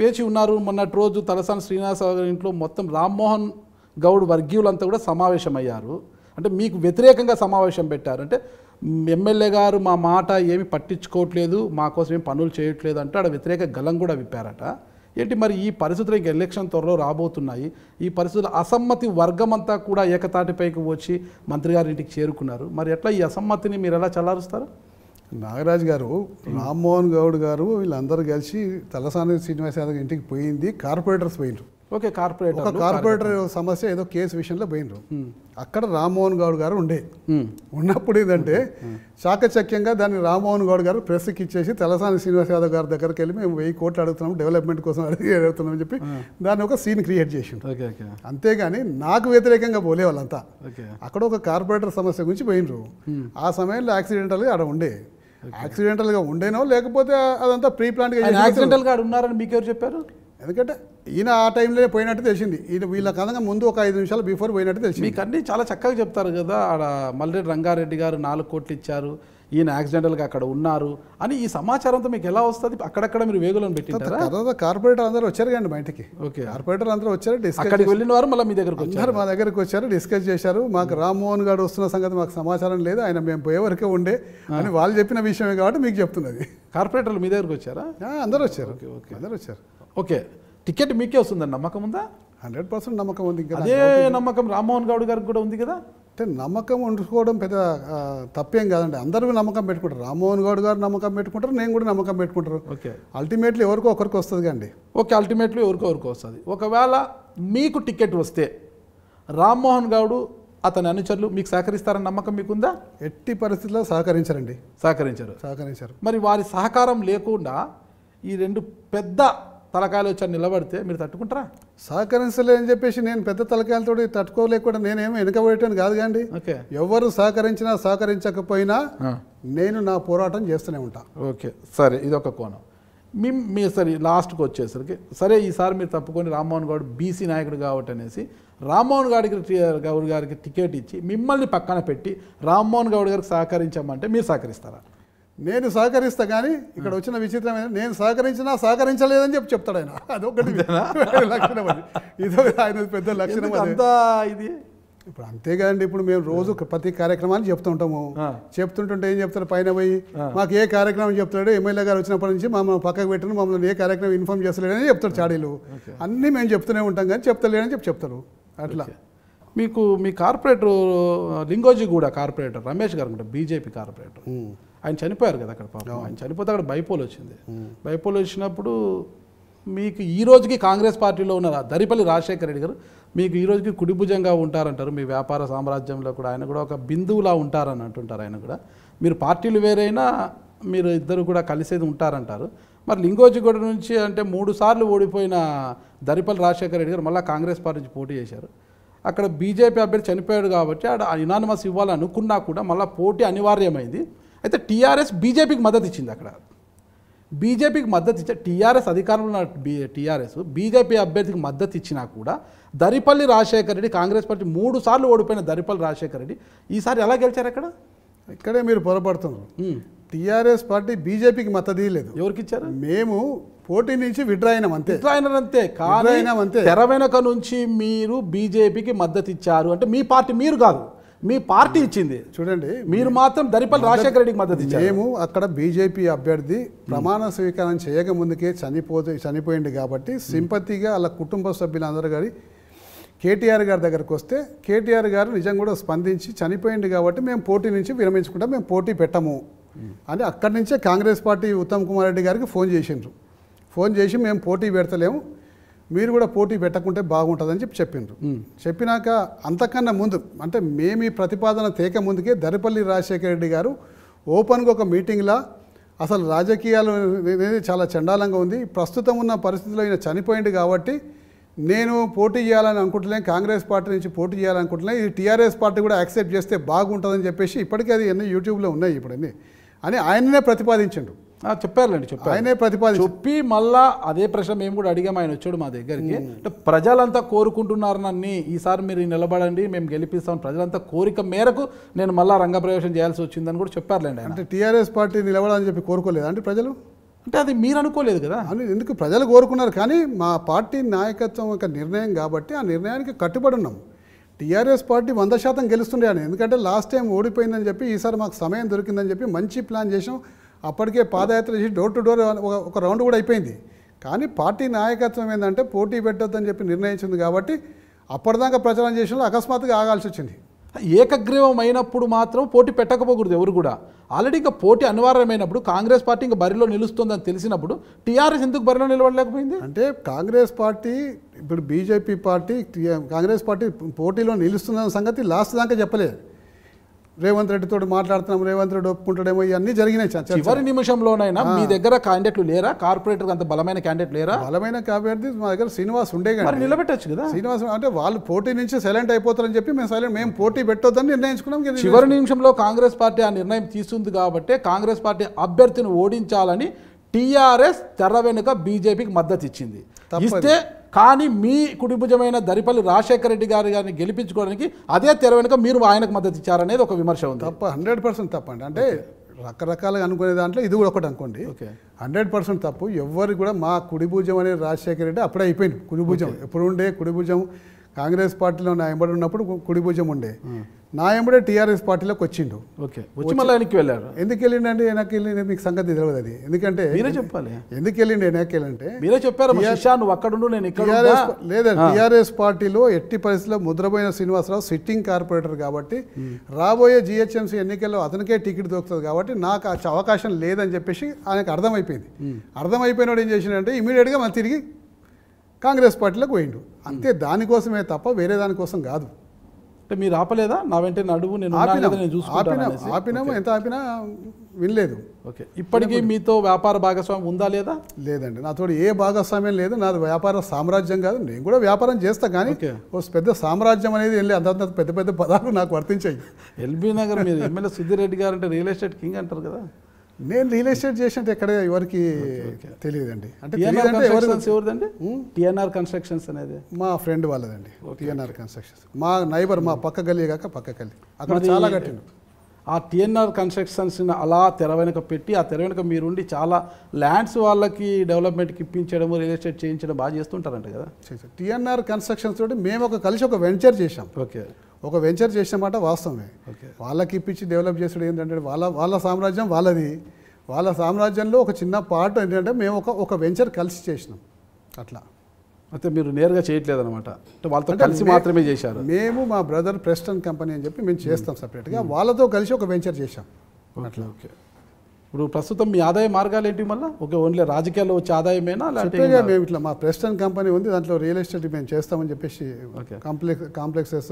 వేచి ఉన్నారు మొన్నటి రోజు తలసాని శ్రీనివాసరావు గారి ఇంట్లో మొత్తం రామ్మోహన్ గౌడ్ వర్గీయులంతా కూడా సమావేశమయ్యారు అంటే మీకు వ్యతిరేకంగా సమావేశం పెట్టారు అంటే ఎమ్మెల్యే గారు మా మాట ఏమి పట్టించుకోవట్లేదు మా కోసం ఏం పనులు చేయట్లేదు అంటే ఆడ వ్యతిరేక గలం కూడా విప్పారట ఏంటి మరి ఈ పరిస్థితులు ఇంక ఎలక్షన్ త్వరలో రాబోతున్నాయి ఈ పరిస్థితులు అసమ్మతి వర్గం అంతా కూడా ఏకతాటిపైకి వచ్చి మంత్రి గారి ఇంటికి చేరుకున్నారు మరి ఎట్లా ఈ అసమ్మతిని మీరు ఎలా చల్లారుస్తారు నాగరాజు గారు రామ్మోహన్ గౌడ్ గారు వీళ్ళందరూ కలిసి తలసాని శ్రీనివాస యాదవ్ ఇంటికి పోయింది కార్పొరేటర్స్ పోయినారు ఓకే కార్పొరేటర్ ఒక కార్పొరేటర్ సమస్య ఏదో కేసు విషయంలో పోయినరు అక్కడ రామ్మోహన్ గౌడ్ గారు ఉండే ఉన్నప్పుడు ఏంటంటే శాఖచక్యంగా దాన్ని రామ్మోహన్ గౌడ్ గారు ప్రెస్కి ఇచ్చేసి తలసాని శ్రీనివాస్ యాదవ్ గారి దగ్గరికి వెళ్ళి మేము వెయ్యి కోట్లు అడుగుతున్నాం డెవలప్మెంట్ కోసం అడిగి అడుగుతున్నాం చెప్పి దాన్ని ఒక సీన్ క్రియేట్ చేసిండు అంతేగాని నాకు వ్యతిరేకంగా పోలే వాళ్ళంతా అక్కడ ఒక కార్పొరేటర్ సమస్య గురించి పోయినరు ఆ సమయంలో యాక్సిడెంటల్గా అక్కడ ఉండే యాక్సిడెంటల్గా ఉండేనో లేకపోతే అదంతా ప్రీ ప్లాంట్ యాక్సిడెంటల్గా ఉన్నారని ఎవరు చెప్పారు ఎందుకంటే ఈయన ఆ టైంలో పోయినట్టు తెలిసింది ఈయన వీళ్ళ కథంగా ముందు ఒక ఐదు నిమిషాలు బిఫోర్ పోయినట్టు తెలిసింది మీకు అన్నీ చాలా చక్కగా చెప్తారు కదా ఆడ మల్లిరెడ్డి రంగారెడ్డి గారు నాలుగు కోట్లు ఇచ్చారు ఈయన యాక్సిడెంటల్గా అక్కడ ఉన్నారు అని ఈ సమాచారంతో మీకు ఎలా వస్తుంది అక్కడక్కడ మీరు వేగులను పెట్టి కార్పొరేటర్ అందరూ వచ్చారు కండి బయటకి ఓకే కార్పొరేటర్ అందరూ వచ్చారు డిస్కస్ వెళ్ళిన వారు మళ్ళీ మీ దగ్గరకు వచ్చారు మా దగ్గరకు వచ్చారు డిస్కస్ చేశారు మాకు రామ్మోహన్ గారు వస్తున్న సంగతి మాకు సమాచారం లేదు ఆయన మేము పోయేవరకే ఉండే అని వాళ్ళు చెప్పిన విషయమే కాబట్టి మీకు చెప్తున్నది కార్పొరేటర్లు మీ దగ్గరకు వచ్చారా అందరూ వచ్చారు ఓకే ఓకే అందరూ వచ్చారు ఓకే టికెట్ మీకే వస్తుందని నమ్మకం ఉందా హండ్రెడ్ పర్సెంట్ నమ్మకం ఉంది ఇంకా అదే నమ్మకం రామ్మోహన్ గౌడ్ గారికి కూడా ఉంది కదా అంటే నమ్మకం ఉంచుకోవడం పెద్ద తప్పేం కాదండి అందరూ నమ్మకం పెట్టుకుంటారు రామ్మోహన్ గౌడ్ గారు నమ్మకం పెట్టుకుంటారు నేను కూడా నమ్మకం పెట్టుకుంటారు ఓకే అల్టిమేట్లీ ఎవరికో ఒకరికి వస్తుంది కండి ఓకే అల్టిమేట్లీ ఎవరికో ఒకరికి వస్తుంది ఒకవేళ మీకు టికెట్ వస్తే రామ్మోహన్ గౌడ్ అతని అనుచరులు మీకు సహకరిస్తారని నమ్మకం మీకుందా ఎట్టి పరిస్థితుల్లో సహకరించారండి సహకరించారు సహకరించారు మరి వారి సహకారం లేకుండా ఈ రెండు పెద్ద తలకాయలు వచ్చి నిలబడితే మీరు తట్టుకుంటారా సహకరించలే అని చెప్పేసి నేను పెద్ద తలకాయలతో తట్టుకోలేకుండా నేనేమి వెనకబడేటాను కాదు కాండి ఎవరు సహకరించినా సహకరించకపోయినా నేను నా పోరాటం చేస్తూనే ఉంటా ఓకే సరే ఇది ఒక కోణం మీ మీ సరే లాస్ట్కి వచ్చేసరికి సరే ఈసారి మీరు తప్పుకొని రామ్మోహన్ గౌడ్ బీసీ నాయకుడు కాబట్టి అనేసి రామ్మోహన్ గారికి గౌడ్ గారికి టికెట్ ఇచ్చి మిమ్మల్ని పక్కన పెట్టి రామ్మోహన్ గౌడ్ గారికి సహకరించామంటే మీరు సహకరిస్తారా నేను సహకరిస్తా కానీ ఇక్కడ వచ్చిన విచిత్రమైన నేను సహకరించినా సహకరించలేదని చెప్పి చెప్తాడు ఆయన అదొకటి *laughs* లక్షణం అది ఇదో ఆయన పెద్ద లక్షణం అంతా ఇది ఇప్పుడు అంతే కదండి ఇప్పుడు మేము రోజు ప్రతి కార్యక్రమాన్ని చెప్తుంటాము చెప్తుంటుంటే ఏం చెప్తారు పైన పోయి మాకు ఏ కార్యక్రమం చెప్తాడో ఎమ్మెల్యే గారు వచ్చినప్పటి నుంచి మమ్మల్ని పక్కకు పెట్టిన మమ్మల్ని ఏ కార్యక్రమం ఇన్ఫామ్ చేస్తలేడని చెప్తారు చాడీలు అన్నీ మేము చెప్తూనే ఉంటాం కానీ చెప్తలేడని చెప్పి చెప్తారు అట్లా మీకు మీ కార్పొరేటర్ కూడా కార్పొరేటర్ రమేష్ గారు అనుకుంటా బీజేపీ కార్పొరేటర్ ఆయన చనిపోయారు కదా అక్కడ పాపం ఆయన చనిపోతే అక్కడ బైపోల్ వచ్చింది బైపోల్ వచ్చినప్పుడు మీకు ఈ రోజుకి కాంగ్రెస్ పార్టీలో ఉన్న దరిపల్లి రాజశేఖర రెడ్డి గారు మీకు ఈ రోజుకి కుడిభుజంగా ఉంటారంటారు మీ వ్యాపార సామ్రాజ్యంలో కూడా ఆయన కూడా ఒక బిందువులా ఉంటారని అంటుంటారు ఆయన కూడా మీరు పార్టీలు వేరైనా మీరు ఇద్దరు కూడా కలిసేది ఉంటారంటారు మరి లింగోజిగూడ నుంచి అంటే మూడు సార్లు ఓడిపోయిన దరిపల్లి రాజశేఖర రెడ్డి గారు మళ్ళీ కాంగ్రెస్ పార్టీ నుంచి పోటీ చేశారు అక్కడ బీజేపీ అభ్యర్థి చనిపోయాడు కాబట్టి ఆడ యునానిమస్ ఇవ్వాలనుకున్నా కూడా మళ్ళీ పోటీ అనివార్యమైంది అయితే టీఆర్ఎస్ బీజేపీకి మద్దతు ఇచ్చింది అక్కడ బీజేపీకి మద్దతు ఇచ్చే టీఆర్ఎస్ అధికారంలో ఉన్న టీఆర్ఎస్ బీజేపీ అభ్యర్థికి మద్దతు ఇచ్చినా కూడా దరిపల్లి రాజశేఖర రెడ్డి కాంగ్రెస్ పార్టీ మూడు సార్లు ఓడిపోయిన దరిపల్లి రాజశేఖర రెడ్డి ఈసారి ఎలా గెలిచారు అక్కడ ఇక్కడే మీరు పొరపడుతున్నారు టీఆర్ఎస్ పార్టీ బీజేపీకి మద్దతు లేదు ఎవరికి ఇచ్చారు మేము పోటీ నుంచి విడ్రా అయినాం అంతే విడ్రా అంతే కానీ తెర వెనక నుంచి మీరు బీజేపీకి మద్దతు ఇచ్చారు అంటే మీ పార్టీ మీరు కాదు మీ పార్టీ ఇచ్చింది చూడండి మీరు మాత్రం దరిపల్లి రాజశేఖర రెడ్డికి మద్దతు ఇచ్చారు మేము అక్కడ బీజేపీ అభ్యర్థి ప్రమాణ స్వీకారం చేయక ముందుకే చనిపోతే చనిపోయింది కాబట్టి సింపతిగా వాళ్ళ కుటుంబ సభ్యులందరూ కానీ కేటీఆర్ గారి దగ్గరకు వస్తే కేటీఆర్ గారు నిజం కూడా స్పందించి చనిపోయింది కాబట్టి మేము పోటీ నుంచి విరమించుకుంటాం మేము పోటీ పెట్టము అని అక్కడి నుంచే కాంగ్రెస్ పార్టీ ఉత్తమ్ కుమార్ రెడ్డి గారికి ఫోన్ చేసిండ్రు ఫోన్ చేసి మేము పోటీ పెడతలేము మీరు కూడా పోటీ పెట్టకుంటే బాగుంటుందని చెప్పి చెప్పిండ్రు చెప్పినాక అంతకన్నా ముందు అంటే మేము ఈ ప్రతిపాదన తేక ముందుకే దరిపల్లి రాజశేఖర రెడ్డి గారు ఓపెన్గా ఒక మీటింగ్లా అసలు రాజకీయాలు అనేది చాలా చండాలంగా ఉంది ప్రస్తుతం ఉన్న పరిస్థితిలో ఈయన చనిపోయింది కాబట్టి నేను పోటీ చేయాలని అనుకుంటున్నాను కాంగ్రెస్ పార్టీ నుంచి పోటీ చేయాలనుకుంటున్నాను ఇది టీఆర్ఎస్ పార్టీ కూడా యాక్సెప్ట్ చేస్తే బాగుంటుందని చెప్పేసి ఇప్పటికీ అది ఎన్నో యూట్యూబ్లో ఉన్నాయి ఇప్పుడన్నీ అని ఆయననే ప్రతిపాదించిండు చెప్పారులేండి చెప్పారు ఆయనే ప్రతిపాది చెప్పి మళ్ళా అదే ప్రశ్న మేము కూడా అడిగాము ఆయన వచ్చాడు మా దగ్గరికి అంటే ప్రజలంతా కోరుకుంటున్నారు నన్ను ఈసారి మీరు నిలబడండి మేము గెలిపిస్తాం ప్రజలంతా కోరిక మేరకు నేను మళ్ళా రంగప్రవేశం చేయాల్సి వచ్చిందని కూడా చెప్పారులేండి అంటే టీఆర్ఎస్ పార్టీ నిలబడాలని చెప్పి కోరుకోలేదు అంటే ప్రజలు అంటే అది మీరు అనుకోలేదు కదా అని ఎందుకు ప్రజలు కోరుకున్నారు కానీ మా పార్టీ నాయకత్వం యొక్క నిర్ణయం కాబట్టి ఆ నిర్ణయానికి కట్టుబడి ఉన్నాం టీఆర్ఎస్ పార్టీ వంద శాతం గెలుస్తుండే అని ఎందుకంటే లాస్ట్ టైం ఓడిపోయిందని చెప్పి ఈసారి మాకు సమయం దొరికిందని చెప్పి మంచి ప్లాన్ చేసాం అప్పటికే పాదయాత్ర చేసి డోర్ టు డోర్ ఒక రౌండ్ కూడా అయిపోయింది కానీ పార్టీ నాయకత్వం ఏంటంటే పోటీ పెట్టొద్దని చెప్పి నిర్ణయించింది కాబట్టి అప్పటిదాకా ప్రచారం చేసిన అకస్మాత్తుగా ఆగాల్సి వచ్చింది ఏకగ్రీవం అయినప్పుడు మాత్రం పోటీ పెట్టకపోకూడదు ఎవరు కూడా ఆల్రెడీ ఇంకా పోటీ అనివార్యమైనప్పుడు కాంగ్రెస్ పార్టీ ఇంకా బరిలో నిలుస్తుందని తెలిసినప్పుడు టీఆర్ఎస్ ఎందుకు బరిలో నిలబడలేకపోయింది అంటే కాంగ్రెస్ పార్టీ ఇప్పుడు బీజేపీ పార్టీ కాంగ్రెస్ పార్టీ పోటీలో నిలుస్తున్న సంగతి లాస్ట్ దాకా చెప్పలేదు రేవంత్ రెడ్డితో మాట్లాడుతున్నాం రేవంత్ రెడ్డి ఒప్పుకుంటాడేమో ఇవన్నీ జరిగినాయి చివరి నిమిషంలోనైనా మీ దగ్గర క్యాండిడేట్లు లేరా కార్పొరేటర్ అంత బలమైన క్యాండిడేట్ లేరా బలమైన అభ్యర్థి మా దగ్గర శ్రీనివాస్ ఉండే కానీ నిలబెట్టచ్చు కదా శ్రీనివాస్ అంటే వాళ్ళు పోటీ నుంచి సైలెంట్ అయిపోతారని చెప్పి మేము సైలెంట్ మేము పోటీ పెట్టొద్దని నిర్ణయించుకున్నాం చివరి నిమిషంలో కాంగ్రెస్ పార్టీ ఆ నిర్ణయం తీసుకుంది కాబట్టి కాంగ్రెస్ పార్టీ అభ్యర్థిని ఓడించాలని టీఆర్ఎస్ తెర వెనుక బీజేపీకి మద్దతు ఇచ్చింది ఇస్తే కానీ మీ కుటుంబజమైన దరిపల్లి రాజశేఖర రెడ్డి గారి గారిని గెలిపించుకోవడానికి అదే తెర వెనుక మీరు ఆయనకు మద్దతు ఇచ్చారనేది ఒక విమర్శ ఉంది తప్ప హండ్రెడ్ పర్సెంట్ తప్పండి అంటే రకరకాలుగా అనుకునే దాంట్లో ఇది కూడా ఒకటి అనుకోండి హండ్రెడ్ పర్సెంట్ తప్పు ఎవరు కూడా మా కుడిభుజం అనే రాజశేఖర రెడ్డి అప్పుడే అయిపోయింది కుడిభుజం ఎప్పుడు ఉండే కుడిభుజం కాంగ్రెస్ పార్టీలో నా ఎంబడి ఉన్నప్పుడు కుడిభుజం ఉండే నా ఎంబడే టీఆర్ఎస్ పార్టీలోకి వచ్చిండు ఓకే వచ్చి మళ్ళీ వెళ్ళారు ఎందుకు వెళ్ళిండండి వెనక్కి వెళ్ళిండే మీకు సంగతి తెలియదు అది ఎందుకంటే మీరే చెప్పాలి ఎందుకు వెళ్ళిండి వెనక్కి వెళ్ళంటే మీరే చెప్పారు అక్కడ లేదండి టీఆర్ఎస్ పార్టీలో ఎట్టి పరిస్థితిలో ముద్రపోయిన శ్రీనివాసరావు సిట్టింగ్ కార్పొరేటర్ కాబట్టి రాబోయే జిహెచ్ఎంసీ ఎన్నికల్లో అతనికే టికెట్ దొరుకుతుంది కాబట్టి నాకు అవకాశం లేదని చెప్పేసి ఆయనకు అర్థమైపోయింది అర్థమైపోయినాడు ఏం చేసిండే ఇమీడియట్గా మనం తిరిగి కాంగ్రెస్ పార్టీలోకి పోయిండు అంతే దానికోసమే తప్ప వేరే దానికోసం కాదు అంటే మీరు ఆపలేదా నా వెంటనే నడువు నేను ఆపినా ఆపినాము ఎంత ఆపినా వినలేదు ఓకే ఇప్పటికీ మీతో వ్యాపార భాగస్వామ్యం ఉందా లేదా లేదండి నాతో ఏ భాగస్వామ్యం లేదు నాది వ్యాపార సామ్రాజ్యం కాదు నేను కూడా వ్యాపారం చేస్తా కానీ ఓ పెద్ద సామ్రాజ్యం అనేది ఏం లేదు అంత పెద్ద పెద్ద పదాలు నాకు వర్తించాయి ఎల్బీ నగర్ మీరు ఎమ్మెల్యే సుధీర్ రెడ్డి గారు అంటే రియల్ ఎస్టేట్ కింగ్ అంటారు కదా నేను రియల్ ఎస్టేట్ చేసినట్టు ఎక్కడ ఎవరికి తెలియదండి అంటే కన్స్ట్రక్షన్స్ అనేది మా ఫ్రెండ్ వాళ్ళదండి టిఎన్ఆర్ కన్స్ట్రక్షన్స్ మా నైబర్ మా పక్క గల్లీ కాక పక్క గల్లీ అక్కడ చాలా కట్టిండు ఆ టిఎన్ఆర్ కన్స్ట్రక్షన్స్ అలా తెర వెనుక పెట్టి ఆ తెర వెనుక మీరుండి చాలా ల్యాండ్స్ వాళ్ళకి డెవలప్మెంట్కి ఇప్పించడం రియల్ ఎస్టేట్ చేయించడం బాగా చేస్తుంటారంట కదా టిఎన్ఆర్ కన్స్ట్రక్షన్స్ తోటి మేము ఒక కలిసి ఒక వెంచర్ చేసాం ఓకే ఒక వెంచర్ చేసిన మాట వాస్తవమే వాళ్ళకి ఇప్పించి డెవలప్ చేసాడు ఏంటంటే వాళ్ళ వాళ్ళ సామ్రాజ్యం వాళ్ళది వాళ్ళ సామ్రాజ్యంలో ఒక చిన్న పార్ట్ ఏంటంటే మేము ఒక ఒక వెంచర్ కలిసి చేసినాం అట్లా అయితే మీరు నేరుగా చేయట్లేదు అనమాట వాళ్ళతో కలిసి మాత్రమే చేశారు మేము మా బ్రదర్ ప్రెస్టన్ కంపెనీ అని చెప్పి మేము చేస్తాం సపరేట్గా hmm. వాళ్ళతో కలిసి ఒక వెంచర్ చేశాం అట్లా ఓకే ఇప్పుడు ప్రస్తుతం మీ ఆదాయ మార్గాలు ఏంటి మళ్ళీ ఓకే ఓన్లీ రాజకీయాల్లో వచ్చే ఆదాయమేనా లేకపోతే మేము ఇట్లా మా ప్రెసిడెంట్ కంపెనీ ఉంది దాంట్లో రియల్ ఎస్టేట్ మేము చేస్తామని చెప్పేసి కాంప్లెక్స్ కాంప్లెక్సెస్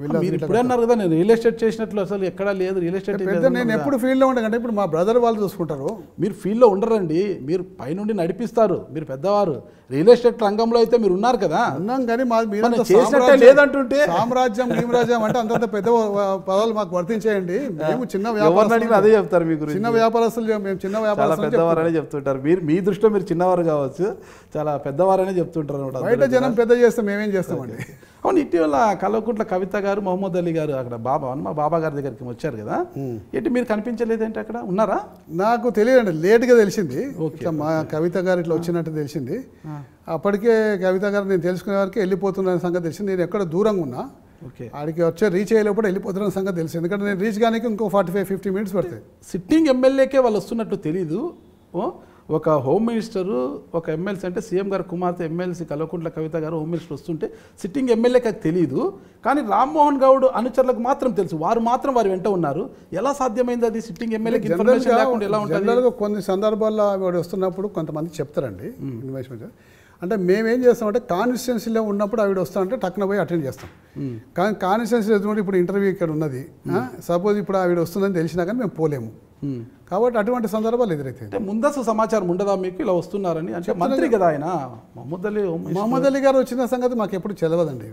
మీరు అన్నారు కదా నేను రియల్ ఎస్టేట్ చేసినట్లు అసలు ఎక్కడ లేదు రియల్ ఎస్టేట్ నేను ఎప్పుడు ఫీల్డ్లో ఉండే అంటే ఇప్పుడు మా బ్రదర్ వాళ్ళు చూసుకుంటారు మీరు ఫీల్డ్లో ఉండరండి మీరు పైనుండి నడిపిస్తారు మీరు పెద్దవారు రియల్ ఎస్టేట్ రంగంలో అయితే మీరు ఉన్నారు కదా ఉన్నాం కానీ మాది మీరు చేసినట్టే లేదంటుంటే సామ్రాజ్యం భీమరాజ్యం అంటే అంతంత పెద్ద పదాలు మాకు వర్తించేయండి మేము చిన్న వ్యాపారం అదే చెప్తారు మీకు చిన్న వ్యాపారస్తులు మేము చిన్న వ్యాపారం పెద్దవారనే చెప్తుంటారు మీరు మీ దృష్టిలో మీరు చిన్నవారు కావచ్చు చాలా పెద్దవారనే చెప్తుంటారు అనమాట బయట జనం పెద్ద చేస్తే మేమేం చేస్తామండి అవును ఇటీవల కలవకుంట్ల కవిత గారు మహమ్మద్ అలీ గారు అక్కడ బాబా మా బాబా గారి దగ్గరికి వచ్చారు కదా ఏంటి మీరు కనిపించలేదేంటి అక్కడ ఉన్నారా నాకు తెలియదండి లేట్గా తెలిసింది ఓకే మా కవిత గారు ఇట్లా వచ్చినట్టు తెలిసింది అప్పటికే కవిత గారు నేను తెలుసుకునే వరకు వెళ్ళిపోతున్న సంగతి తెలిసింది నేను ఎక్కడ దూరంగా ఉన్నా ఆడికి వచ్చే రీచ్ అయ్యేటప్పుడు వెళ్ళిపోతున్న సంగతి తెలుసు ఎందుకంటే నేను రీచ్ కానీ ఇంకో ఫార్టీ ఫైవ్ ఫిఫ్టీ మినిట్స్ పడతాయి సిట్టింగ్ ఎమ్మెల్యేకే వాళ్ళు వస్తున్నట్టు తెలీదు ఒక హోమ్ మినిస్టరు ఒక ఎమ్మెల్సీ అంటే సీఎం గారు కుమార్తె ఎమ్మెల్సీ కల్వకుంట్ల కవిత గారు హోమ్ మినిస్టర్ వస్తుంటే సిట్టింగ్ ఎమ్మెల్యే కాదు తెలియదు కానీ రామ్మోహన్ గౌడ్ అనుచరులకు మాత్రం తెలుసు వారు మాత్రం వారి వెంట ఉన్నారు ఎలా సాధ్యమైంది అది సిట్టింగ్ ఎమ్మెల్యేకి ఇన్ఫర్మేషన్ లేకుండా ఎలా ఉంటుంది కొన్ని సందర్భాల్లో వాడు వస్తున్నప్పుడు కొంతమంది చెప్తారండి అంటే మేమేం చేస్తామంటే కాన్స్టిట్యున్సీలో ఉన్నప్పుడు ఆవిడ వస్తామంటే టక్కున పోయి అటెండ్ చేస్తాం కానీ కాన్స్టిట్యున్సీ ఇప్పుడు ఇంటర్వ్యూ ఇక్కడ ఉన్నది సపోజ్ ఇప్పుడు ఆవిడ వస్తుందని తెలిసినా కానీ మేము పోలేము Hmm. కాబట్టి అటువంటి సందర్భాలు ఎదురైతే అంటే ముందస్తు సమాచారం ఉండదా మీకు ఇలా వస్తున్నారని అంటే మంత్రి కదా ఆయన మహమ్మద్ అలీ మహమ్మద్ అలీ గారు వచ్చిన సంగతి మాకు ఎప్పుడు చదవదండి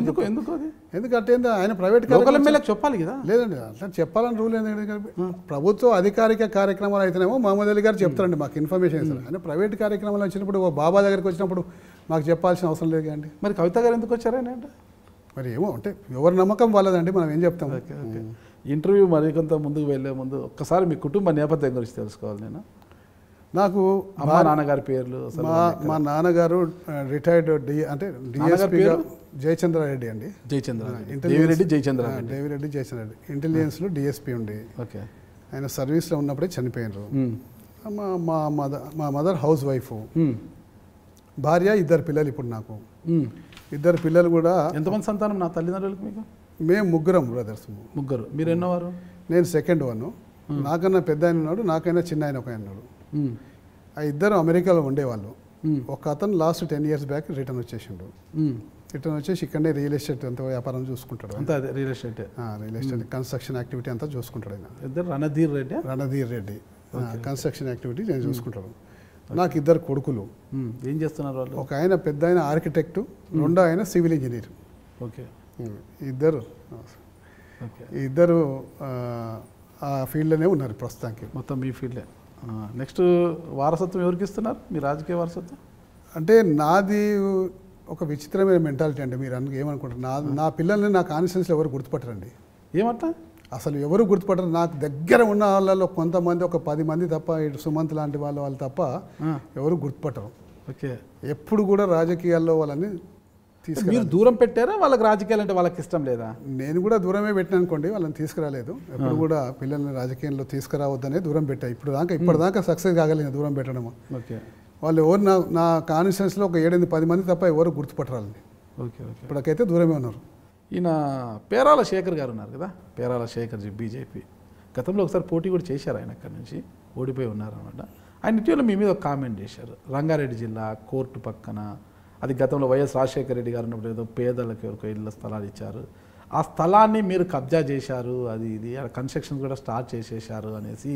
ఎందుకు ఎందుకు ఎందుకంటే ఆయన ప్రైవేట్ ఎమ్మెల్యేకి చెప్పాలి కదా లేదండి అట్లా చెప్పాలని రూల్ ఏంటంటే hmm. ప్రభుత్వ అధికారిక కార్యక్రమాలు అయితేనేమో మహమ్మద్ అలీ గారు hmm. చెప్తారండి మాకు ఇన్ఫర్మేషన్ ఇస్తారు ఆయన ప్రైవేట్ కార్యక్రమాలు వచ్చినప్పుడు బాబా దగ్గరికి వచ్చినప్పుడు మాకు చెప్పాల్సిన అవసరం లేదు అండి మరి కవిత గారు ఎందుకు వచ్చారని అంటే మరి ఏమో అంటే ఎవరి నమ్మకం వాళ్ళదండి మనం ఏం చెప్తాం ఓకే ఇంటర్వ్యూ మరి కొంత ముందుకు వెళ్ళే ముందు ఒక్కసారి మీ కుటుంబ నేపథ్యం గురించి తెలుసుకోవాలి నేను నాకు అమ్మా నాన్నగారి పేర్లు మా మా నాన్నగారు రిటైర్డ్ డి అంటే జయచంద్ర రెడ్డి అండి జయచంద్రారెడ్డి జయచంద్ర దేవిరెడ్డి ఇంటెలిజెన్స్ ఇంటెలిజెన్స్లో డిఎస్పీ ఉండి ఓకే ఆయన సర్వీస్లో ఉన్నప్పుడే చనిపోయినారు మా మా మదర్ మా మదర్ హౌస్ వైఫ్ భార్య ఇద్దరు పిల్లలు ఇప్పుడు నాకు ఇద్దరు పిల్లలు కూడా ఎంతమంది సంతానం నా తల్లిదండ్రులకు మీకు మేము ముగ్గురం బ్రదర్స్ ముగ్గురు మీరు ఎన్నవారు నేను సెకండ్ వన్ నాకన్నా పెద్ద ఆయన ఉన్నాడు నాకైనా చిన్న ఆయన ఒక ఆయన ఉన్నాడు ఆ ఇద్దరు అమెరికాలో ఉండేవాళ్ళు ఒక అతను last ten years back return వచ్చేసిండు రిటర్న్ వచ్చేసి ఇక్కడనే రియల్ ఎస్టేట్ అంత వ్యాపారం చూసుకుంటాడు అంతా real estate real estate construction activity అంతా చూసుకుంటాడు ఆయన ఇద్దరు రణధీర్ రెడ్డి రణధీర్ రెడ్డి కన్స్ట్రక్షన్ యాక్టివిటీ నేను చూసుకుంటాడు నాకు ఇద్దరు కొడుకులు ఏం చేస్తున్నారు వాళ్ళు ఒక ఆయన పెద్ద ఆయన ఆర్కిటెక్ట్ రెండో ఆయన సివిల్ ఇంజనీర్ ఓకే ఇద్దరు ఇద్దరు ఆ ఫీల్డ్లోనే ఉన్నారు ప్రస్తుతానికి మొత్తం మీ ఫీల్డ్ నెక్స్ట్ వారసత్వం ఎవరికి ఇస్తున్నారు మీ రాజకీయ వారసత్వం అంటే నాది ఒక విచిత్రమైన మెంటాలిటీ అండి మీరు అందుకు ఏమనుకుంటారు నా నా పిల్లల్ని నా కాన్స్టిట్యూన్స్లో ఎవరు గుర్తుపట్టరండి ఏమంట అసలు ఎవరు గుర్తుపట్టరు నాకు దగ్గర ఉన్న వాళ్ళలో కొంతమంది ఒక పది మంది తప్ప ఇటు సుమంత్ లాంటి వాళ్ళు వాళ్ళు తప్ప ఎవరు గుర్తుపట్టరు ఓకే ఎప్పుడు కూడా రాజకీయాల్లో వాళ్ళని మీరు దూరం పెట్టారా వాళ్ళకి రాజకీయాలు అంటే వాళ్ళకి ఇష్టం లేదా నేను కూడా దూరమే పెట్టిన అనుకోండి వాళ్ళని తీసుకురాలేదు ఎప్పుడు కూడా పిల్లల్ని రాజకీయంలో తీసుకురావద్దనే దూరం పెట్టా ఇప్పుడు దాకా దాకా సక్సెస్ కాగలిగిన దూరం పెట్టడం ఓకే వాళ్ళు ఎవరు నా నా కాన్స్టిట్యూన్స్లో ఒక ఏడెనిమిది పది మంది తప్ప ఎవరు గుర్తుపట్టరాలని ఓకే ఓకే ఇప్పటికైతే దూరమే ఉన్నారు ఈయన పేరాల శేఖర్ గారు ఉన్నారు కదా పేరాల శేఖర్ బీజేపీ గతంలో ఒకసారి పోటీ కూడా చేశారు ఆయన అక్కడి నుంచి ఓడిపోయి ఉన్నారనమాట ఆయన ఇటీవల మీ మీద ఒక కామెంట్ చేశారు రంగారెడ్డి జిల్లా కోర్టు పక్కన అది గతంలో వైఎస్ రాజశేఖర రెడ్డి గారు ఉన్నప్పుడు ఏదో పేదలకు ఒక ఇళ్ళ స్థలాలు ఇచ్చారు ఆ స్థలాన్ని మీరు కబ్జా చేశారు అది ఇది కన్స్ట్రక్షన్ కూడా స్టార్ట్ చేసేసారు అనేసి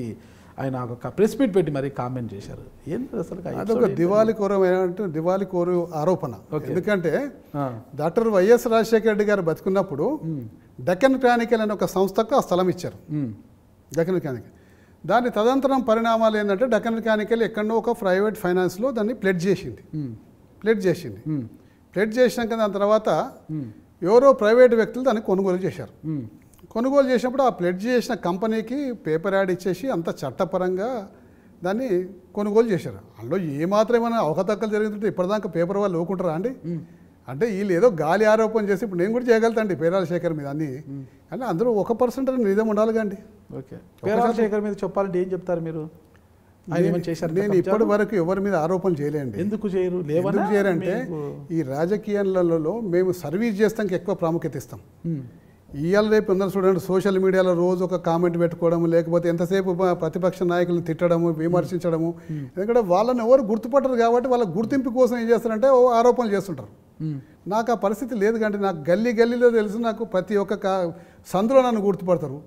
ఆయన ఒక ప్రెస్ మీట్ పెట్టి మరి కామెంట్ చేశారు ఏంటి అసలు అదొక దివాళి కోరం ఏమంటే దివాళి కోరు ఆరోపణ ఎందుకంటే డాక్టర్ వైఎస్ రాజశేఖర రెడ్డి గారు బతుకున్నప్పుడు డెక్కన్ క్రానికల్ అనే ఒక సంస్థకు ఆ స్థలం ఇచ్చారు డెక్కన్ క్రానికల్ దాని తదంతరం పరిణామాలు ఏంటంటే డెక్కన్ క్రానికల్ ఎక్కడో ఒక ప్రైవేట్ ఫైనాన్స్లో దాన్ని ప్లెడ్ చేసింది ప్లేట్ చేసింది ప్లేట్ చేసినాక దాని తర్వాత ఎవరో ప్రైవేట్ వ్యక్తులు దాన్ని కొనుగోలు చేశారు కొనుగోలు చేసినప్పుడు ఆ ప్లెడ్జ్ చేసిన కంపెనీకి పేపర్ యాడ్ ఇచ్చేసి అంత చట్టపరంగా దాన్ని కొనుగోలు చేశారు అందులో ఏమాత్రం ఏమైనా అవకతవకలు జరుగుతుంటే ఇప్పటిదాకా పేపర్ వాళ్ళు ఊకుంటారా అండి అంటే వీళ్ళు ఏదో గాలి ఆరోపణ చేసి ఇప్పుడు నేను కూడా చేయగలుగుతా అండి పేరాల శేఖర్ మీద అన్ని అంటే అందులో ఒక పర్సెంట్ నిజం ఉండాలి కండి ఓకే పేరాల శేఖర్ మీద చెప్పాలంటే ఏం చెప్తారు మీరు నేను ఇప్పటి వరకు ఎవరి మీద ఆరోపణ చేయలేండి ఎందుకు చేయరు ఎందుకు చేయరంటే ఈ రాజకీయాలలో మేము సర్వీస్ చేస్తానికి ఎక్కువ ప్రాముఖ్యత ఇస్తాం ఇవాళ రేపు అందరూ చూడండి సోషల్ మీడియాలో రోజు ఒక కామెంట్ పెట్టుకోవడము లేకపోతే ఎంతసేపు ప్రతిపక్ష నాయకులను తిట్టడము విమర్శించడము ఎందుకంటే వాళ్ళని ఎవరు గుర్తుపట్టరు కాబట్టి వాళ్ళ గుర్తింపు కోసం ఏం చేస్తారంటే ఆరోపణలు చేస్తుంటారు నాకు ఆ పరిస్థితి లేదు కంటే నాకు గల్లీ గల్లీలో తెలుసు నాకు ప్రతి ఒక్క సందులో నన్ను గుర్తుపడతారు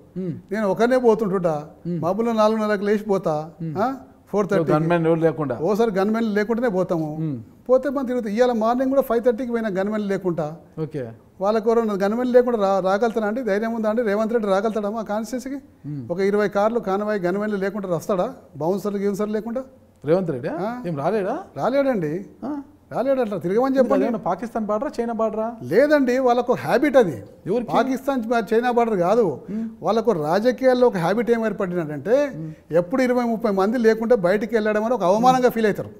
నేను ఒకనే పోతుంటుంటా మబ్బులో నాలుగున్నరకు లేచిపోతా ఫోర్ థర్టీ లేకుండా ఓసారి గన్మెన్ లేకుండానే పోతాము పోతే మనం తిరుగుతాం ఇవాళ మార్నింగ్ కూడా ఫైవ్ థర్టీకి పోయినా గన్మెన్ లేకుండా ఓకే వాళ్ళకు ఎవరైనా గన్మెన్ లేకుండా రా రాగలుగుతాడా అండి ధైర్యం ఉందా అండి రేవంత్ రెడ్డి రాగలుగుతాడా మా కాన్స్టిట్యూన్సీకి ఒక ఇరవై కార్లు కానవాయి గన్మెన్ లేకుండా వస్తాడా బౌన్సర్లు గిన్సర్లు లేకుండా రేవంత్ రెడ్డి రాలేడా రాలేడండి రాలేడు అట్లా తిరగమని చెప్పండి పాకిస్తాన్ బార్డరా చైనా బార్డరా లేదండి వాళ్ళకు హ్యాబిట్ అది ఎవరు పాకిస్తాన్ చైనా బార్డర్ కాదు వాళ్ళకు రాజకీయాల్లో ఒక హ్యాబిట్ ఏం ఏర్పడినాడంటే ఎప్పుడు ఇరవై ముప్పై మంది లేకుంటే బయటికి వెళ్ళడం అని ఒక అవమానంగా ఫీల్ అవుతారు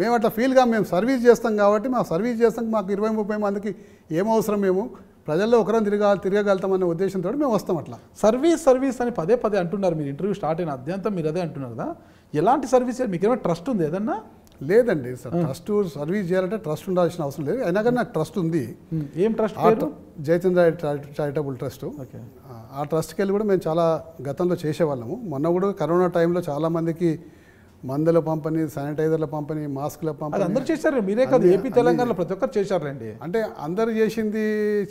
మేము అట్లా ఫీల్గా మేము సర్వీస్ చేస్తాం కాబట్టి మా సర్వీస్ చేస్తాం మాకు ఇరవై ముప్పై మందికి ఏం అవసరం మేము ప్రజల్లో ఒకరం తిరగా తిరగగలుగుతామనే ఉద్దేశంతో మేము వస్తాం అట్లా సర్వీస్ సర్వీస్ అని పదే పదే అంటున్నారు మీరు ఇంటర్వ్యూ స్టార్ట్ అయిన అత్యంత మీరు అదే అంటున్నారు కదా ఎలాంటి సర్వీస్ మీకు ఏమైనా ట్రస్ట్ ఉంది ఏదన్నా లేదండి సార్ ట్రస్ట్ సర్వీస్ చేయాలంటే ట్రస్ట్ ఉండాల్సిన అవసరం లేదు అయినా కానీ నాకు ట్రస్ట్ ఉంది ఏం ట్రస్ట్ జయచంద్ర చారిటబుల్ ట్రస్ట్ ఆ ట్రస్ట్కి వెళ్ళి కూడా మేము చాలా గతంలో చేసేవాళ్ళము మొన్న కూడా కరోనా టైంలో చాలామందికి మందుల పంపని శానిటైజర్ల పంపని మాస్కుల పంపిణీ అందరూ చేశారు మీరే కాదు ఏపీ తెలంగాణలో ప్రతి ఒక్కరు చేశారండి అంటే అందరు చేసింది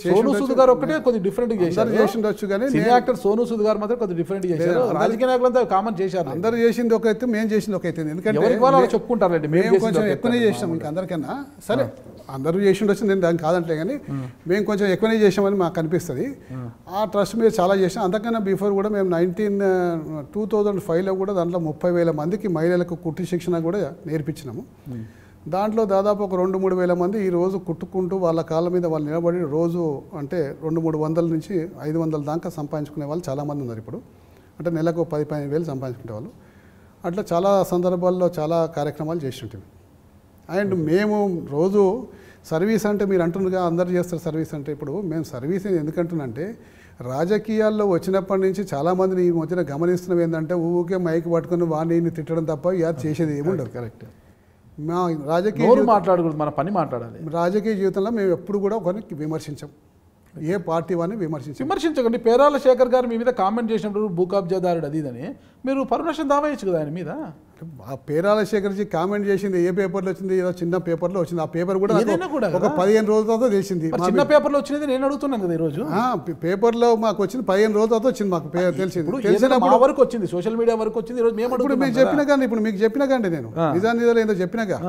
సోను సూద్ గారు ఒకటే కొద్దిగా డిఫరెంట్ చేశారు చేసిండొచ్చు కానీ యాక్టర్ సోను సూద్ గారు మాత్రం కొద్దిగా డిఫరెంట్ చేశారు రాజకీయ నాయకులంతా కామన్ చేశారు అందరు చేసింది ఒక అయితే మేము చేసింది ఒక అయితే ఎందుకంటే వాళ్ళు చెప్పుకుంటారండి మేము కొంచెం ఎక్కువనే చేసినాం ఇంకా అందరికన్నా సరే అందరూ చేసిండొచ్చు నేను దానికి కాదంటే కానీ మేము కొంచెం ఎక్కువనే చేసామని మాకు అనిపిస్తుంది ఆ ట్రస్ట్ మీద చాలా చేసాం అంతకన్నా బిఫోర్ కూడా మేము నైన్టీన్ టూ థౌజండ్ ఫైవ్లో కూడా దాంట్లో ముప్పై వేల మందికి మహిళలు వేలకు కుట్టు శిక్షణ కూడా నేర్పించినాము దాంట్లో దాదాపు ఒక రెండు మూడు వేల మంది ఈరోజు కుట్టుకుంటూ వాళ్ళ కాళ్ళ మీద వాళ్ళు నిలబడి రోజు అంటే రెండు మూడు వందల నుంచి ఐదు వందల దాకా సంపాదించుకునే వాళ్ళు చాలామంది ఉన్నారు ఇప్పుడు అంటే నెలకు పది పదిహేను వేలు సంపాదించుకునే వాళ్ళు అట్లా చాలా సందర్భాల్లో చాలా కార్యక్రమాలు చేసింటివి అండ్ మేము రోజు సర్వీస్ అంటే మీరు అంటున్నారుగా అందరు చేస్తారు సర్వీస్ అంటే ఇప్పుడు మేము సర్వీస్ అంటే రాజకీయాల్లో వచ్చినప్పటి నుంచి చాలామందిని ఈ మధ్యన గమనిస్తున్నవి ఏంటంటే ఊకే మైక్ పట్టుకుని వాణిని తిట్టడం తప్ప యాద్ చేసేది ఏముండదు కరెక్ట్ మా రాజకీయ మాట్లాడకూడదు మన పని మాట్లాడాలి రాజకీయ జీవితంలో మేము ఎప్పుడు కూడా ఒకరిని విమర్శించాం ఏ పార్టీ వాడిని విమర్శించి విమర్శించకండి పేరాల శేఖర్ గారు మీ మీద కామెంట్ చేసినప్పుడు భూకాబ్జాదారుడు అది ఇదని మీరు పర్మిషన్ దావా ఇచ్చు కదా ఆయన మీద ఆ పేరాల శేఖరించి కామెంట్ చేసింది ఏ పేపర్లో వచ్చింది ఏదో చిన్న పేపర్లో వచ్చింది ఆ పేపర్ కూడా ఒక పదిహేను రోజుల తర్వాత తెలిసింది చిన్న పేపర్లో వచ్చినది నేను అడుగుతున్నాను కదా ఈరోజు పేపర్లో మాకు వచ్చింది పదిహేను రోజుల తర్వాత వచ్చింది మాకు తెలిసింది తెలిసినప్పుడు వరకు వచ్చింది సోషల్ మీడియా వరకు వచ్చింది ఈరోజు మేము ఇప్పుడు మీకు చెప్పిన కానీ ఇప్పుడు మీకు చెప్పిన కానీ నేను నిజాన్ని నిజాలు ఏదో చెప్పినాగా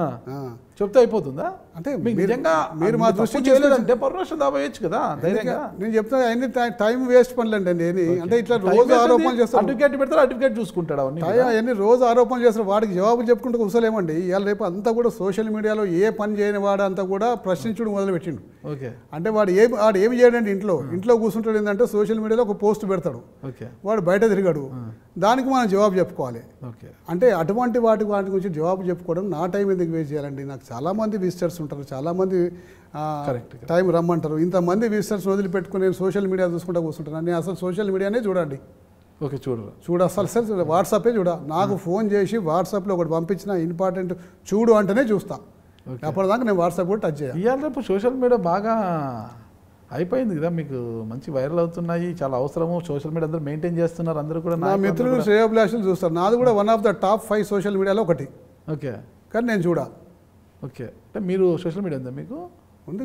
చెప్తే అయిపోతుందా అంటే నిజంగా మీరు మా దృష్టి చేయలేదంటే పర్మేషన్ దాబా కదా ధైర్యంగా నేను చెప్తాను అన్ని టైం వేస్ట్ పనులు అండి అంటే ఇట్లా రోజు ఆరోపణలు చేస్తాను అడ్వకేట్ పెడతారు అడ్వకేట్ చూసుకుంటాడు అవన్నీ అవన్నీ రోజు ఆరోపణ చేస్తారు వాడికి జవాబులు చెప్పుకుంటూ కుసలేమండి ఇవాళ రేపు అంతా కూడా సోషల్ మీడియాలో ఏ పని చేయని వాడు అంతా కూడా ప్రశ్నించడం మొదలుపెట్టిండు ఓకే అంటే వాడు ఏం వాడు ఏమి చేయడండి ఇంట్లో ఇంట్లో కూర్చుంటాడు ఏంటంటే సోషల్ మీడియాలో ఒక పోస్ట్ పెడతాడు ఓకే వాడు బయట తిరిగాడు దానికి మనం జవాబు చెప్పుకోవాలి ఓకే అంటే అటువంటి వాటి వాటి గురించి జవాబు చెప్పుకోవడం నా టైం ఎందుకు వేస్ట్ చేయాలండి నాకు చాలామంది విజిటర్స్ ఉంటారు చాలామంది టైం రమ్మంటారు ఇంతమంది విజిటర్స్ వదిలిపెట్టుకుని నేను సోషల్ మీడియా చూసుకుంటా కూర్చుంటాను నేను అసలు సోషల్ మీడియానే చూడండి ఓకే చూడరా చూడు అసలు సార్ వాట్సాపే చూడ నాకు ఫోన్ చేసి వాట్సాప్లో ఒకటి పంపించిన ఇంపార్టెంట్ చూడు అంటేనే చూస్తా అప్పటిదాకా నేను వాట్సాప్ కూడా టచ్ చేయాలి ఇవాళ రేపు సోషల్ మీడియా బాగా అయిపోయింది కదా మీకు మంచి వైరల్ అవుతున్నాయి చాలా అవసరము సోషల్ మీడియా అందరూ మెయింటైన్ చేస్తున్నారు అందరూ కూడా నా మిత్రులు శ్రేయోభిలాషులు చూస్తారు నాది కూడా one of the top five social మీడియాలో ఒకటి ఓకే కానీ నేను చూడా ఓకే అంటే మీరు సోషల్ మీడియా ఉందా మీకు ఉంది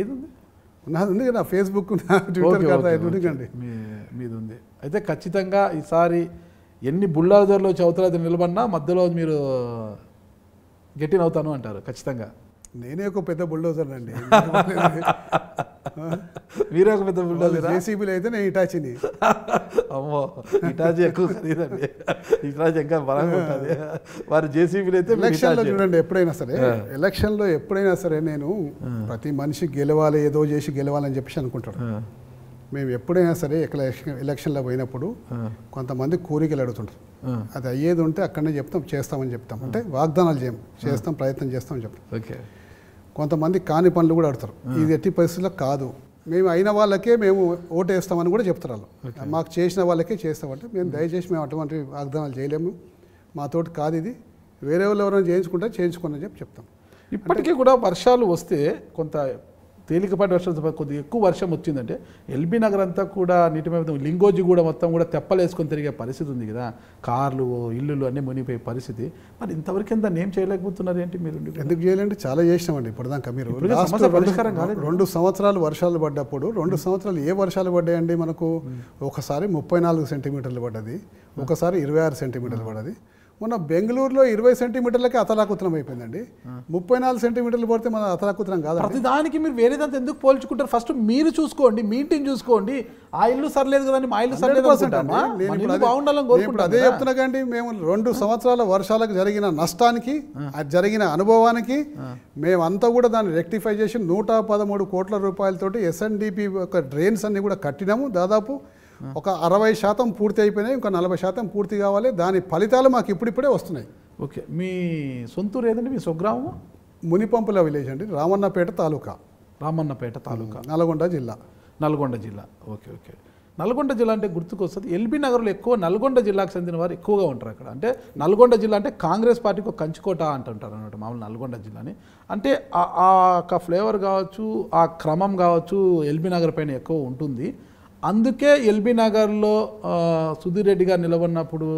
ఏది ఉంది నాది ఉంది నా ఫేస్బుక్ నా ట్విట్టర్ ఖాతా ఎందుకండి మీది ఉంది అయితే ఖచ్చితంగా ఈసారి ఎన్ని బుల్లాజర్లు అది నిలబడినా మధ్యలో మీరు అవుతాను అంటారు ఖచ్చితంగా నేనే ఒక పెద్ద బుల్డోజర్ అండి మీరే ఒక పెద్ద బుల్డోజర్ జేసీబీలు అయితే నేను ఇటాచిని అమ్మో ఇటాచి ఎక్కువ ఖరీదండి ఇటాచి ఇంకా బలంగా ఉంటుంది వారు జేసీబీలు అయితే ఎలక్షన్లో చూడండి ఎప్పుడైనా సరే ఎలక్షన్లో ఎప్పుడైనా సరే నేను ప్రతి మనిషి గెలవాలి ఏదో చేసి గెలవాలని చెప్పేసి అనుకుంటాడు మేము ఎప్పుడైనా సరే ఎలక్షన్ ఎలక్షన్లో పోయినప్పుడు కొంతమంది కోరికలు అడుగుతుంటారు అది అయ్యేది ఉంటే అక్కడనే చెప్తాం చేస్తామని చెప్తాం అంటే వాగ్దానాలు చేయం చేస్తాం ప్రయత్నం చేస్తామని చెప్తాం ఓకే కొంతమంది కాని పనులు కూడా ఆడతారు ఇది ఎట్టి పరిస్థితుల్లో కాదు మేము అయిన వాళ్ళకే మేము ఓటు వేస్తామని కూడా చెప్తారు వాళ్ళు మాకు చేసిన వాళ్ళకే చేస్తామంటే మేము దయచేసి మేము అటువంటి వాగ్దానాలు చేయలేము మాతోటి కాదు ఇది వేరే వాళ్ళు ఎవరైనా చేయించుకుంటే చేయించుకోండి అని చెప్పి చెప్తాం ఇప్పటికీ కూడా వర్షాలు వస్తే కొంత తేలికపాటి వర్షం కొద్దిగా ఎక్కువ వర్షం వచ్చిందంటే ఎల్బీ నగర్ అంతా కూడా నీటి మీద లింగోజి కూడా మొత్తం కూడా తెప్పలేసుకొని తిరిగే పరిస్థితి ఉంది కదా కార్లు ఇల్లులు అన్నీ మునిగిపోయే పరిస్థితి మరి ఇంతవరకు ఎంత నేను చేయలేకపోతున్నారు ఏంటి మీరు ఎందుకు చేయాలంటే చాలా చేసినామండి ఇప్పటిదాకా మీరు రెండు సంవత్సరాలు వర్షాలు పడ్డప్పుడు రెండు సంవత్సరాలు ఏ వర్షాలు పడ్డాయండి మనకు ఒకసారి ముప్పై నాలుగు సెంటీమీటర్లు పడ్డది ఒకసారి ఇరవై ఆరు సెంటీమీటర్లు పడ్డది మొన్న బెంగళూరులో ఇరవై సెంటీమీటర్లకే అతలాకుతనం అయిపోయిందండి ముప్పై నాలుగు సెంటీమీటర్లు పడితే మనం అతలాకుతనం కాదు ప్రతి దానికి మీరు వేరేదంతా ఎందుకు పోల్చుకుంటారు ఫస్ట్ మీరు చూసుకోండి మీ ఇంటిని చూసుకోండి ఆ ఇల్లు సరలేదు కదండి మా ఇల్లు సరలేదు అదే చెప్తున్నా కండి మేము రెండు సంవత్సరాల వర్షాలకు జరిగిన నష్టానికి జరిగిన అనుభవానికి మేమంతా కూడా దాన్ని రెక్టిఫై చేసి నూట పదమూడు కోట్ల రూపాయలతోటి ఎస్ఎన్డిపి యొక్క డ్రైన్స్ అన్ని కూడా కట్టినాము దాదాపు ఒక అరవై శాతం పూర్తి అయిపోయినాయి ఇంకా నలభై శాతం పూర్తి కావాలి దాని ఫలితాలు మాకు ఇప్పుడిప్పుడే వస్తున్నాయి ఓకే మీ సొంతూరు ఏదండి మీ స్వగ్రామం మునిపంపుల విలేజ్ అండి రామన్నపేట తాలూకా రామన్నపేట తాలూకా నల్గొండ జిల్లా నల్గొండ జిల్లా ఓకే ఓకే నల్గొండ జిల్లా అంటే గుర్తుకొస్తుంది ఎల్బీ నగర్లో ఎక్కువ నల్గొండ జిల్లాకు చెందిన వారు ఎక్కువగా ఉంటారు అక్కడ అంటే నల్గొండ జిల్లా అంటే కాంగ్రెస్ పార్టీకి ఒక కంచుకోట అంటుంటారు అనమాట మామూలు నల్గొండ జిల్లాని అంటే ఆ ఫ్లేవర్ కావచ్చు ఆ క్రమం కావచ్చు ఎల్బీ నగర్ పైన ఎక్కువ ఉంటుంది అందుకే ఎల్బీ నగర్లో సుధీర్ రెడ్డి గారు నిలబడినప్పుడు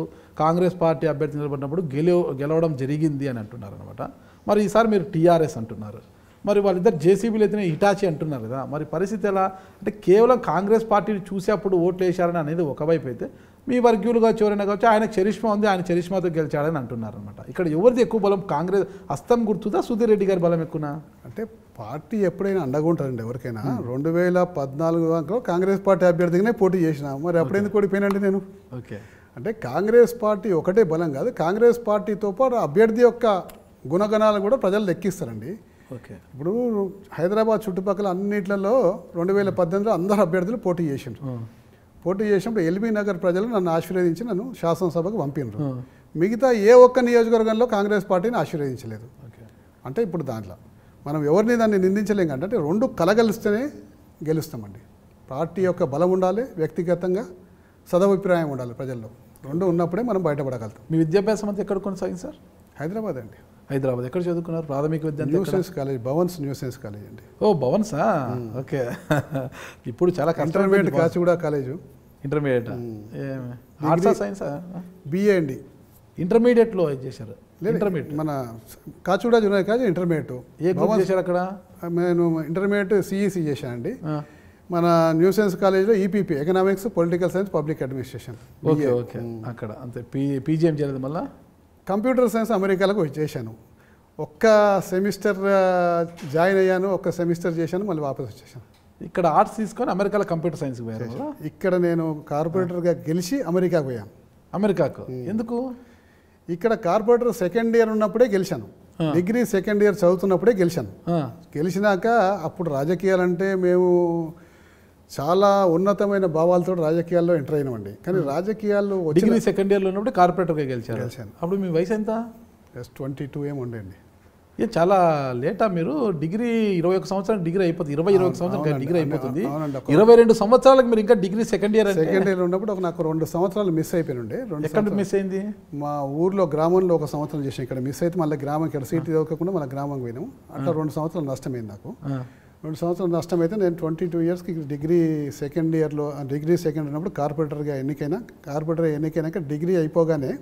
కాంగ్రెస్ పార్టీ అభ్యర్థి నిలబడినప్పుడు గెలవ గెలవడం జరిగింది అని అంటున్నారు అనమాట మరి ఈసారి మీరు టీఆర్ఎస్ అంటున్నారు మరి వాళ్ళిద్దరు జేసీబీలు అయితే హిటాచి అంటున్నారు కదా మరి పరిస్థితి ఎలా అంటే కేవలం కాంగ్రెస్ పార్టీని చూసి అప్పుడు ఓట్లు వేశారని అనేది ఒకవైపు అయితే మీ వర్గీయులుగా చివరైనా కావచ్చు ఆయన చరిష్మా ఉంది ఆయన చరిష్మాతో గెలిచాడని అనమాట ఇక్కడ ఎవరిది ఎక్కువ బలం కాంగ్రెస్ అస్తం గుర్తుదా సుధీర్ రెడ్డి గారి బలం ఎక్కువ అంటే పార్టీ ఎప్పుడైనా అండగా ఉంటుందండి ఎవరికైనా రెండు వేల పద్నాలుగు కాంగ్రెస్ పార్టీ అభ్యర్థిగానే పోటీ చేసిన మరి అప్పుడెందుకు కూడిపోయినండి నేను ఓకే అంటే కాంగ్రెస్ పార్టీ ఒకటే బలం కాదు కాంగ్రెస్ పార్టీతో పాటు అభ్యర్థి యొక్క గుణగణాలు కూడా ప్రజలు లెక్కిస్తారండి ఓకే ఇప్పుడు హైదరాబాద్ చుట్టుపక్కల అన్నిట్లలో రెండు వేల పద్దెనిమిదిలో అందరు అభ్యర్థులు పోటీ చేసిండ్రు పోటీ చేసినప్పుడు ఎల్బీ నగర్ ప్రజలు నన్ను ఆశీర్వదించి నన్ను శాసనసభకు పంపినరు మిగతా ఏ ఒక్క నియోజకవర్గంలో కాంగ్రెస్ పార్టీని ఆశీర్వదించలేదు అంటే ఇప్పుడు దాంట్లో మనం ఎవరిని దాన్ని నిందించలేం అంటే రెండు కలగలిస్తేనే గెలుస్తామండి పార్టీ యొక్క బలం ఉండాలి వ్యక్తిగతంగా సదభిప్రాయం ఉండాలి ప్రజల్లో రెండు ఉన్నప్పుడే మనం బయటపడగలుగుతాం మీ విద్యాభ్యాసం అంతా ఎక్కడ కొనసాగింది సార్ హైదరాబాద్ అండి హైదరాబాద్ ఎక్కడ చదువుకున్నారు ప్రాథమిక విద్య new science college Bhavans new science college అండి ఓ భవన్సా ఓకే ఇప్పుడు చాలా ఇంటర్మీడియట్ కాచిగూడా కాలేజు ఇంటర్మీడియట్ ఆర్ట్సా సైన్సా బిఏ అండి ఇంటర్మీడియట్లో చేశారు ఇంటర్మీడియట్ మన కాచుడా junior college intermediate A group చేశారు అక్కడ నేను ఇంటర్మీడియట్ సిఈసి e చేశాను అండి మన న్యూ సైన్స్ కాలేజ్లో EPP economics political science public administration okay okay అక్కడ అంతే పీ పీజీఎం చేయలేదు మళ్ళీ కంప్యూటర్ సైన్స్ అమెరికాలకు చేశాను ఒక్క సెమిస్టర్ జాయిన్ అయ్యాను ఒక్క సెమిస్టర్ చేశాను మళ్ళీ వాపస్ వచ్చేసాను ఇక్కడ ఆర్ట్స్ తీసుకొని అమెరికాలో కంప్యూటర్ సైన్స్ పోయాను ఇక్కడ నేను కార్పొరేటర్గా గెలిచి అమెరికాకు పోయాను అమెరికాకు ఎందుకు ఇక్కడ కార్పొరేటర్ సెకండ్ ఇయర్ ఉన్నప్పుడే గెలిచాను డిగ్రీ సెకండ్ ఇయర్ చదువుతున్నప్పుడే గెలిచాను గెలిచినాక అప్పుడు రాజకీయాలంటే మేము చాలా ఉన్నతమైన భావాలతో రాజకీయాల్లో ఎంటర్ అయినామండి కానీ రాజకీయాల్లో డిగ్రీ సెకండ్ ఇయర్లో ఉన్నప్పుడు కార్పొరేటర్గా గెలిచారు గెలిచాను అప్పుడు మీ వయసు ఎంత జస్ట్ ట్వంటీ టూ ఏమి ఉండండి ఏ చాలా లేటా మీరు డిగ్రీ ఇరవై ఒక సంవత్సరానికి డిగ్రీ అయిపోతుంది ఇరవై ఇరవై ఒక సంవత్సరం డిగ్రీ అయిపోతుంది ఇరవై రెండు సంవత్సరాలకు మీరు ఇంకా degree second year second year ఉన్నప్పుడు ఒక నాకు రెండు సంవత్సరాలు మిస్ అయిపోయి ఉండే ఎక్కడ మిస్ అయింది మా ఊర్లో గ్రామంలో ఒక సంవత్సరం చేసాం ఇక్కడ మిస్ అయితే మళ్ళీ గ్రామం ఇక్కడ సీట్ దొరకకుండా మళ్ళీ గ్రామం పోయినాము అట్లా రెండు సంవత్సరాలు నష్టమైంది నాకు రెండు సంవత్సరాలు నష్టం అయితే నేను ట్వంటీ టూ ఇయర్స్కి డిగ్రీ సెకండ్ ఇయర్లో డిగ్రీ సెకండ్ ఉన్నప్పుడు కార్పొరేటర్గా ఎన్నికైనా కార్పొరేటర్ ఎన్నికైనాక డిగ్రీ అయిపోగానే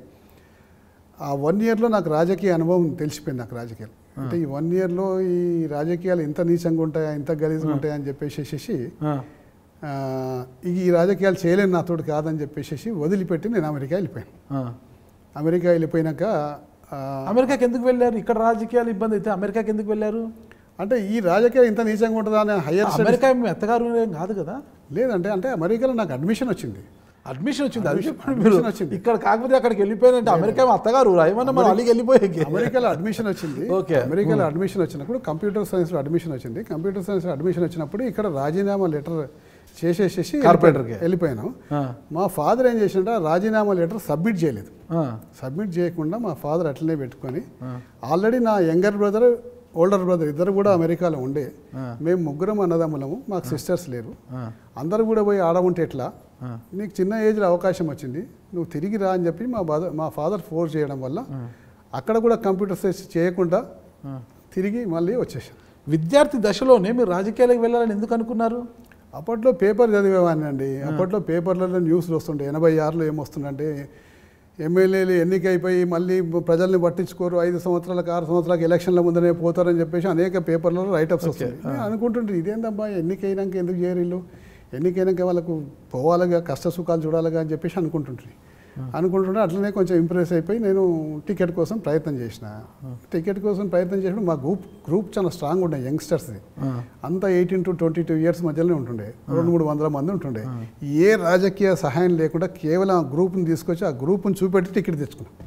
ఆ వన్ ఇయర్లో నాకు రాజకీయ అనుభవం తెలిసిపోయింది నాకు రాజకీయాలు అంటే ఈ వన్ ఇయర్లో ఈ రాజకీయాలు ఇంత నీచంగా ఉంటాయా ఇంత గలీజ్గా ఉంటాయా అని చెప్పేసేసి ఈ రాజకీయాలు చేయలేను తోటి కాదని చెప్పేసి వదిలిపెట్టి నేను అమెరికా వెళ్ళిపోయాను అమెరికా వెళ్ళిపోయినాక అమెరికాకి ఎందుకు వెళ్ళారు ఇక్కడ రాజకీయాలు ఇబ్బంది అయితే అమెరికాకి ఎందుకు వెళ్ళారు అంటే ఈ రాజకీయాలు ఇంత నీచంగా ఉంటుందా అనే హయ్యర్ అమెరికా అత్తగారు కాదు కదా లేదంటే అంటే అమెరికాలో నాకు అడ్మిషన్ వచ్చింది అడ్మిషన్ వచ్చింది అది చెప్పండి మీరు ఇక్కడ కాకపోతే అక్కడికి వెళ్ళిపోయినంటే అమెరికా అత్తగారు ఏమన్నా మనం అలిగి వెళ్ళిపోయే అమెరికాలో అడ్మిషన్ వచ్చింది ఓకే అమెరికాలో అడ్మిషన్ hmm. వచ్చినప్పుడు కంప్యూటర్ సైన్స్లో అడ్మిషన్ వచ్చింది కంప్యూటర్ సైన్స్లో అడ్మిషన్ వచ్చినప్పుడు ఇక్కడ రాజీనామా లెటర్ చేసేసేసి కార్పొరేటర్కి వెళ్ళిపోయినాం మా ఫాదర్ ఏం చేసిండ రాజీనామా లెటర్ సబ్మిట్ చేయలేదు సబ్మిట్ చేయకుండా మా ఫాదర్ అట్లనే పెట్టుకొని ఆల్రెడీ నా యంగర్ బ్రదర్ ఓల్డర్ బ్రదర్ ఇద్దరు కూడా అమెరికాలో ఉండే మేము ముగ్గురం అన్నదమ్ములము మాకు సిస్టర్స్ లేరు అందరు కూడా పోయి ఆడ ఉంటే ఎట్లా నీకు చిన్న ఏజ్లో అవకాశం వచ్చింది నువ్వు తిరిగి రా అని చెప్పి మా బాధ మా ఫాదర్ ఫోర్స్ చేయడం వల్ల అక్కడ కూడా కంప్యూటర్ సైన్స్ చేయకుండా తిరిగి మళ్ళీ వచ్చేసాను విద్యార్థి దశలోనే మీరు రాజకీయాలకు వెళ్ళాలని ఎందుకు అనుకున్నారు అప్పట్లో పేపర్ చదివేవాడిని అండి అప్పట్లో పేపర్లలో న్యూస్లు వస్తుండే ఎనభై ఆరులో ఏమొస్తుందంటే ఎమ్మెల్యేలు ఎన్నికైపోయి మళ్ళీ ప్రజల్ని పట్టించుకోరు ఐదు సంవత్సరాలకు ఆరు సంవత్సరాలకు ఎలక్షన్ల ముందనే పోతారని చెప్పేసి అనేక పేపర్లలో రైటప్స్ వస్తాయి అనుకుంటుంటారు ఇదేందబ్బా ఎన్నికైనాక ఎందుకు చేయరు వీళ్ళు ఎన్నికైనాక వాళ్ళకు పోవాలిగా కష్ట సుఖాలు చూడాలిగా అని చెప్పేసి అనుకుంటుంటారు అనుకుంటుంటే అట్లనే కొంచెం ఇంప్రెస్ అయిపోయి నేను టికెట్ కోసం ప్రయత్నం చేసిన టికెట్ కోసం ప్రయత్నం చేసినప్పుడు మా గ్రూప్ గ్రూప్ చాలా స్ట్రాంగ్ ఉండే యంగ్స్టర్స్ది అంతా eighteen to twenty two years మధ్యలోనే ఉంటుండే రెండు మూడు వందల మంది ఉంటుండే ఏ రాజకీయ సహాయం లేకుండా కేవలం ఆ గ్రూప్ని తీసుకొచ్చి ఆ గ్రూప్ని చూపెట్టి టికెట్ తెచ్చుకున్నాను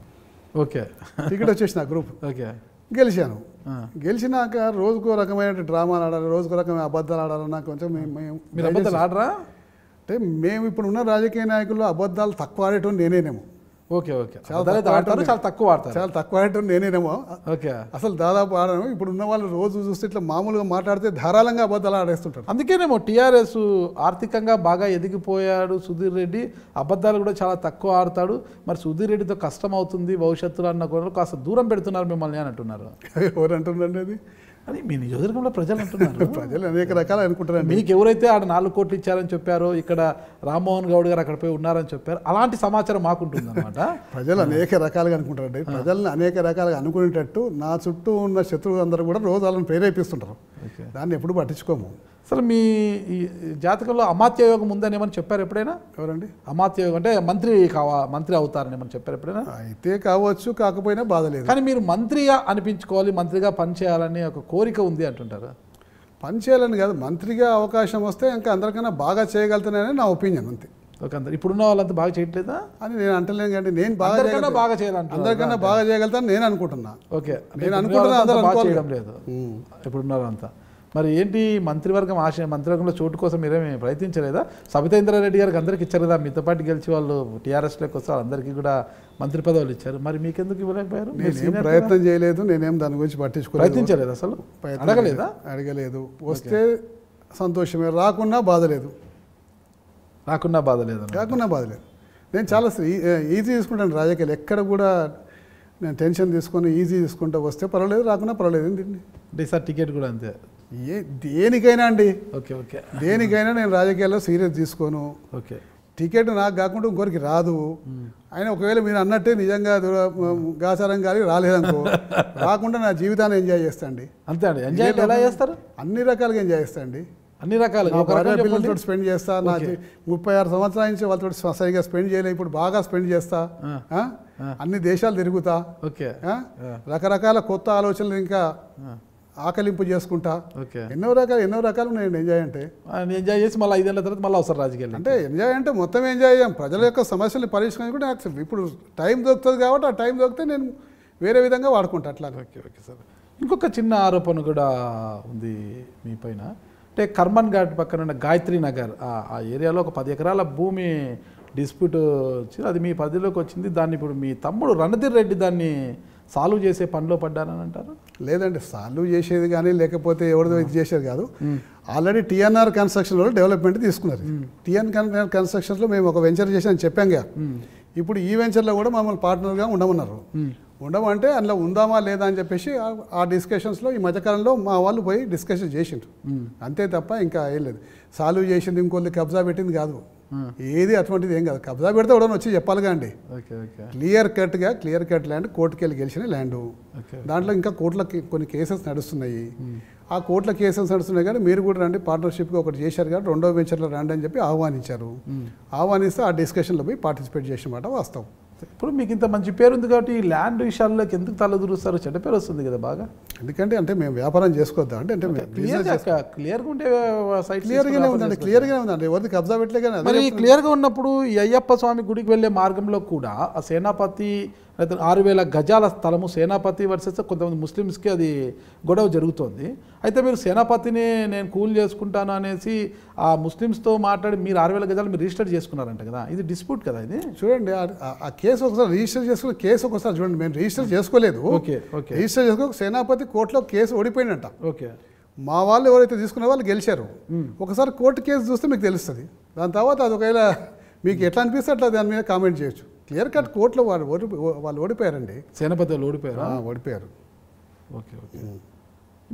ఓకే టికెట్ వచ్చేసిన ఆ గ్రూప్ ఓకే గెలిచాను గెలిచినాక రోజుకో రకమైన డ్రామాలు ఆడాలి రోజుకో రకమైన అబద్ధాలు ఆడాలన్నా కొంచెం మేము మీరు ఆడరా అంటే మేము ఇప్పుడు ఉన్న రాజకీయ నాయకుల్లో అబద్ధాలు తక్కువ ఆడేటోని నేనేనేమో ఓకే ఓకే చాలా చాలా తక్కువ ఆడతారు చాలా తక్కువ ఆడటం నేనేనేమో ఓకే అసలు దాదాపు ఆడను ఇప్పుడు ఉన్న వాళ్ళు రోజు చూస్తే ఇట్లా మామూలుగా మాట్లాడితే ధారాళంగా అబద్ధాలు ఆడేస్తుంటారు అందుకేనేమో టీఆర్ఎస్ ఆర్థికంగా బాగా ఎదిగిపోయాడు సుధీర్ రెడ్డి అబద్ధాలు కూడా చాలా తక్కువ ఆడతాడు మరి సుధీర్ రెడ్డితో కష్టం అవుతుంది భవిష్యత్తులో అన్న కూడా కాస్త దూరం పెడుతున్నారు మిమ్మల్ని అని అంటున్నారు ఎవరు అంటున్నారు అది అది మీ నియోజకవర్గంలో ప్రజలు అంటున్నారు *laughs* ప్రజలు అనేక రకాలు అనుకుంటున్నారు మీకు ఎవరైతే ఆడ నాలుగు కోట్లు ఇచ్చారని చెప్పారో ఇక్కడ రామ్మోహన్ గౌడ్ గారు అక్కడ పోయి ఉన్నారని చెప్పారు అలాంటి సమాచారం మాకుంటుంది అనమాట *laughs* ప్రజలు అనేక రకాలుగా అనుకుంటారండి ప్రజలను అనేక రకాలుగా అనుకునేటట్టు నా చుట్టూ ఉన్న శత్రువులందరూ కూడా రోజు వాళ్ళని ప్రేరేపిస్తుంటారు దాన్ని ఎప్పుడు పట్టించుకోము అసలు మీ జాతకంలో అమాత్య యోగం ఉందని ఏమని చెప్పారు ఎప్పుడైనా ఎవరండి అమాత్య యోగం అంటే మంత్రి కావా మంత్రి అవుతారని ఏమని చెప్పారు ఎప్పుడైనా అయితే కావచ్చు కాకపోయినా బాధ లేదు కానీ మీరు మంత్రిగా అనిపించుకోవాలి మంత్రిగా పనిచేయాలని ఒక కోరిక ఉంది అంటుంటారు పనిచేయాలని కాదు మంత్రిగా అవకాశం వస్తే ఇంకా అందరికన్నా బాగా చేయగలుగుతున్నానని నా ఒపీనియన్ అంతే ఓకే అందరు ఇప్పుడున్న వాళ్ళంతా బాగా చేయట్లేదా అని నేను అంటలేను కానీ నేను బాగా బాగా చేయాలంటే అందరికన్నా బాగా చేయగలుగుతాను నేను అనుకుంటున్నా ఓకే నేను అనుకుంటున్నా అందరూ లేదు ఇప్పుడున్నారంతా మరి ఏంటి మంత్రివర్గం ఆశ మంత్రివర్గంలో చోటు కోసం మీరేమి ప్రయత్నించలేదా సబితేంద్రారెడ్డి గారికి అందరికీ ఇచ్చారు కదా మీతో పాటు గెలిచి వాళ్ళు టీఆర్ఎస్లోకి వస్తే వాళ్ళందరికీ కూడా మంత్రి పదవులు ఇచ్చారు మరి మీకెందుకు ఇవ్వలేకపోయారు నేను ప్రయత్నం చేయలేదు నేనేం దాని గురించి పట్టించుకో ప్రయత్నించలేదు అసలు అడగలేదా అడగలేదు వస్తే సంతోషమే రాకుండా బాధ లేదు రాకుండా బాధ లేదు రాకుండా బాధ లేదు నేను చాలా ఈజీ తీసుకుంటాను రాజకీయాలు ఎక్కడ కూడా నేను టెన్షన్ తీసుకొని ఈజీ తీసుకుంటూ వస్తే పర్వాలేదు రాకుండా పర్వాలేదు ఏంటండి అంటే సార్ టికెట్ కూడా అంతే ఏ దేనికైనా అండి ఓకే ఓకే దేనికైనా నేను రాజకీయాల్లో సీరియస్ తీసుకోను ఓకే టికెట్ నాకు కాకుండా ఇంకొకరికి రాదు ఆయన ఒకవేళ మీరు అన్నట్టే నిజంగా గాసారం కానీ రాలేదనుకో *laughs* రాకుండా నా జీవితాన్ని ఎంజాయ్ చేస్తాండి అంతే అండి ఎంజాయ్ ఎలా చేస్తారు అన్ని రకాలుగా ఎంజాయ్ చేస్తాండి అన్ని రకాలుగా పిల్లలతో స్పెండ్ చేస్తా నా ముప్పై ఆరు సంవత్సరాల నుంచి వాళ్ళతో సరిగా స్పెండ్ చేయలేదు ఇప్పుడు బాగా స్పెండ్ చేస్తా అన్ని దేశాలు తిరుగుతా ఓకే రకరకాల కొత్త ఆలోచనలు ఇంకా ఆకలింపు చేసుకుంటా ఎన్నో రకాలు ఎన్నో రకాలు నేను ఎంజాయ్ అంటే ఎంజాయ్ చేసి మళ్ళీ ఐదేళ్ళ తర్వాత మళ్ళీ అవసరం రాజకీయాలు అంటే ఎంజాయ్ అంటే మొత్తం ఎంజాయ్ చేయం ప్రజల యొక్క సమస్యలు పరిష్కరించుకుంటే నాకు ఇప్పుడు టైం దొరుకుతుంది కాబట్టి ఆ టైం దొరికితే నేను వేరే విధంగా వాడుకుంటా అట్లా ఓకే ఓకే సార్ ఇంకొక చిన్న ఆరోపణ కూడా ఉంది మీ పైన అంటే కర్మన్ ఘాట్ పక్కన ఉన్న గాయత్రి నగర్ ఆ ఏరియాలో ఒక పది ఎకరాల భూమి డిస్ప్యూట్ వచ్చింది అది మీ పరిధిలోకి వచ్చింది దాన్ని ఇప్పుడు మీ తమ్ముడు రణధీర్ రెడ్డి దాన్ని సాల్వ్ చేసే పనిలో పడ్డారని అంటారు లేదండి సాల్వ్ చేసేది కానీ లేకపోతే ఎవరిదో ఇది చేసేది కాదు ఆల్రెడీ టీఎన్ఆర్ కన్స్ట్రక్షన్లో డెవలప్మెంట్ తీసుకున్నారు టీఎన్ కన్స్ట్రక్షన్స్లో మేము ఒక వెంచర్ చేసామని చెప్పాం కదా ఇప్పుడు ఈ వెంచర్లో కూడా మమ్మల్ని పార్ట్నర్గా ఉండమన్నారు ఉండమంటే అందులో ఉందామా లేదా అని చెప్పేసి ఆ డిస్కషన్స్లో ఈ మధ్యకాలంలో మా వాళ్ళు పోయి డిస్కషన్ చేసిండ్రు అంతే తప్ప ఇంకా ఏం లేదు సాల్వ్ చేసింది ఇంకొద్ది కబ్జా పెట్టింది కాదు ఏది అటువంటిది ఏం కాదు కబ్జా పెడితే ఎవడని వచ్చి చెప్పాలి కానీ క్లియర్ కట్గా క్లియర్ కట్ ల్యాండ్ కోర్టుకి వెళ్ళి గెలిచిన ల్యాండ్ దాంట్లో ఇంకా కోర్టుల కొన్ని కేసెస్ నడుస్తున్నాయి ఆ కోర్టుల కేసెస్ నడుస్తున్నాయి కానీ మీరు కూడా రండి పార్ట్నర్షిప్గా ఒకటి చేశారు కాబట్టి రెండో వెంచర్లో రండి అని చెప్పి ఆహ్వానించారు ఆహ్వానిస్తే ఆ డిస్కషన్లో పోయి పార్టిసిపేట్ చేసిన మాట వాస్తవం ఇప్పుడు మీకు ఇంత మంచి పేరు ఉంది కాబట్టి ఈ ల్యాండ్ విషయాల్లోకి ఎందుకు తలదూరుస్తారు చెడ్డ పేరు వస్తుంది కదా బాగా ఎందుకంటే అంటే మేము వ్యాపారం చేసుకోవద్దా అంటే అంటే క్లియర్గా ఉంటే సైట్ క్లియర్గానే ఉందండి క్లియర్గానే ఉందండి ఎవరికి కబ్జా పెట్టలే కానీ మరి క్లియర్గా ఉన్నప్పుడు అయ్యప్ప స్వామి గుడికి వెళ్ళే మార్గంలో కూడా ఆ సేనాపతి అయితే ఆరు వేల గజాల స్థలము సేనాపతి వర్సెస్ కొంతమంది ముస్లిమ్స్కి అది గొడవ జరుగుతోంది అయితే మీరు సేనాపతిని నేను కూల్ చేసుకుంటాను అనేసి ఆ ముస్లిమ్స్తో మాట్లాడి మీరు ఆరు వేల గజాలు మీరు రిజిస్టర్ చేసుకున్నారంట కదా ఇది డిస్ప్యూట్ కదా ఇది చూడండి ఆ కేసు ఒకసారి రిజిస్టర్ చేసుకున్న కేసు ఒకసారి చూడండి మేము రిజిస్టర్ చేసుకోలేదు ఓకే ఓకే రిజిస్టర్ చేసుకో సేనాపతి కోర్టులో కేసు ఓడిపోయిందంట ఓకే మా వాళ్ళు ఎవరైతే తీసుకున్న వాళ్ళు గెలిచారు ఒకసారి కోర్టు కేసు చూస్తే మీకు తెలుస్తుంది దాని తర్వాత అది ఒకవేళ మీకు ఎట్లా అనిపిస్తే అట్లా దాని మీద కామెంట్ చేయొచ్చు క్లియర్ కట్ కోర్టులో వాళ్ళు ఓడి వాళ్ళు ఓడిపోయారండి సేనపతిలో ఓడిపోయారు ఓడిపోయారు ఓకే ఓకే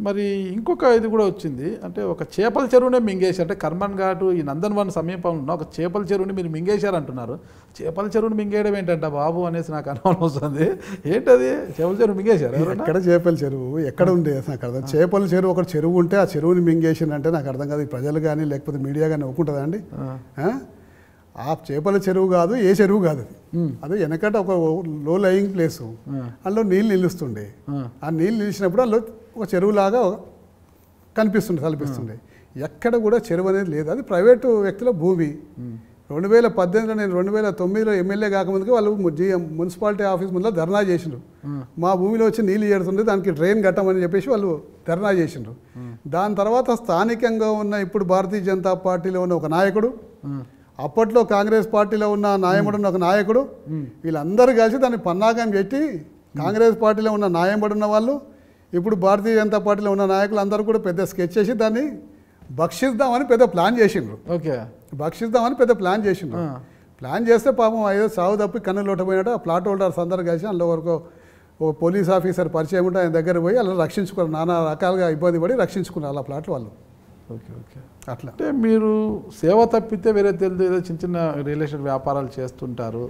మరి ఇంకొక ఇది కూడా వచ్చింది అంటే ఒక చేపల చెరువునే మింగేశారు అంటే కర్మన్ ఘాటు ఈ నందన్వన్ సమీపంలో ఉన్న ఒక చేపల చెరువుని మీరు మింగేశారు అంటున్నారు చేపల చెరువుని మింగేయడం ఏంటంట బాబు అనేసి నాకు అనుమానం వస్తుంది ఏంటది చేపల చెరువు మింగేశారు ఎక్కడ చేపల చెరువు ఎక్కడ ఉంది నాకు అర్థం చేపల చెరువు ఒక చెరువు ఉంటే ఆ చెరువుని మింగేసిన అంటే నాకు అర్థం కాదు ప్రజలు కానీ లేకపోతే మీడియా కానీ ఒప్పుకుంటుందండి ఆ చేపల చెరువు కాదు ఏ చెరువు కాదు అది అది వెనకట ఒక లో లయింగ్ ప్లేస్ అందులో నీళ్ళు నిలుస్తుండే ఆ నీళ్ళు నిలిచినప్పుడు అందులో ఒక చెరువులాగా కనిపిస్తుండే కల్పిస్తుండే ఎక్కడ కూడా చెరువు అనేది లేదు అది ప్రైవేటు వ్యక్తుల భూమి రెండు వేల పద్దెనిమిదిలో నేను రెండు వేల తొమ్మిదిలో ఎమ్మెల్యే కాకముందుకు వాళ్ళు మున్సిపాలిటీ ఆఫీస్ ముందు ధర్నా చేసిండ్రు మా భూమిలో వచ్చి నీళ్ళు చేరుతుండే దానికి డ్రైన్ కట్టమని చెప్పేసి వాళ్ళు ధర్నా చేసిండ్రు దాని తర్వాత స్థానికంగా ఉన్న ఇప్పుడు భారతీయ జనతా పార్టీలో ఉన్న ఒక నాయకుడు అప్పట్లో కాంగ్రెస్ పార్టీలో ఉన్న నాయముడున్న ఒక నాయకుడు వీళ్ళందరూ కలిసి దాన్ని పన్నాగం పెట్టి కాంగ్రెస్ పార్టీలో ఉన్న నాయంబడున్న వాళ్ళు ఇప్పుడు భారతీయ జనతా పార్టీలో ఉన్న నాయకులు అందరూ కూడా పెద్ద స్కెచ్ చేసి దాన్ని భక్షిద్దామని పెద్ద ప్లాన్ చేసిండ్రు ఓకే భక్షిద్దామని పెద్ద ప్లాన్ చేసిండ్రు ప్లాన్ చేస్తే పాపం ఏదో సాగు తప్పి కన్ను లోటపోయినట్టు ఆ ప్లాట్ హోల్డర్స్ అందరూ కలిసి అందులో వరకు ఓ పోలీస్ ఆఫీసర్ పరిచయం ఉంటే ఆయన దగ్గర పోయి అలా రక్షించుకున్నారు నానా రకాలుగా ఇబ్బంది పడి రక్షించుకున్నారు అలా ప్లాట్లు వాళ్ళు ఓకే ఓకే అట్లా అంటే మీరు సేవ తప్పితే వేరే తెలుదు ఏదో చిన్న చిన్న ఎస్టేట్ వ్యాపారాలు చేస్తుంటారు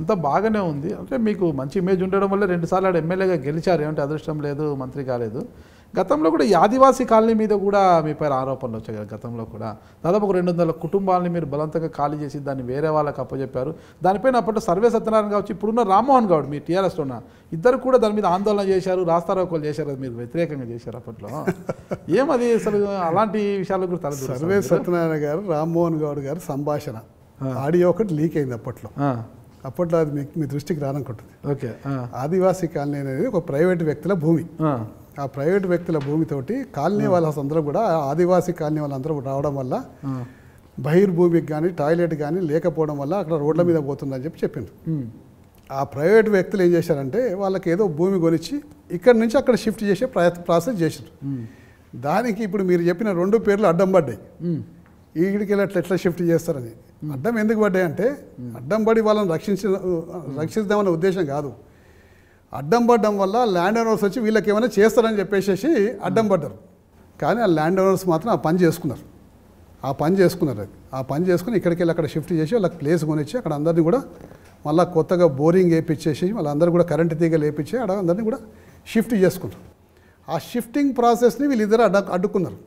అంతా బాగానే ఉంది అంటే మీకు మంచి ఇమేజ్ ఉండడం వల్ల రెండుసార్లు ఆడు ఎమ్మెల్యేగా గెలిచారు ఏమంటే అదృష్టం లేదు మంత్రి కాలేదు గతంలో కూడా ఈ ఆదివాసీ కాలనీ మీద కూడా మీ పైన ఆరోపణలు వచ్చాయి కదా గతంలో కూడా దాదాపు ఒక రెండు వందల కుటుంబాలని మీరు బలవంతంగా ఖాళీ చేసి దాన్ని వేరే వాళ్ళకి అప్పచెప్పారు దానిపైన అప్పట్లో సర్వే సత్యనారాయణ కావచ్చు ఇప్పుడున్న రామ్మోహన్ గౌడ్ మీ టీఆర్ఎస్లో ఉన్న ఇద్దరు కూడా దాని మీద ఆందోళన చేశారు రాస్తారోకోలు చేశారు మీరు వ్యతిరేకంగా చేశారు అప్పట్లో ఏమది అసలు అలాంటి విషయాలు కూడా తల సర్వే సత్యనారాయణ గారు రామ్మోహన్ గౌడ్ గారు సంభాషణ ఆడియో ఒకటి లీక్ అయింది అప్పట్లో అప్పట్లో అది మీ దృష్టికి రానుకుంటుంది ఓకే ఆదివాసీ కాలనీ అనేది ఒక ప్రైవేట్ వ్యక్తుల భూమి ఆ ప్రైవేట్ వ్యక్తుల భూమితోటి కాలనీ వాళ్ళందరూ కూడా ఆదివాసీ కాలనీ వాళ్ళందరూ రావడం వల్ల బహిర్భూమికి కానీ టాయిలెట్ కానీ లేకపోవడం వల్ల అక్కడ రోడ్ల మీద పోతుందని చెప్పి చెప్పింది ఆ ప్రైవేట్ వ్యక్తులు ఏం చేశారంటే వాళ్ళకి ఏదో భూమి కొనిచ్చి ఇక్కడ నుంచి అక్కడ షిఫ్ట్ చేసే ప్రాసెస్ చేశారు దానికి ఇప్పుడు మీరు చెప్పిన రెండు పేర్లు అడ్డం పడ్డాయి ఈడికి ఎట్లా ఎట్లా షిఫ్ట్ చేస్తారని అడ్డం ఎందుకు పడ్డాయి అంటే అడ్డం పడి వాళ్ళని రక్షించిన రక్షిద్దామనే ఉద్దేశం కాదు అడ్డం పడ్డం వల్ల ల్యాండ్ ఓనర్స్ వచ్చి వీళ్ళకి ఏమైనా చేస్తారని చెప్పేసి అడ్డం hmm. పడ్డారు కానీ ఆ ల్యాండ్ ఓనర్స్ మాత్రం ఆ పని చేసుకున్నారు ఆ పని చేసుకున్నారు ఆ పని చేసుకుని ఇక్కడికి వెళ్ళి అక్కడ షిఫ్ట్ చేసి వాళ్ళకి ప్లేస్ కొనిచ్చి అక్కడ అందరినీ కూడా మళ్ళీ కొత్తగా బోరింగ్ వేయించేసి వాళ్ళందరూ కూడా కరెంట్ తీగలు వేయించి అక్కడ అందరినీ కూడా షిఫ్ట్ చేసుకున్నారు ఆ షిఫ్టింగ్ ప్రాసెస్ని వీళ్ళిద్దరు అడ్డ అడ్డుకున్నారు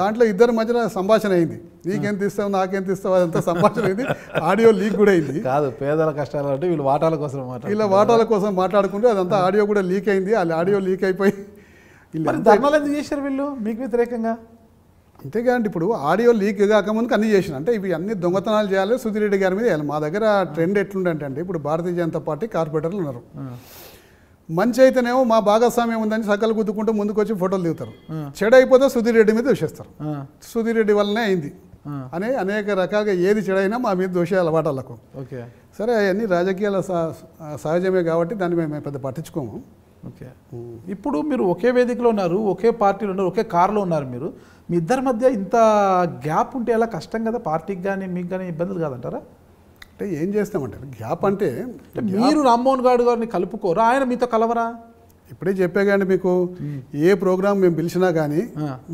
దాంట్లో ఇద్దరి మధ్యన సంభాషణ అయింది నీకెంత ఇస్తావు నాకెంత ఇస్తావు అదంతా సంభాషణ అయింది ఆడియో లీక్ కూడా అయింది కాదు పేదల కష్టాలు అంటే వీళ్ళు వాటాల కోసం వీళ్ళ వాటాల కోసం మాట్లాడుకుంటే అదంతా ఆడియో కూడా లీక్ అయింది వాళ్ళు ఆడియో లీక్ అయిపోయి ధర్నాలు ఎందుకు చేశారు వీళ్ళు మీకు వ్యతిరేకంగా అంతేకాదండి ఇప్పుడు ఆడియో లీక్ కాకముందుకు అన్ని చేసిన అంటే ఇవి అన్ని దొంగతనాలు చేయాలి సుధీరెడ్డి గారి మీద మా దగ్గర ట్రెండ్ అంటే ఇప్పుడు భారతీయ జనతా పార్టీ కార్పొరేటర్లు ఉన్నారు మంచి అయితేనేమో మా భాగస్వామ్యం ఉందని సకలు గుద్దుకుంటూ ముందుకొచ్చి ఫోటోలు దిగుతారు చెడు అయిపోతే సుధీర్ రెడ్డి మీద దూషిస్తారు సుధీర్ రెడ్డి వల్లనే అయింది అనే అనేక రకాలుగా ఏది చెడైనా మా మీద అలవాటు అలవాటాలకు ఓకే సరే అవన్నీ రాజకీయాల సహజమే కాబట్టి దాన్ని మేము పెద్ద పట్టించుకోము ఓకే ఇప్పుడు మీరు ఒకే వేదికలో ఉన్నారు ఒకే పార్టీలో ఉన్నారు ఒకే కార్లో ఉన్నారు మీరు మీ ఇద్దరి మధ్య ఇంత గ్యాప్ ఉంటే ఎలా కష్టం కదా పార్టీకి కానీ మీకు కానీ ఇబ్బందులు కాదంటారా అంటే ఏం చేస్తామంటారు గ్యాప్ అంటే మీరు రామ్మోహన్ గారు గారిని కలుపుకోరా ఆయన మీతో కలవరా ఇప్పుడే చెప్పే కానీ మీకు ఏ ప్రోగ్రామ్ మేము పిలిచినా కానీ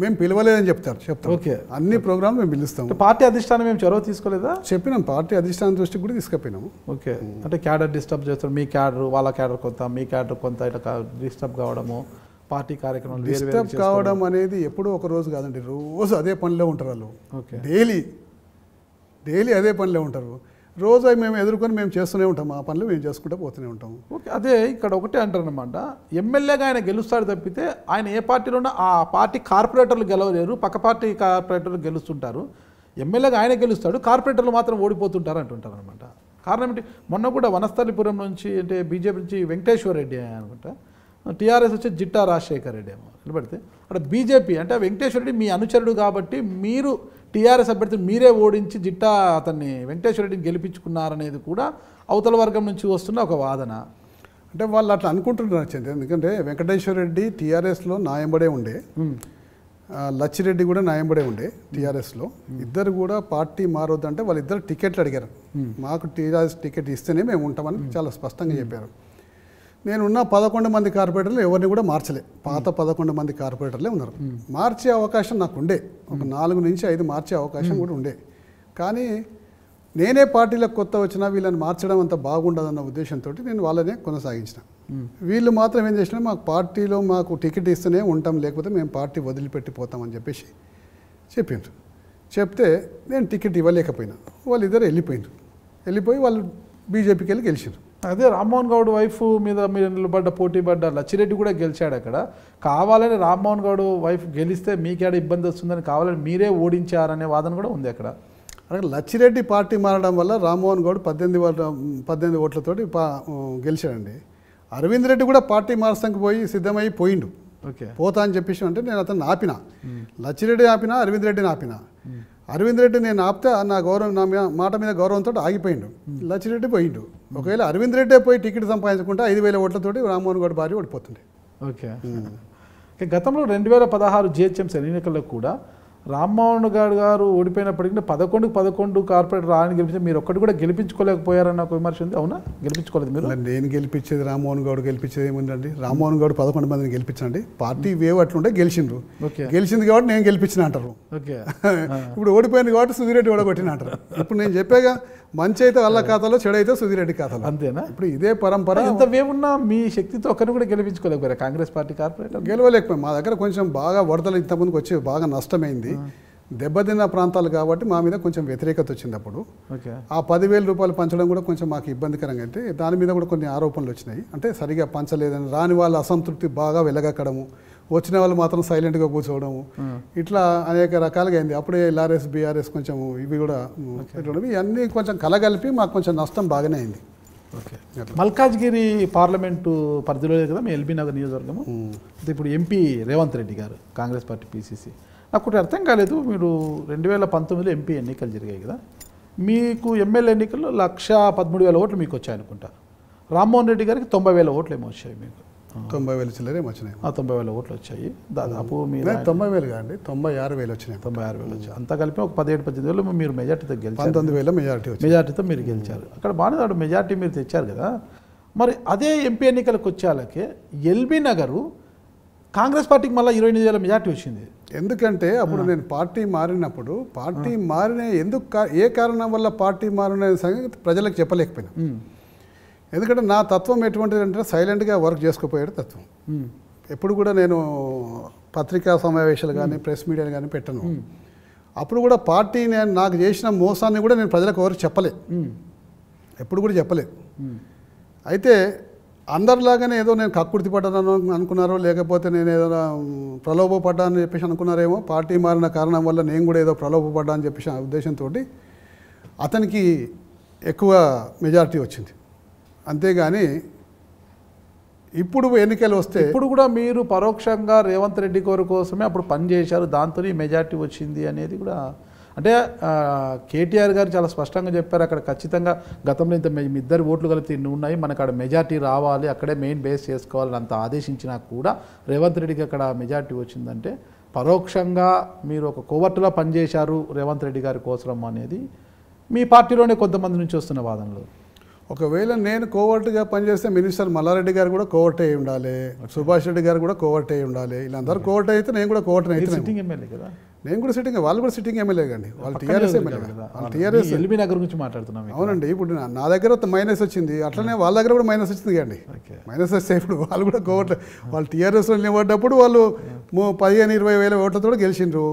మేము పిలవలేదని చెప్తారు చెప్తాం ఓకే అన్ని ప్రోగ్రామ్ మేము పిలుస్తాం పార్టీ అధిష్టానం మేము చొరవ తీసుకోలేదా చెప్పినాం పార్టీ అధిష్టానం దృష్టికి కూడా తీసుకుపోయినాము ఓకే అంటే క్యాడర్ డిస్టర్బ్ చేస్తారు మీ క్యాడర్ వాళ్ళ క్యాడర్ కొంత మీ క్యాడర్ కొంత ఇట్లా డిస్టర్బ్ కావడము పార్టీ కార్యక్రమం డిస్టర్బ్ కావడం అనేది ఎప్పుడూ ఒక రోజు కాదండి రోజు అదే పనిలో ఉంటారు వాళ్ళు డైలీ డైలీ అదే పనిలో ఉంటారు రోజు అవి మేము ఎదుర్కొని మేము చేస్తూనే ఉంటాం ఆ పనులు మేము చేసుకుంటూ పోతూనే ఉంటాం ఓకే అదే ఇక్కడ ఒకటే అంటారనమాట ఎమ్మెల్యేగా ఆయన గెలుస్తాడు తప్పితే ఆయన ఏ పార్టీలో ఉన్నా ఆ పార్టీ కార్పొరేటర్లు గెలవలేరు పక్క పార్టీ కార్పొరేటర్లు గెలుస్తుంటారు ఎమ్మెల్యేగా ఆయన గెలుస్తాడు కార్పొరేటర్లు మాత్రం ఓడిపోతుంటారు అంటుంటారు అనమాట కారణం ఏంటి మొన్న కూడా వనస్థలిపురం నుంచి అంటే బీజేపీ నుంచి వెంకటేశ్వర రెడ్డి అనమాట టీఆర్ఎస్ వచ్చి జిట్టా రాజశేఖర్ రెడ్డి ఏమో నిలబడితే అక్కడ బీజేపీ అంటే వెంకటేశ్వర రెడ్డి మీ అనుచరుడు కాబట్టి మీరు టీఆర్ఎస్ అభ్యర్థి మీరే ఓడించి జిట్టా అతన్ని వెంకటేశ్వరరెడ్డిని గెలిపించుకున్నారనేది కూడా అవతల వర్గం నుంచి వస్తున్న ఒక వాదన అంటే వాళ్ళు అట్లా అనుకుంటున్నారు చంద్ర ఎందుకంటే వెంకటేశ్వర రెడ్డి టీఆర్ఎస్లో నాయంబడే ఉండే లచ్చిరెడ్డి కూడా నాయంబడే ఉండే టీఆర్ఎస్లో ఇద్దరు కూడా పార్టీ మారొద్దంటే వాళ్ళిద్దరు టికెట్లు అడిగారు మాకు టీఆర్ఎస్ టికెట్ ఇస్తేనే మేము ఉంటామని చాలా స్పష్టంగా చెప్పారు నేనున్న పదకొండు మంది కార్పొరేటర్లు ఎవరిని కూడా మార్చలే పాత పదకొండు మంది కార్పొరేటర్లే ఉన్నారు మార్చే అవకాశం నాకు ఉండే ఒక నాలుగు నుంచి ఐదు మార్చే అవకాశం కూడా ఉండే కానీ నేనే పార్టీలకు కొత్త వచ్చినా వీళ్ళని మార్చడం అంత బాగుండదన్న ఉద్దేశంతో నేను వాళ్ళనే కొనసాగించిన వీళ్ళు మాత్రం ఏం చేసినా మాకు పార్టీలో మాకు టికెట్ ఇస్తూనే ఉంటాం లేకపోతే మేము పార్టీ వదిలిపెట్టిపోతామని చెప్పేసి చెప్పిండ్రు చెప్తే నేను టికెట్ ఇవ్వలేకపోయినా వాళ్ళు ఇద్దరు వెళ్ళిపోయినారు వెళ్ళిపోయి వాళ్ళు బీజేపీకి వెళ్ళి గెలిచినారు అదే రామ్మోహన్ గౌడ్ వైఫ్ మీద మీరు నిలబడ్డ పోటీ పడ్డ లచ్చిరెడ్డి కూడా గెలిచాడు అక్కడ కావాలని రామ్మోహన్ గౌడ్ వైఫ్ గెలిస్తే మీకేడ ఇబ్బంది వస్తుందని కావాలని మీరే ఓడించారనే వాదన కూడా ఉంది అక్కడ అలాగే లచ్చిరెడ్డి పార్టీ మారడం వల్ల రామ్మోహన్ గౌడ్ పద్దెనిమిది పద్దెనిమిది ఓట్లతోటి పా గెలిచాడండి అరవింద్ రెడ్డి కూడా పార్టీ మారస్తానికి పోయి సిద్ధమై పోయిండు ఓకే పోతా అని చెప్పేసి అంటే నేను అతను ఆపిన లచ్చిరెడ్డి ఆపిన అరవింద్ రెడ్డిని ఆపిన అరవింద్ రెడ్డి నేను ఆపితే నా గౌరవం నా మాట మీద గౌరవంతో ఆగిపోయిండు hmm. లచ్చిరెడ్డి పోయిండు ఒకవేళ అరవింద్ రెడ్డే పోయి టికెట్ సంపాదించుకుంటే ఐదు వేల ఓట్లతోటి రామ్మోహన్ గౌడ్ భార్య ఓడిపోతుంది ఓకే hmm. గతంలో రెండు వేల పదహారు జిహెచ్ఎంసీ ఎన్నికల్లో కూడా రామ్మోహన్ గారు గారు ఓడిపోయినప్పటికీ పదకొండు పదకొండు కార్పొరేట్ రాని గెలిపించి మీరు ఒక్కటి కూడా గెలిపించుకోలేకపోయారన్న ఒక విమర్శ ఉంది అవునా గెలిపించుకోలేదు మీరు నేను గెలిపించేది రామ్మోహన్ గౌడ్ గెలిపించేది ఏముందండి రామ్మోహన్ గౌడ్ పదకొండు మందిని గెలిపించండి పార్టీ hmm. వేవ్ అట్లుంటే గెలిచిండ్రు గెలిచింది కాబట్టి నేను గెలిపించిన అంటారు *laughs* ఇప్పుడు ఓడిపోయింది కాబట్టి సుధీరెడ్డి ఓడగొట్టిన అంటారు ఇప్పుడు నేను చెప్పాగా మంచి అయితే వాళ్ళ ఖాతాలో చెడు అయితే సుధీరెడ్డి ఖాతాలో అంతేనా ఇప్పుడు ఇదే పరంపర ఇంత వేవున్నా మీ శక్తితో ఒకరిని కూడా గెలిపించుకోలేకపోయారు కాంగ్రెస్ పార్టీ కార్పొరేట్ గెలవలేకపోయాం మా దగ్గర కొంచెం బాగా వడతలు ఇంతకుముందుకు వచ్చి బాగా నష్టమైంది దెబ్బతిన్న ప్రాంతాలు కాబట్టి మా మీద కొంచెం వ్యతిరేకత వచ్చింది అప్పుడు ఆ పదివేల రూపాయలు పంచడం కూడా కొంచెం మాకు ఇబ్బందికరంగా అంటే దాని మీద కూడా కొన్ని ఆరోపణలు వచ్చినాయి అంటే సరిగా పంచలేదని రాని వాళ్ళ అసంతృప్తి బాగా వెలగక్కడము వచ్చిన వాళ్ళు మాత్రం సైలెంట్గా కూర్చోవడము hmm. ఇట్లా అనేక రకాలుగా అయింది అప్పుడే ఎల్ఆర్ఎస్ బీఆర్ఎస్ కొంచెం ఇవి కూడా ఇవన్నీ కొంచెం కలగలిపి మాకు కొంచెం నష్టం బాగానే అయింది ఓకే మల్కాజ్గిరి పార్లమెంటు పరిధిలో కదా మేము ఎల్బీ నగర్ నియోజకవర్గము hmm. ఇప్పుడు ఎంపీ రేవంత్ రెడ్డి గారు కాంగ్రెస్ పార్టీ పీసీసీ నాకు ఒకటి అర్థం కాలేదు మీరు రెండు వేల పంతొమ్మిదిలో ఎంపీ ఎన్నికలు జరిగాయి కదా మీకు ఎమ్మెల్యే ఎన్నికల్లో లక్ష పదమూడు వేల ఓట్లు మీకు వచ్చాయనుకుంటారు రామ్మోహన్ రెడ్డి గారికి తొంభై వేల ఓట్లు ఏమో వచ్చాయి మీకు తొంభై వేలు చిల్లరేమి వచ్చినాయి తొంభై వేల ఓట్లు వచ్చాయి దాదాపు మీరు తొంభై వేలు కాండి తొంభై ఆరు వేలు వచ్చినాయి తొంభై ఆరు వేలు వచ్చాయి అంతా కలిపి ఒక పదిహేడు పద్దెనిమిది వేలు మీరు మెజార్టీతో గెలిచారు పంతొమ్మిది వేల మెజార్టీ మెజార్టీతో మీరు గెలిచారు అక్కడ బాగానే మెజార్టీ మీరు తెచ్చారు కదా మరి అదే ఎంపీ ఎన్నికలకు వచ్చేలాకే ఎల్బీ నగరు కాంగ్రెస్ పార్టీకి మళ్ళీ ఇరవై ఎనిమిది వేల మెజార్టీ వచ్చింది ఎందుకంటే అప్పుడు నేను పార్టీ మారినప్పుడు పార్టీ మారిన ఎందుకు ఏ కారణం వల్ల పార్టీ మారిన సంగతి ప్రజలకు చెప్పలేకపోయినా ఎందుకంటే నా తత్వం ఎటువంటిది అంటే సైలెంట్గా వర్క్ చేసుకుపోయాడు తత్వం ఎప్పుడు కూడా నేను పత్రికా సమావేశాలు కానీ ప్రెస్ మీడియాలు కానీ పెట్టను అప్పుడు కూడా పార్టీ నేను నాకు చేసిన మోసాన్ని కూడా నేను ప్రజలకు ఎవరు చెప్పలేదు ఎప్పుడు కూడా చెప్పలేదు అయితే అందరిలాగానే ఏదో నేను కక్కుర్తి పడ్డాను అనుకున్నారో లేకపోతే నేను ఏదైనా ప్రలోభపడ్డా అని చెప్పేసి అనుకున్నారేమో పార్టీ మారిన కారణం వల్ల నేను కూడా ఏదో ప్రలోభపడ్డా అని చెప్పేసి ఉద్దేశంతో అతనికి ఎక్కువ మెజారిటీ వచ్చింది అంతేగాని ఇప్పుడు ఎన్నికలు వస్తే ఇప్పుడు కూడా మీరు పరోక్షంగా రేవంత్ రెడ్డి గారి కోసమే అప్పుడు పనిచేశారు దాంతో మెజార్టీ వచ్చింది అనేది కూడా అంటే కేటీఆర్ గారు చాలా స్పష్టంగా చెప్పారు అక్కడ ఖచ్చితంగా గతంలో ఇంత ఇద్దరు ఓట్లు కలిపి ఇన్ని ఉన్నాయి మనకు అక్కడ మెజార్టీ రావాలి అక్కడే మెయిన్ బేస్ చేసుకోవాలని అంత ఆదేశించినా కూడా రేవంత్ రెడ్డికి అక్కడ మెజార్టీ వచ్చిందంటే పరోక్షంగా మీరు ఒక కోవర్టులో పనిచేశారు రేవంత్ రెడ్డి గారి కోసం అనేది మీ పార్టీలోనే కొంతమంది నుంచి వస్తున్న వాదనలు ఒకవేళ నేను కోవర్ట్గా పనిచేస్తే మినిస్టర్ మల్లారెడ్డి గారు కూడా కోవర్ట్ అయి ఉండాలి సుభాష్ రెడ్డి గారు కూడా కోవర్ట్ అయి ఉండాలి వీళ్ళందరూ కోవర్ట్ అయితే నేను కూడా కోవర్ట్ అయితే నేను కూడా సిట్టింగ్ వాళ్ళు కూడా సిట్టింగ్ ఎమ్మెల్యే కానీ వాళ్ళు టీఆర్ఎస్ ఎమ్మెల్యే వాళ్ళు టీఆర్ఎస్ ఎల్బీ నగర్ గురించి మాట్లాడుతున్నాం అవునండి ఇప్పుడు నా దగ్గర మైనస్ వచ్చింది అట్లనే వాళ్ళ దగ్గర కూడా మైనస్ వచ్చింది కానీ మైనస్ వస్తే ఇప్పుడు వాళ్ళు కూడా కోవట్లేదు వాళ్ళు టీఆర్ఎస్లో నిలబడ్డప్పుడు వాళ్ళు పదిహేను ఇరవై వేల ఓట్లతో గెలిచిండ్రు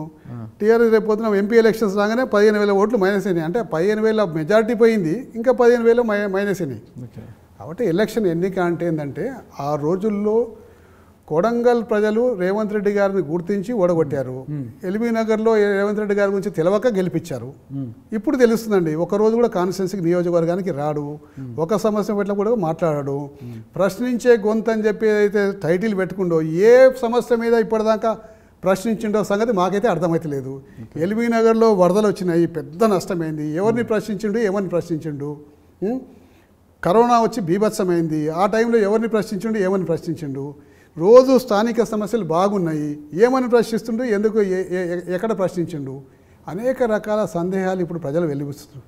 టీఆర్ఎస్ రేపు పొద్దున ఎంపీ ఎలక్షన్స్ రాగానే పదిహేను వేల ఓట్లు మైనస్ అయినాయి అంటే పదిహేను వేల మెజారిటీ పోయింది ఇంకా పదిహేను వేల మైనస్ అయినాయి కాబట్టి ఎలక్షన్ ఎన్నిక అంటే ఏంటంటే ఆ రోజుల్లో కొడంగల్ ప్రజలు రేవంత్ రెడ్డి గారిని గుర్తించి ఓడగొట్టారు ఎల్బీ నగర్లో రేవంత్ రెడ్డి గారి గురించి తెలవక గెలిపించారు ఇప్పుడు తెలుస్తుందండి ఒకరోజు కూడా కాన్స్టిట్యున్సీకి నియోజకవర్గానికి రాడు ఒక సమస్య పట్ల కూడా మాట్లాడాడు ప్రశ్నించే గొంతు అని చెప్పి అయితే టైటిల్ పెట్టుకుండో ఏ సమస్య మీద ఇప్పటిదాకా ప్రశ్నించిండో సంగతి మాకైతే అర్థమైతలేదు ఎల్బీ నగర్లో వరదలు వచ్చినాయి పెద్ద నష్టమైంది ఎవరిని ప్రశ్నించిండు ఏమని ప్రశ్నించిండు కరోనా వచ్చి బీభత్సమైంది ఆ టైంలో ఎవరిని ప్రశ్నించిండు ఏమని ప్రశ్నించిండు రోజు స్థానిక సమస్యలు బాగున్నాయి ఏమని ప్రశ్నిస్తుండ్రు ఎందుకు ఎక్కడ ప్రశ్నించిండు అనేక రకాల సందేహాలు ఇప్పుడు ప్రజలు వెలిపిస్తున్నారు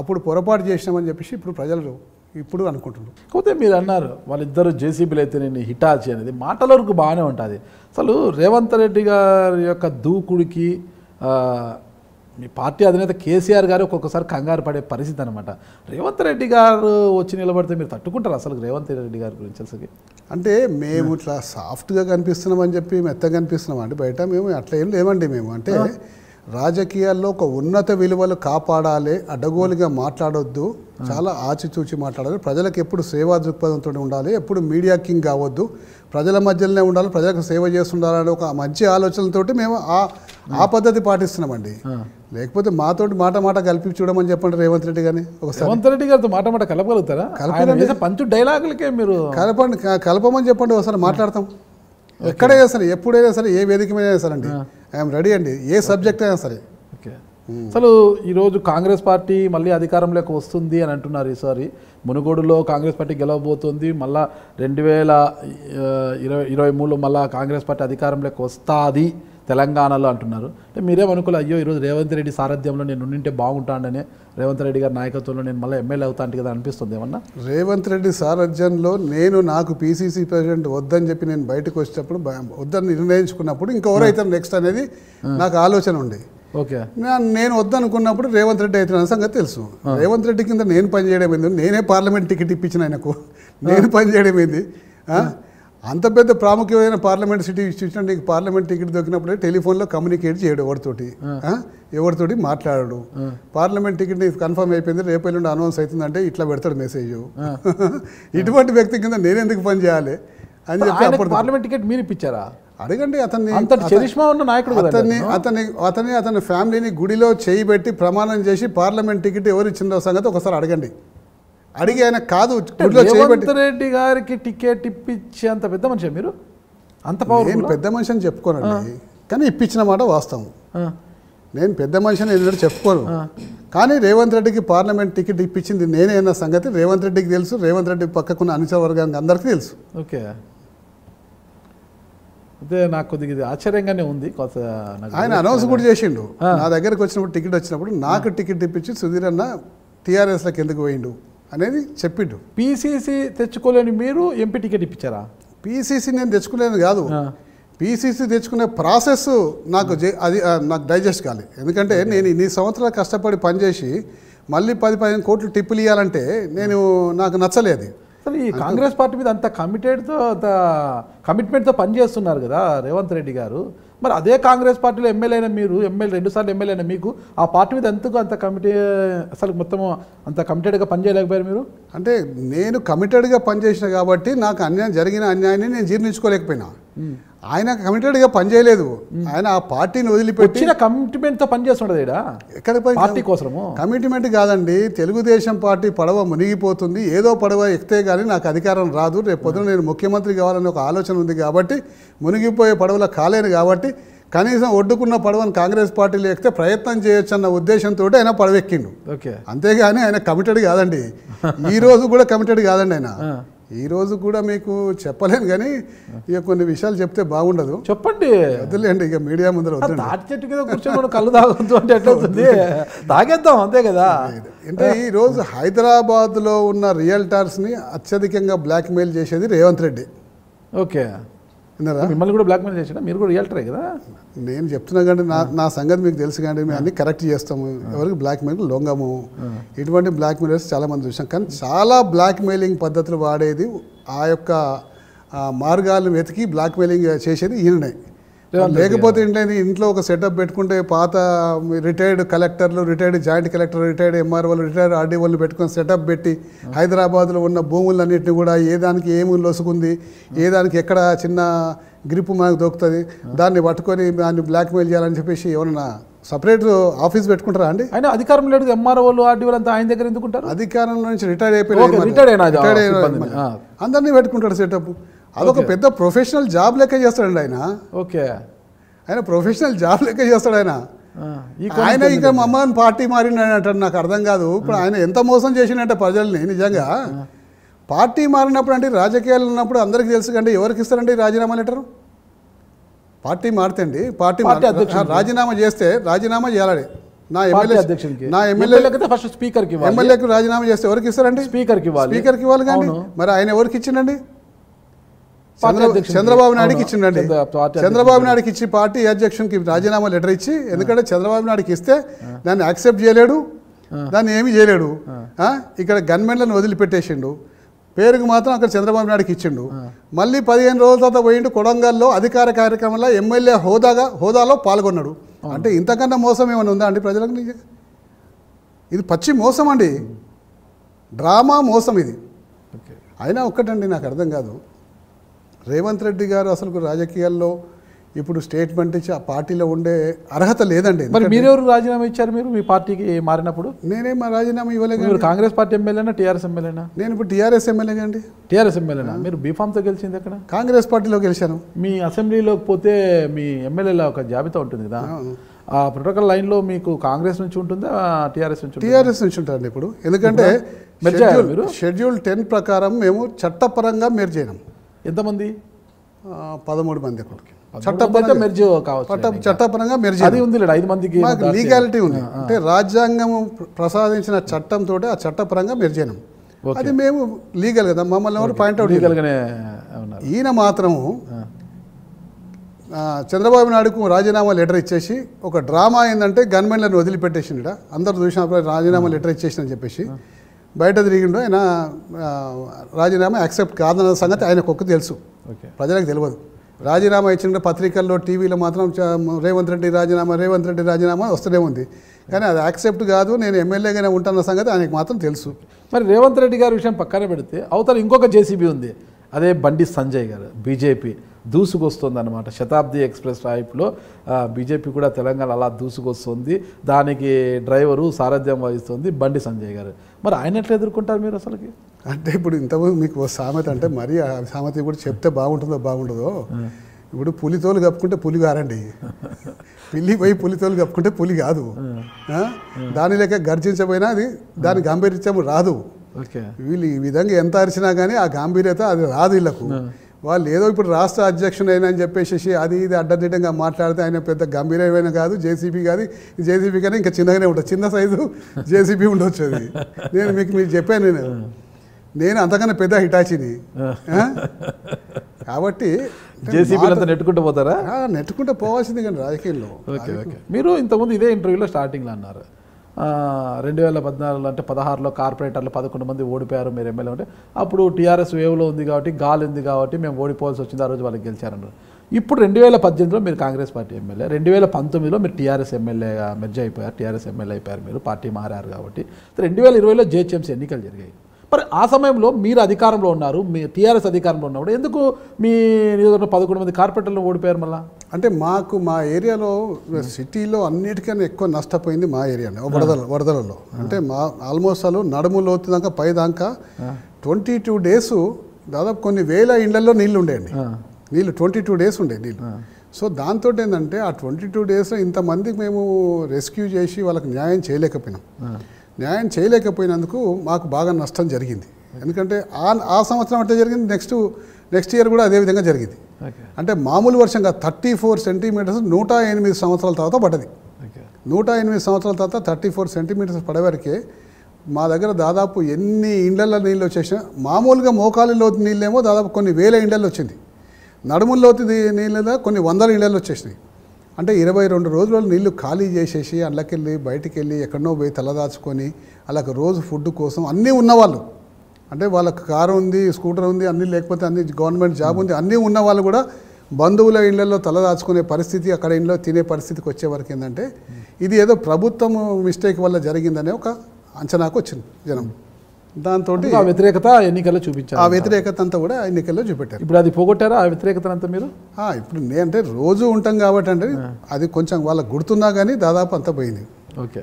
అప్పుడు పొరపాటు చేసినామని చెప్పేసి ఇప్పుడు ప్రజలు ఇప్పుడు అనుకుంటున్నారు కాకపోతే మీరు అన్నారు వాళ్ళిద్దరు జేసీబీలు అయితే నేను హిటాచి అనేది మాటల వరకు బాగానే ఉంటుంది అసలు రేవంత్ రెడ్డి గారి యొక్క దూకుడికి మీ పార్టీ అధినేత కేసీఆర్ గారు ఒక్కొక్కసారి కంగారు పడే పరిస్థితి అనమాట రేవంత్ రెడ్డి గారు వచ్చి నిలబడితే మీరు తట్టుకుంటారు అసలు రేవంత్ రెడ్డి గారి గురించి అసలు అంటే మేము ఇట్లా సాఫ్ట్గా కనిపిస్తున్నామని చెప్పి మెత్తగా కనిపిస్తున్నాం అంటే బయట మేము అట్లా ఏం లేవండి మేము అంటే రాజకీయాల్లో ఒక ఉన్నత విలువలు కాపాడాలి అడ్డగోలుగా మాట్లాడొద్దు చాలా ఆచితూచి మాట్లాడాలి ప్రజలకు ఎప్పుడు సేవా దృక్పథంతో ఉండాలి ఎప్పుడు మీడియా కింగ్ కావద్దు ప్రజల మధ్యలోనే ఉండాలి ప్రజలకు సేవ చేస్తుండాలనే ఒక మంచి ఆలోచనలతోటి మేము ఆ ఆ పద్ధతి పాటిస్తున్నామండి లేకపోతే మాతోటి మాట మాట కలిపి చూడమని చెప్పండి రేవంత్ రెడ్డి గారిని రేవంత్ రెడ్డి గారితో మాట మాట కలపగలుగుతారా కలపండి పంచు డైలాగులకే మీరు కలపండి కలపమని చెప్పండి ఒకసారి మాట్లాడతాం ఎక్కడైనా సరే ఎప్పుడైనా సరే ఏ వేదిక మీద అయినా సరే అండి ఐఎమ్ ah. రెడీ అండి ఏ సబ్జెక్ట్ అయినా సరే ఓకే hmm. అసలు ఈరోజు కాంగ్రెస్ పార్టీ మళ్ళీ అధికారంలోకి వస్తుంది అని అంటున్నారు ఈసారి మునుగోడులో కాంగ్రెస్ పార్టీ గెలవబోతుంది మళ్ళా రెండు వేల ఇరవై ఇరవై మూడులో మళ్ళా కాంగ్రెస్ పార్టీ అధికారంలోకి వస్తుంది తెలంగాణలో అంటున్నారు అంటే మీరేమనుకోలే అయ్యో ఈరోజు రేవంత్ రెడ్డి సారథ్యంలో నేను ఉండింటే బాగుంటాడనే రేవంత్ రెడ్డి గారి నాయకత్వంలో నేను మళ్ళీ ఎమ్మెల్యే అవుతాను కదా అనిపిస్తుంది ఏమన్నా రేవంత్ రెడ్డి సారథ్యంలో నేను నాకు పీసీసీ ప్రెసిడెంట్ వద్దని చెప్పి నేను బయటకు వచ్చేటప్పుడు వద్దని నిర్ణయించుకున్నప్పుడు ఇంకెవరైతే నెక్స్ట్ అనేది నాకు ఆలోచన ఉండేది ఓకే నేను వద్దనుకున్నప్పుడు రేవంత్ రెడ్డి అయితే సంగతి తెలుసు రేవంత్ రెడ్డి కింద నేను పనిచేయడం ఏంది నేనే పార్లమెంట్ టికెట్ ఇప్పించిన ఆయనకు నేను పనిచేయడం ఏంది అంత పెద్ద ప్రాముఖ్యమైన పార్లమెంట్ సిటీ ఇన్స్టిట్యూషన్ నీకు పార్లమెంట్ టికెట్ దొరికినప్పుడే టెలిఫోన్లో కమ్యూనికేట్ చేయడు ఎవరితోటి ఎవరితోటి మాట్లాడాడు పార్లమెంట్ టికెట్ నీకు కన్ఫర్మ్ అయిపోయింది రేపు ఎల్లుండి అనౌన్స్ అవుతుందంటే ఇట్లా పెడతాడు మెసేజ్ *laughs* ఇటువంటి వ్యక్తి కింద నేనెందుకు పని చేయాలి అని చెప్పి పార్లమెంట్ టికెట్ మీరు ఇప్పించారా అడగండి అతన్ని ఉన్న నాయకుడు అతన్ని అతని అతని అతని ఫ్యామిలీని గుడిలో చేయి పెట్టి ప్రమాణం చేసి పార్లమెంట్ టికెట్ ఎవరు ఇచ్చిందో సంగతి ఒకసారి అడగండి అడిగి ఆయన కాదు రేవంత్ రెడ్డి గారికి టికెట్ ఇప్పించి అంత పెద్ద మనిషి మీరు అంత పవర్ నేను పెద్ద మనిషి అని చెప్పుకోనండి కానీ ఇప్పించిన మాట వాస్తవం నేను పెద్ద మనిషిని ఎదురు చెప్పుకోను కానీ రేవంత్ రెడ్డికి పార్లమెంట్ టికెట్ ఇప్పించింది నేనే అన్న సంగతి రేవంత్ రెడ్డికి తెలుసు రేవంత్ రెడ్డి పక్కకున్న అనుచర వర్గానికి అందరికీ తెలుసు ఓకే అదే నాకు కొద్దిగా ఇది ఆశ్చర్యంగానే ఉంది కొత్త ఆయన అనౌన్స్ కూడా చేసిండు నా దగ్గరకు వచ్చినప్పుడు టికెట్ వచ్చినప్పుడు నాకు టికెట్ ఇప్పించి సుధీర్ అన్న టీఆర్ఎస్లకు ఎందుకు పోయిండు అనేది చెప్పిండు పీసీసీ తెచ్చుకోలేని మీరు ఎంపీ టికెట్ ఇప్పించారా పీసీసీ నేను తెచ్చుకోలేను కాదు పీసీసీ తెచ్చుకునే ప్రాసెస్ నాకు అది నాకు డైజెస్ట్ కాలి ఎందుకంటే నేను ఇన్ని సంవత్సరాలు కష్టపడి పనిచేసి మళ్ళీ పది పదిహేను కోట్లు టిప్పులు ఇవ్వాలంటే నేను నాకు నచ్చలేదు అసలు ఈ కాంగ్రెస్ పార్టీ మీద అంత కమిటెడ్తో కమిట్మెంట్తో పనిచేస్తున్నారు కదా రేవంత్ రెడ్డి గారు మరి అదే కాంగ్రెస్ పార్టీలో ఎమ్మెల్యే అయినా మీరు ఎమ్మెల్యే రెండుసార్లు ఎమ్మెల్యే అయినా మీకు ఆ పార్టీ మీద ఎందుకు అంత కమిటీ అసలు మొత్తం అంత కమిటెడ్గా పనిచేయలేకపోయారు మీరు అంటే నేను కమిటెడ్గా పనిచేసిన కాబట్టి నాకు అన్యాయం జరిగిన అన్యాయాన్ని నేను జీర్ణించుకోలేకపోయినా ఆయన కమిటెడ్గా పనిచేయలేదు ఆయన ఆ పార్టీని వదిలిపెట్టి కమిట్మెంట్తో పనిచేస్తుండదు ఎక్కడ పార్టీ కోసము కమిట్మెంట్ కాదండి తెలుగుదేశం పార్టీ పడవ మునిగిపోతుంది ఏదో పడవ ఎక్కితే కానీ నాకు అధికారం రాదు రేపు పొద్దున నేను ముఖ్యమంత్రి కావాలని ఒక ఆలోచన ఉంది కాబట్టి మునిగిపోయే పడవలో కాలేను కాబట్టి కనీసం ఒడ్డుకున్న పడవను కాంగ్రెస్ పార్టీ ఎక్కితే ప్రయత్నం చేయొచ్చు అన్న ఉద్దేశంతో ఆయన పడవెక్కిండు ఓకే అంతేగాని ఆయన కమిటెడ్ కాదండి ఈ రోజు కూడా కమిటెడ్ కాదండి ఆయన ఈరోజు కూడా మీకు చెప్పలేను కానీ ఇక కొన్ని విషయాలు చెప్తే బాగుండదు చెప్పండి వదిలేండి ఇక మీడియా ముందర తాటి చెట్టు మీద కూర్చొని కళ్ళు తాగొద్దు అంటే ఎట్లవుతుంది తాగేద్దాం అంతే కదా అంటే ఈరోజు హైదరాబాద్లో ఉన్న రియల్టార్స్ని అత్యధికంగా బ్లాక్మెయిల్ చేసేది రేవంత్ రెడ్డి ఓకే విన్నారా మిమ్మల్ని కూడా బ్లాక్ చేసినా మీరు కూడా రియల్టరే కదా నేను చెప్తున్నా కానీ నా నా సంగతి మీకు తెలుసు కానీ మేము అన్ని కరెక్ట్ చేస్తాము ఎవరికి బ్లాక్మెయిల్ లొంగము ఇటువంటి బ్లాక్మెయిల్స్ చాలా మంది చూసాం కానీ చాలా బ్లాక్మెయిలింగ్ పద్ధతులు వాడేది ఆ యొక్క మార్గాలను వెతికి బ్లాక్మెయిలింగ్ చేసేది ఈయననే లేకపోతే ఏంటంటే ఇంట్లో ఒక సెటప్ పెట్టుకుంటే పాత రిటైర్డ్ కలెక్టర్లు రిటైర్డ్ జాయింట్ కలెక్టర్ రిటైర్డ్ వాళ్ళు రిటైర్డ్ వాళ్ళు పెట్టుకొని సెటప్ పెట్టి హైదరాబాద్లో ఉన్న భూములన్నింటినీ కూడా ఏ దానికి ఏమి లొసుకుంది ఏ దానికి ఎక్కడ చిన్న గ్రిప్ మనకు దొరుకుతుంది దాన్ని పట్టుకొని దాన్ని బ్లాక్మెయిల్ చేయాలని చెప్పేసి ఏమన్నా సపరేట్ ఆఫీస్ పెట్టుకుంటారా అండి ఆయన అధికారం లేదు ఎంఆర్ఓలు ఆర్డీఓలు అంతా ఆయన దగ్గర ఎందుకుంటారు అధికారంలో నుంచి రిటైర్ అయిపోయిన రిటైర్డ్ అయినా అందరినీ పెట్టుకుంటారు సెటప్ అదొక పెద్ద ప్రొఫెషనల్ జాబ్ లెక్క చేస్తాడండి ఆయన ఓకే ఆయన ప్రొఫెషనల్ జాబ్ లెక్క చేస్తాడు ఆయన ఆయన ఇక మమ్మల్ని పార్టీ మారినట్టు నాకు అర్థం కాదు ఇప్పుడు ఆయన ఎంత మోసం చేసినట్టే ప్రజల్ని నిజంగా పార్టీ మారినప్పుడు అంటే రాజకీయాలు ఉన్నప్పుడు అందరికీ తెలుసు కంటే ఎవరికి ఇస్తారండి రాజీనామా లెటరు పార్టీ అండి పార్టీ రాజీనామా చేస్తే రాజీనామా చేయాలి నా ఎమ్మెల్యే నా ఎమ్మెల్యే ఫస్ట్ స్పీకర్కి ఎమ్మెల్యేకి రాజీనామా చేస్తే ఎవరికి ఇస్తారండి స్పీకర్కి స్పీకర్కి ఇవ్వాలి కానీ మరి ఆయన ఎవరికి ఇచ్చిండండి చంద్రబాబు నాయుడుకి ఇచ్చిండండి చంద్రబాబు నాయుడుకి ఇచ్చి పార్టీ అధ్యక్షునికి రాజీనామా లెటర్ ఇచ్చి ఎందుకంటే చంద్రబాబు నాయుడుకి ఇస్తే దాన్ని యాక్సెప్ట్ చేయలేడు దాన్ని ఏమీ చేయలేడు ఇక్కడ గన్మెన్లను వదిలిపెట్టేసిండు పేరుకు మాత్రం అక్కడ చంద్రబాబు నాయుడుకి ఇచ్చిండు మళ్ళీ పదిహేను రోజుల తర్వాత పోయిండు కొడంగల్లో అధికార కార్యక్రమంలో ఎమ్మెల్యే హోదాగా హోదాలో పాల్గొన్నాడు అంటే ఇంతకన్నా మోసం ఏమైనా ఉందా అండి ప్రజలకు ఇది పచ్చి మోసం అండి డ్రామా మోసం ఇది అయినా ఒక్కటండి నాకు అర్థం కాదు రేవంత్ రెడ్డి గారు అసలు రాజకీయాల్లో ఇప్పుడు స్టేట్మెంట్ ఇచ్చి ఆ పార్టీలో ఉండే అర్హత లేదండి మరి మీరెవరు రాజీనామా ఇచ్చారు మీరు మీ పార్టీకి మారినప్పుడు నేనే మా రాజీనామా ఇవ్వలేదు కాంగ్రెస్ పార్టీ ఎమ్మెల్యేనా టీఆర్ఎస్ ఎమ్మెల్యేనా నేను ఇప్పుడు టీఆర్ఎస్ ఎమ్మెల్యే అండి టీఆర్ఎస్ ఎమ్మెల్యేనా మీరు బీఫామ్తో గెలిచింది అక్కడ కాంగ్రెస్ పార్టీలో గెలిచాను మీ అసెంబ్లీలోకి పోతే మీ ఎమ్మెల్యేల ఒక జాబితా ఉంటుంది కదా ఆ ప్రొటోకాల్ లైన్లో మీకు కాంగ్రెస్ నుంచి ఉంటుందా టీఆర్ఎస్ నుంచి టీఆర్ఎస్ నుంచి ఉంటారండి ఇప్పుడు ఎందుకంటే షెడ్యూల్ టెన్ ప్రకారం మేము చట్టపరంగా మేర్జైనాం ఎంతమంది పదమూడు మంది అక్కడికి చట్టపరంగా మెర్జ్ కావచ్చు చట్టపరంగా మెర్జ్ అది ఉంది ఐదు మందికి లీగాలిటీ ఉంది అంటే రాజ్యాంగం ప్రసాదించిన చట్టంతో ఆ చట్టపరంగా మెర్జీనం అది మేము లీగల్ కదా మమ్మల్ని ఎవరు పాయింట్అవుట్ లీగల్గానే ఈయన మాత్రము చంద్రబాబు నాయుడుకు రాజీనామా లెటర్ ఇచ్చేసి ఒక డ్రామా ఏంటంటే గన్మెన్లను వదిలిపెట్టేసిండ అందరు చూసినప్పుడు రాజీనామా లెటర్ అని చెప్పేసి బయట తిరిగిండు ఆయన రాజీనామా యాక్సెప్ట్ కాదన్న సంగతి ఆయన ఒక్క తెలుసు ప్రజలకు తెలియదు రాజీనామా ఇచ్చిన పత్రికల్లో టీవీలో మాత్రం రేవంత్ రెడ్డి రాజీనామా రేవంత్ రెడ్డి రాజీనామా వస్తూనే ఉంది కానీ అది యాక్సెప్ట్ కాదు నేను ఎమ్మెల్యేగానే ఉంటానన్న సంగతి ఆయనకు మాత్రం తెలుసు మరి రేవంత్ రెడ్డి గారి విషయం పక్కనే పెడితే అవతల ఇంకొక జేసీబీ ఉంది అదే బండి సంజయ్ గారు బీజేపీ అనమాట శతాబ్ది ఎక్స్ప్రెస్ టైప్లో బీజేపీ కూడా తెలంగాణ అలా దూసుకొస్తుంది దానికి డ్రైవరు సారథ్యం వహిస్తుంది బండి సంజయ్ గారు మరి ఆయన ఎట్లా ఎదుర్కొంటారు మీరు అసలుకి అంటే ఇప్పుడు ఇంతకుముందు మీకు సామెత అంటే మరీ ఆ సామెత కూడా చెప్తే బాగుంటుందో బాగుండదో ఇప్పుడు పులితోలు కప్పుకుంటే పులి కారండి పిల్లి పోయి పులితోలు కప్పుకుంటే పులి కాదు దాని లెక్క గర్జించబోయినా అది దాని గంభీర్యం రాదు వీళ్ళు ఈ విధంగా ఎంత అరిచినా కానీ ఆ గాంభీర్యత అది రాదు వీళ్ళకు వాళ్ళు ఏదో ఇప్పుడు రాష్ట్ర అధ్యక్షుడు అయినా అని చెప్పేసి అది ఇది అడ్డదిడ్డంగా మాట్లాడితే ఆయన పెద్ద గంభీరమైన కాదు జేసీబీ కాదు జేసీబీ కానీ ఇంకా చిన్నగానే ఉంటుంది చిన్న సైజు జేసీబీ ఉండొచ్చు అది నేను మీకు మీరు చెప్పాను నేను నేను అంతకన్నా పెద్ద హిటాచిని కాబట్టి నెట్టుకుంటూ పోతారా నెట్టుకుంటూ పోవాల్సింది కానీ రాజకీయంలో మీరు ఇంతకుముందు ఇదే ఇంటర్వ్యూలో స్టార్టింగ్లో అన్నారు రెండు వేల పద్నాలుగులో అంటే పదహారులో కార్పొరేటర్లు పదకొండు మంది ఓడిపోయారు మీరు ఎమ్మెల్యే ఉంటే అప్పుడు టీఆర్ఎస్ వేవ్లో ఉంది కాబట్టి గాలి ఉంది కాబట్టి మేము ఓడిపోవాల్సి వచ్చింది ఆ రోజు వాళ్ళకి గెలిచారన్నారు ఇప్పుడు రెండు వేల పద్దెనిమిదిలో మీరు కాంగ్రెస్ పార్టీ ఎమ్మెల్యే రెండు వేల పంతొమ్మిదిలో మీరు టీఆర్ఎస్ ఎమ్మెల్యేగా మెర్జ్ అయిపోయారు టీఆర్ఎస్ ఎమ్మెల్యే అయిపోయారు మీరు పార్టీ మారారు కాబట్టి రెండు వేల ఇరవైలో జేహెచ్ఎంసీ ఎన్నికలు జరిగాయి మరి ఆ సమయంలో మీరు అధికారంలో ఉన్నారు మీ టీఆర్ఎస్ అధికారంలో ఉన్నప్పుడు ఎందుకు మీ నియోజకవర్గంలో పదకొండు మంది కార్పొరేటర్లు ఓడిపోయారు మళ్ళీ అంటే మాకు మా ఏరియాలో సిటీలో అన్నిటికన్నా ఎక్కువ నష్టపోయింది మా ఏరియానే వరదల వరదలలో అంటే మా ఆల్మోస్ట్ అలా నడుము పై పైదాకా ట్వంటీ టూ డేస్ దాదాపు కొన్ని వేల ఇండ్లలో నీళ్ళు ఉండేయండి నీళ్ళు ట్వంటీ టూ డేస్ ఉండే నీళ్ళు సో దాంతో ఏంటంటే ఆ ట్వంటీ టూ డేస్ ఇంతమందికి మేము రెస్క్యూ చేసి వాళ్ళకి న్యాయం చేయలేకపోయినాం న్యాయం చేయలేకపోయినందుకు మాకు బాగా నష్టం జరిగింది ఎందుకంటే ఆ ఆ సంవత్సరం అంటే జరిగింది నెక్స్ట్ నెక్స్ట్ ఇయర్ కూడా అదేవిధంగా జరిగింది అంటే మామూలు వర్షంగా థర్టీ ఫోర్ సెంటీమీటర్స్ నూట ఎనిమిది సంవత్సరాల తర్వాత పడ్డది నూట ఎనిమిది సంవత్సరాల తర్వాత థర్టీ ఫోర్ సెంటీమీటర్స్ పడేవరకే మా దగ్గర దాదాపు ఎన్ని ఇండ్ల నీళ్ళు వచ్చేసినా మామూలుగా లోతు నీళ్ళేమో దాదాపు కొన్ని వేల ఇండ్లలో వచ్చింది నడుముల్లోతి నీళ్ళ కొన్ని వందల ఇండ్లు వచ్చేసినాయి అంటే ఇరవై రెండు రోజుల నీళ్లు ఖాళీ చేసేసి అండ్లకెళ్ళి బయటికి వెళ్ళి ఎక్కడో పోయి తలదాచుకొని అలాగ రోజు ఫుడ్ కోసం అన్నీ ఉన్నవాళ్ళు అంటే వాళ్ళకి కారు ఉంది స్కూటర్ ఉంది అన్నీ లేకపోతే అన్ని గవర్నమెంట్ జాబ్ ఉంది అన్నీ ఉన్న వాళ్ళు కూడా బంధువుల ఇళ్లలో తలదాచుకునే పరిస్థితి అక్కడ ఇంట్లో తినే పరిస్థితికి వచ్చే వరకు ఏంటంటే ఇది ఏదో ప్రభుత్వం మిస్టేక్ వల్ల జరిగిందనే ఒక అంచనాకు వచ్చింది జనం దాంతో ఆ వ్యతిరేకత ఎన్నికల్లో చూపించారు ఆ వ్యతిరేకత అంతా కూడా ఎన్నికల్లో చూపెట్టారు ఇప్పుడు అది పోగొట్టారా ఆ వ్యతిరేకత అంతా మీరు ఇప్పుడు నేనంటే రోజు ఉంటాం కాబట్టి అంటే అది కొంచెం వాళ్ళకు గుర్తున్నా కానీ దాదాపు అంతా పోయింది ఓకే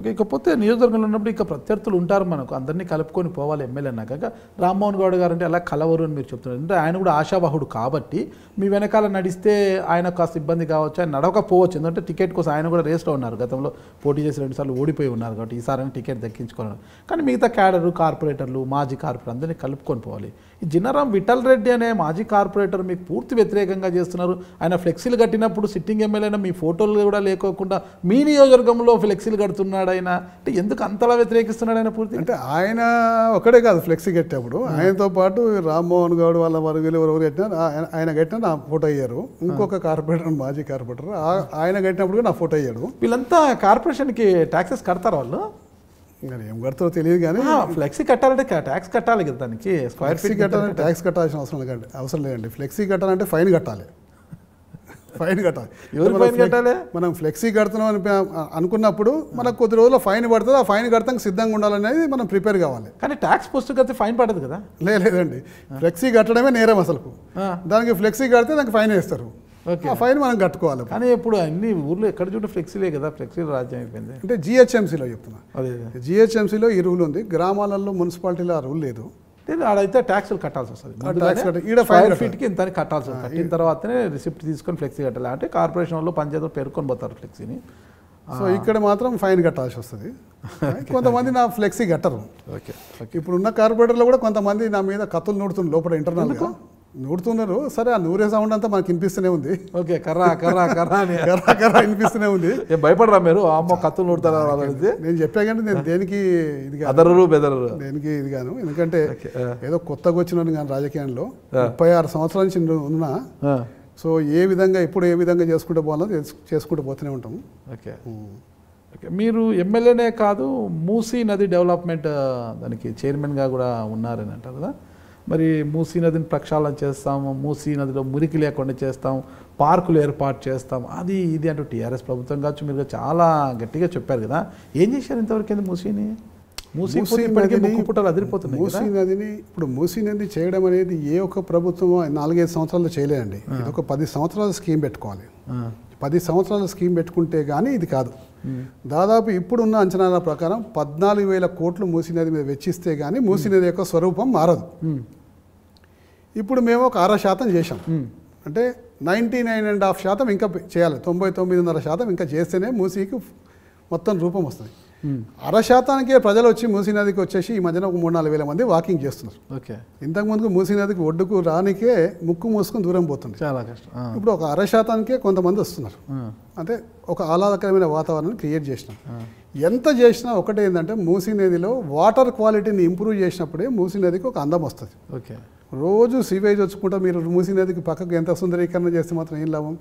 ఓకే ఇకపోతే నియోజకవర్గంలో ఉన్నప్పుడు ఇక ప్రత్యర్థులు ఉంటారు మనకు అందరినీ కలుపుకొని పోవాలి ఎమ్మెల్యే అన్నాక రామ్మోహన్ గౌడ్ గారు అంటే అలా కలవరు అని మీరు చెప్తున్నారు అంటే ఆయన కూడా ఆశావాహుడు కాబట్టి మీ వెనకాల నడిస్తే ఆయన కాస్త ఇబ్బంది కావచ్చు ఆయన నడవకపోవచ్చు ఎందుకంటే టికెట్ కోసం ఆయన కూడా రేస్లో ఉన్నారు గతంలో పోటీ చేసి రెండుసార్లు ఓడిపోయి ఉన్నారు కాబట్టి ఈసారి టికెట్ దక్కించుకున్నారు కానీ మిగతా క్యాడరు కార్పొరేటర్లు మాజీ కార్పొరేటర్ అందరినీ కలుపుకొని పోవాలి జినరాం విఠల్ రెడ్డి అనే మాజీ కార్పొరేటర్ మీకు పూర్తి వ్యతిరేకంగా చేస్తున్నారు ఆయన ఫ్లెక్సీలు కట్టినప్పుడు సిట్టింగ్ ఎమ్మెల్యేన మీ ఫోటోలు కూడా లేకోకుండా మీ నియోజకవర్గంలో ఫ్లెక్సీలు కడుతున్నాడు ఆయన అంటే ఎందుకు అంతలా వ్యతిరేకిస్తున్నాడు ఆయన పూర్తి అంటే ఆయన ఒకడే కాదు ఫ్లెక్సీ కట్టేప్పుడు hmm. ఆయనతో పాటు రామ్మోహన్ గౌడ్ వాళ్ళ వారు వీళ్ళు ఎవరు కట్టినారు ఆయన కట్టిన నా ఫోటో అయ్యారు hmm. ఇంకొక కార్పొరేటర్ మాజీ కార్పొరేటర్ ఆయన కట్టినప్పుడు నా ఫోటో అయ్యాడు వీళ్ళంతా కార్పొరేషన్కి ట్యాక్సెస్ కడతారు వాళ్ళు ఏం కడతారో తెలియదు కానీ ఫ్లెక్సీ కట్టాలంటే ట్యాక్స్ కట్టాలి కదా దానికి స్క్వేర్ ఫీట్ కట్టాలంటే ట్యాక్స్ కట్టాల్సిన అవసరం లేదు అవసరం లేదండి ఫ్లెక్సీ కట్టాలంటే ఫైన్ కట్టాలి ఫైన్ కట్టాలి ఎవరు ఫైన్ కట్టాలి మనం ఫ్లెక్సీ కడుతున్నాం అని అనుకున్నప్పుడు మనకు కొద్ది రోజుల్లో ఫైన్ పడుతుంది ఆ ఫైన్ కడతానికి సిద్ధంగా ఉండాలనేది మనం ప్రిపేర్ కావాలి కానీ ట్యాక్స్ పుస్తకం కడితే ఫైన్ పడదు కదా లేదండి ఫ్లెక్సీ కట్టడమే నేరం అసలు దానికి ఫ్లెక్సీ కడితే దానికి ఫైన్ వేస్తారు ఆ ఫైన్ మనం కట్టుకోవాలి కానీ ఇప్పుడు అన్ని ఊర్లో ఎక్కడ చూడ ఫ్లెక్సీలే కదా ఫ్లెక్సీ రాజ్యం అయిపోయింది అంటే జిహెచ్ఎంసీలో చెప్తున్నా అదే జిహెచ్ఎంసీలో ఈ రూల్ ఉంది గ్రామాలలో మున్సిపాలిటీలో ఆ రూల్ లేదు ఆడైతే ట్యాక్స్లు కట్టాల్సి వస్తుంది ఈడ ఫైవ్ ఫీట్కి ఇంత కట్టాల్సి వస్తుంది కట్టిన తర్వాతనే రిసిప్ట్ తీసుకొని ఫ్లెక్సీ కట్టాలి అంటే కార్పొరేషన్ వాళ్ళు పంచాయతీలో పేర్కొని పోతారు ఫ్లెక్సీని సో ఇక్కడ మాత్రం ఫైన్ కట్టాల్సి వస్తుంది *laughs* కొంతమంది నా ఫ్లెక్సీ కట్టరు ఓకే ఇప్పుడు ఉన్న కార్పొరేటర్లో కూడా కొంతమంది నా మీద కత్తులు నూడుతుంది లోపల ఇంటర్నల్గా నూడుతున్నారు సరే ఆ నూరే సౌండ్ అంతా మనకి వినిపిస్తూనే ఉంది ఓకే కర్రా కర్రా కర్రా అని *laughs* కర్రా కర్రా వినిపిస్తూనే ఉంది భయపడరా మీరు అమ్మ కత్తులు నూడుతారా నేను చెప్పా కానీ నేను దేనికి ఇది అదరరు బెదరరు దేనికి ఇది గాను ఎందుకంటే ఏదో కొత్తగా వచ్చినాను కానీ రాజకీయంలో ముప్పై ఆరు సంవత్సరాల నుంచి ఉన్నా సో ఏ విధంగా ఇప్పుడు ఏ విధంగా చేసుకుంటూ పోవాలో చేసుకుంటూ పోతూనే ఉంటాం ఓకే మీరు ఎమ్మెల్యేనే కాదు మూసీ నది డెవలప్మెంట్ దానికి చైర్మన్గా కూడా ఉన్నారని అంటారు కదా మరి మూసీ నదిని ప్రక్షాళన చేస్తాము మూసీ నదిలో మురికి లేకుండా చేస్తాం పార్కులు ఏర్పాటు చేస్తాం అది ఇది అంటూ టీఆర్ఎస్ ప్రభుత్వం కావచ్చు మీరు చాలా గట్టిగా చెప్పారు కదా ఏం చేశారు ఇంతవరకు ఏంది మూసీని మూసీ మూసీ నదిని ఇప్పుడు మూసీ నది చేయడం అనేది ఏ ఒక్క ప్రభుత్వం నాలుగైదు సంవత్సరాలు చేయలేదండి ఇది ఒక పది సంవత్సరాల స్కీమ్ పెట్టుకోవాలి పది సంవత్సరాల స్కీమ్ పెట్టుకుంటే కానీ ఇది కాదు దాదాపు ఇప్పుడున్న అంచనాల ప్రకారం పద్నాలుగు వేల కోట్లు మూసీ నది మీద వెచ్చిస్తే కానీ మూసీ నది యొక్క స్వరూపం మారదు ఇప్పుడు మేము ఒక అర శాతం చేసాం అంటే నైంటీ నైన్ అండ్ హాఫ్ శాతం ఇంకా చేయాలి తొంభై తొమ్మిదిన్నర శాతం ఇంకా చేస్తేనే మూసీకి మొత్తం రూపం వస్తుంది అర శాతానికే ప్రజలు వచ్చి మూసీ నదికి వచ్చేసి ఈ మధ్యన ఒక మూడు నాలుగు వేల మంది వాకింగ్ చేస్తున్నారు ఓకే ఇంతకుముందుకు మూసీ నదికి ఒడ్డుకు రానికే ముక్కు మూసుకుని దూరం పోతుంది చాలా కష్టం ఇప్పుడు ఒక అర శాతానికే కొంతమంది వస్తున్నారు అంటే ఒక ఆహ్లాదకరమైన వాతావరణాన్ని క్రియేట్ చేసినాం ఎంత చేసినా ఒకటే ఏంటంటే మూసీ నదిలో వాటర్ క్వాలిటీని ఇంప్రూవ్ చేసినప్పుడే మూసీ నదికి ఒక అందం వస్తుంది ఓకే రోజు సీవేజ్ వచ్చుకుంటా మీరు మూసి నదికి పక్కకు ఎంత సుందరీకరణ చేస్తే మాత్రం ఏం లాభం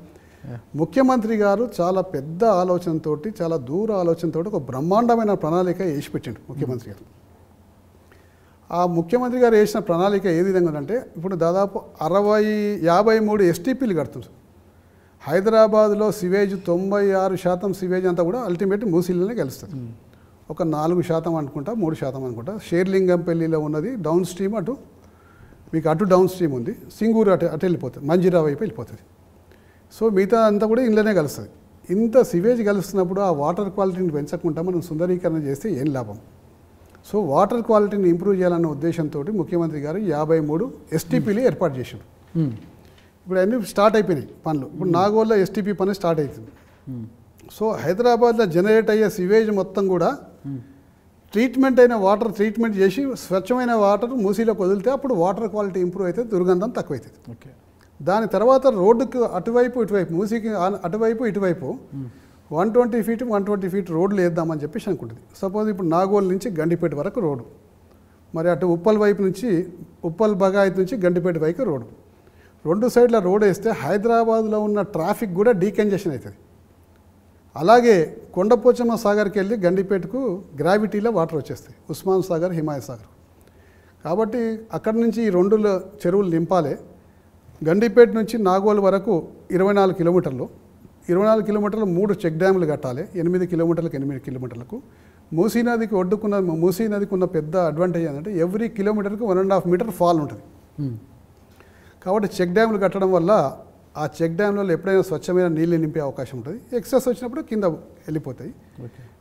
ముఖ్యమంత్రి గారు చాలా పెద్ద ఆలోచనతో చాలా దూర ఆలోచనతో ఒక బ్రహ్మాండమైన ప్రణాళిక వేసి పెట్టిండు ముఖ్యమంత్రి గారు ఆ ముఖ్యమంత్రి గారు వేసిన ప్రణాళిక ఏ విధంగా అంటే ఇప్పుడు దాదాపు అరవై యాభై మూడు ఎస్టీపీలు కడుతుంది హైదరాబాద్లో సివేజ్ తొంభై ఆరు శాతం సివేజ్ అంతా కూడా అల్టిమేట్ మూసీలోనే కలుస్తుంది ఒక నాలుగు శాతం అనుకుంటా మూడు శాతం అనుకుంటా షేర్లింగంపల్లిలో ఉన్నది డౌన్ స్ట్రీమ్ అటు మీకు అటు డౌన్ స్ట్రీమ్ ఉంది సింగూరు అటు అటు వెళ్ళిపోతుంది మంజీరా వైపు వెళ్ళిపోతుంది సో మిగతా అంతా కూడా ఇంట్లోనే కలుస్తుంది ఇంత సివేజ్ కలుస్తున్నప్పుడు ఆ వాటర్ క్వాలిటీని పెంచకుండా మనం సుందరీకరణ చేస్తే ఏం లాభం సో వాటర్ క్వాలిటీని ఇంప్రూవ్ చేయాలన్న ఉద్దేశంతో ముఖ్యమంత్రి గారు యాభై మూడు ఎస్టీపీలు ఏర్పాటు చేశారు hmm. ఇప్పుడు అన్నీ స్టార్ట్ అయిపోయినాయి పనులు ఇప్పుడు hmm. నాగోల్లో ఎస్టీపీ పని స్టార్ట్ అవుతుంది సో హైదరాబాద్లో జనరేట్ అయ్యే సివేజ్ మొత్తం కూడా hmm. ట్రీట్మెంట్ అయిన వాటర్ ట్రీట్మెంట్ చేసి స్వచ్ఛమైన వాటర్ మూసీలోకి వదిలితే అప్పుడు వాటర్ క్వాలిటీ ఇంప్రూవ్ అయితే దుర్గంధం తక్కువైతుంది ఓకే దాని తర్వాత రోడ్డుకు అటువైపు ఇటువైపు మూసీకి అటువైపు ఇటువైపు one twenty feet one twenty feet రోడ్లు వేద్దామని చెప్పేసి అనుకుంటుంది సపోజ్ ఇప్పుడు నాగోల్ నుంచి గండిపేట వరకు రోడ్డు మరి అటు ఉప్పల్ వైపు నుంచి ఉప్పల్ బగాయత్ నుంచి గండిపేట వైపు రోడ్డు రెండు సైడ్ల రోడ్ వేస్తే హైదరాబాద్లో ఉన్న ట్రాఫిక్ కూడా డీకంజెషన్ అవుతుంది అలాగే కొండపోచమ్మ సాగర్కి వెళ్ళి గండిపేటకు గ్రావిటీలో వాటర్ వచ్చేస్తాయి ఉస్మాన్ సాగర్ హిమాయ సాగర్ కాబట్టి అక్కడి నుంచి ఈ రెండు చెరువులు నింపాలి గండిపేట నుంచి నాగోల్ వరకు ఇరవై నాలుగు కిలోమీటర్లు ఇరవై నాలుగు కిలోమీటర్లు మూడు చెక్ డ్యాములు కట్టాలి ఎనిమిది కిలోమీటర్లకు ఎనిమిది కిలోమీటర్లకు మూసీ నదికి ఒడ్డుకున్న మూసీ నదికి ఉన్న పెద్ద అడ్వాంటేజ్ ఏంటంటే ఎవ్రీ కిలోమీటర్కి one and half meter fall ఉంటుంది కాబట్టి చెక్ డ్యాములు కట్టడం వల్ల ఆ చెక్ డ్యామ్లలో ఎప్పుడైనా స్వచ్ఛమైన నీళ్ళు నింపే అవకాశం ఉంటుంది ఎక్సెస్ వచ్చినప్పుడు కింద వెళ్ళిపోతాయి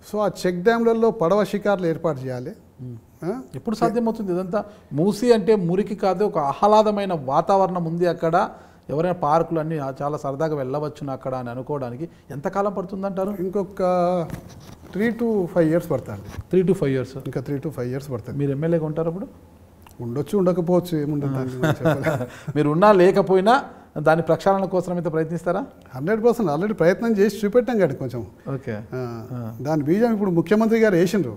సో ఆ చెక్ డ్యామ్లలో పడవ షికార్లు ఏర్పాటు చేయాలి ఎప్పుడు సాధ్యమవుతుంది ఇదంతా మూసి అంటే మురికి కాదు ఒక ఆహ్లాదమైన వాతావరణం ఉంది అక్కడ ఎవరైనా పార్కులు అన్నీ చాలా సరదాగా వెళ్ళవచ్చు అక్కడ అని అనుకోవడానికి ఎంతకాలం పడుతుందంటారు ఇంకొక త్రీ టు ఫైవ్ ఇయర్స్ పడుతుంది త్రీ టు ఫైవ్ ఇయర్స్ ఇంకా త్రీ టు ఫైవ్ ఇయర్స్ పడుతుంది మీరు ఎమ్మెల్యేగా ఉంటారు అప్పుడు ఉండొచ్చు ఉండకపోవచ్చు ఏముండదు *laughs* మీరు ఉన్నా లేకపోయినా దాని ప్రక్షాళన కోసం అయితే ప్రయత్నిస్తారా హండ్రెడ్ పర్సెంట్ ఆల్రెడీ ప్రయత్నం చేసి చూపెట్టాం కాదు కొంచెం ఓకే దాని బీజం ఇప్పుడు ముఖ్యమంత్రి గారు వేసిండ్రు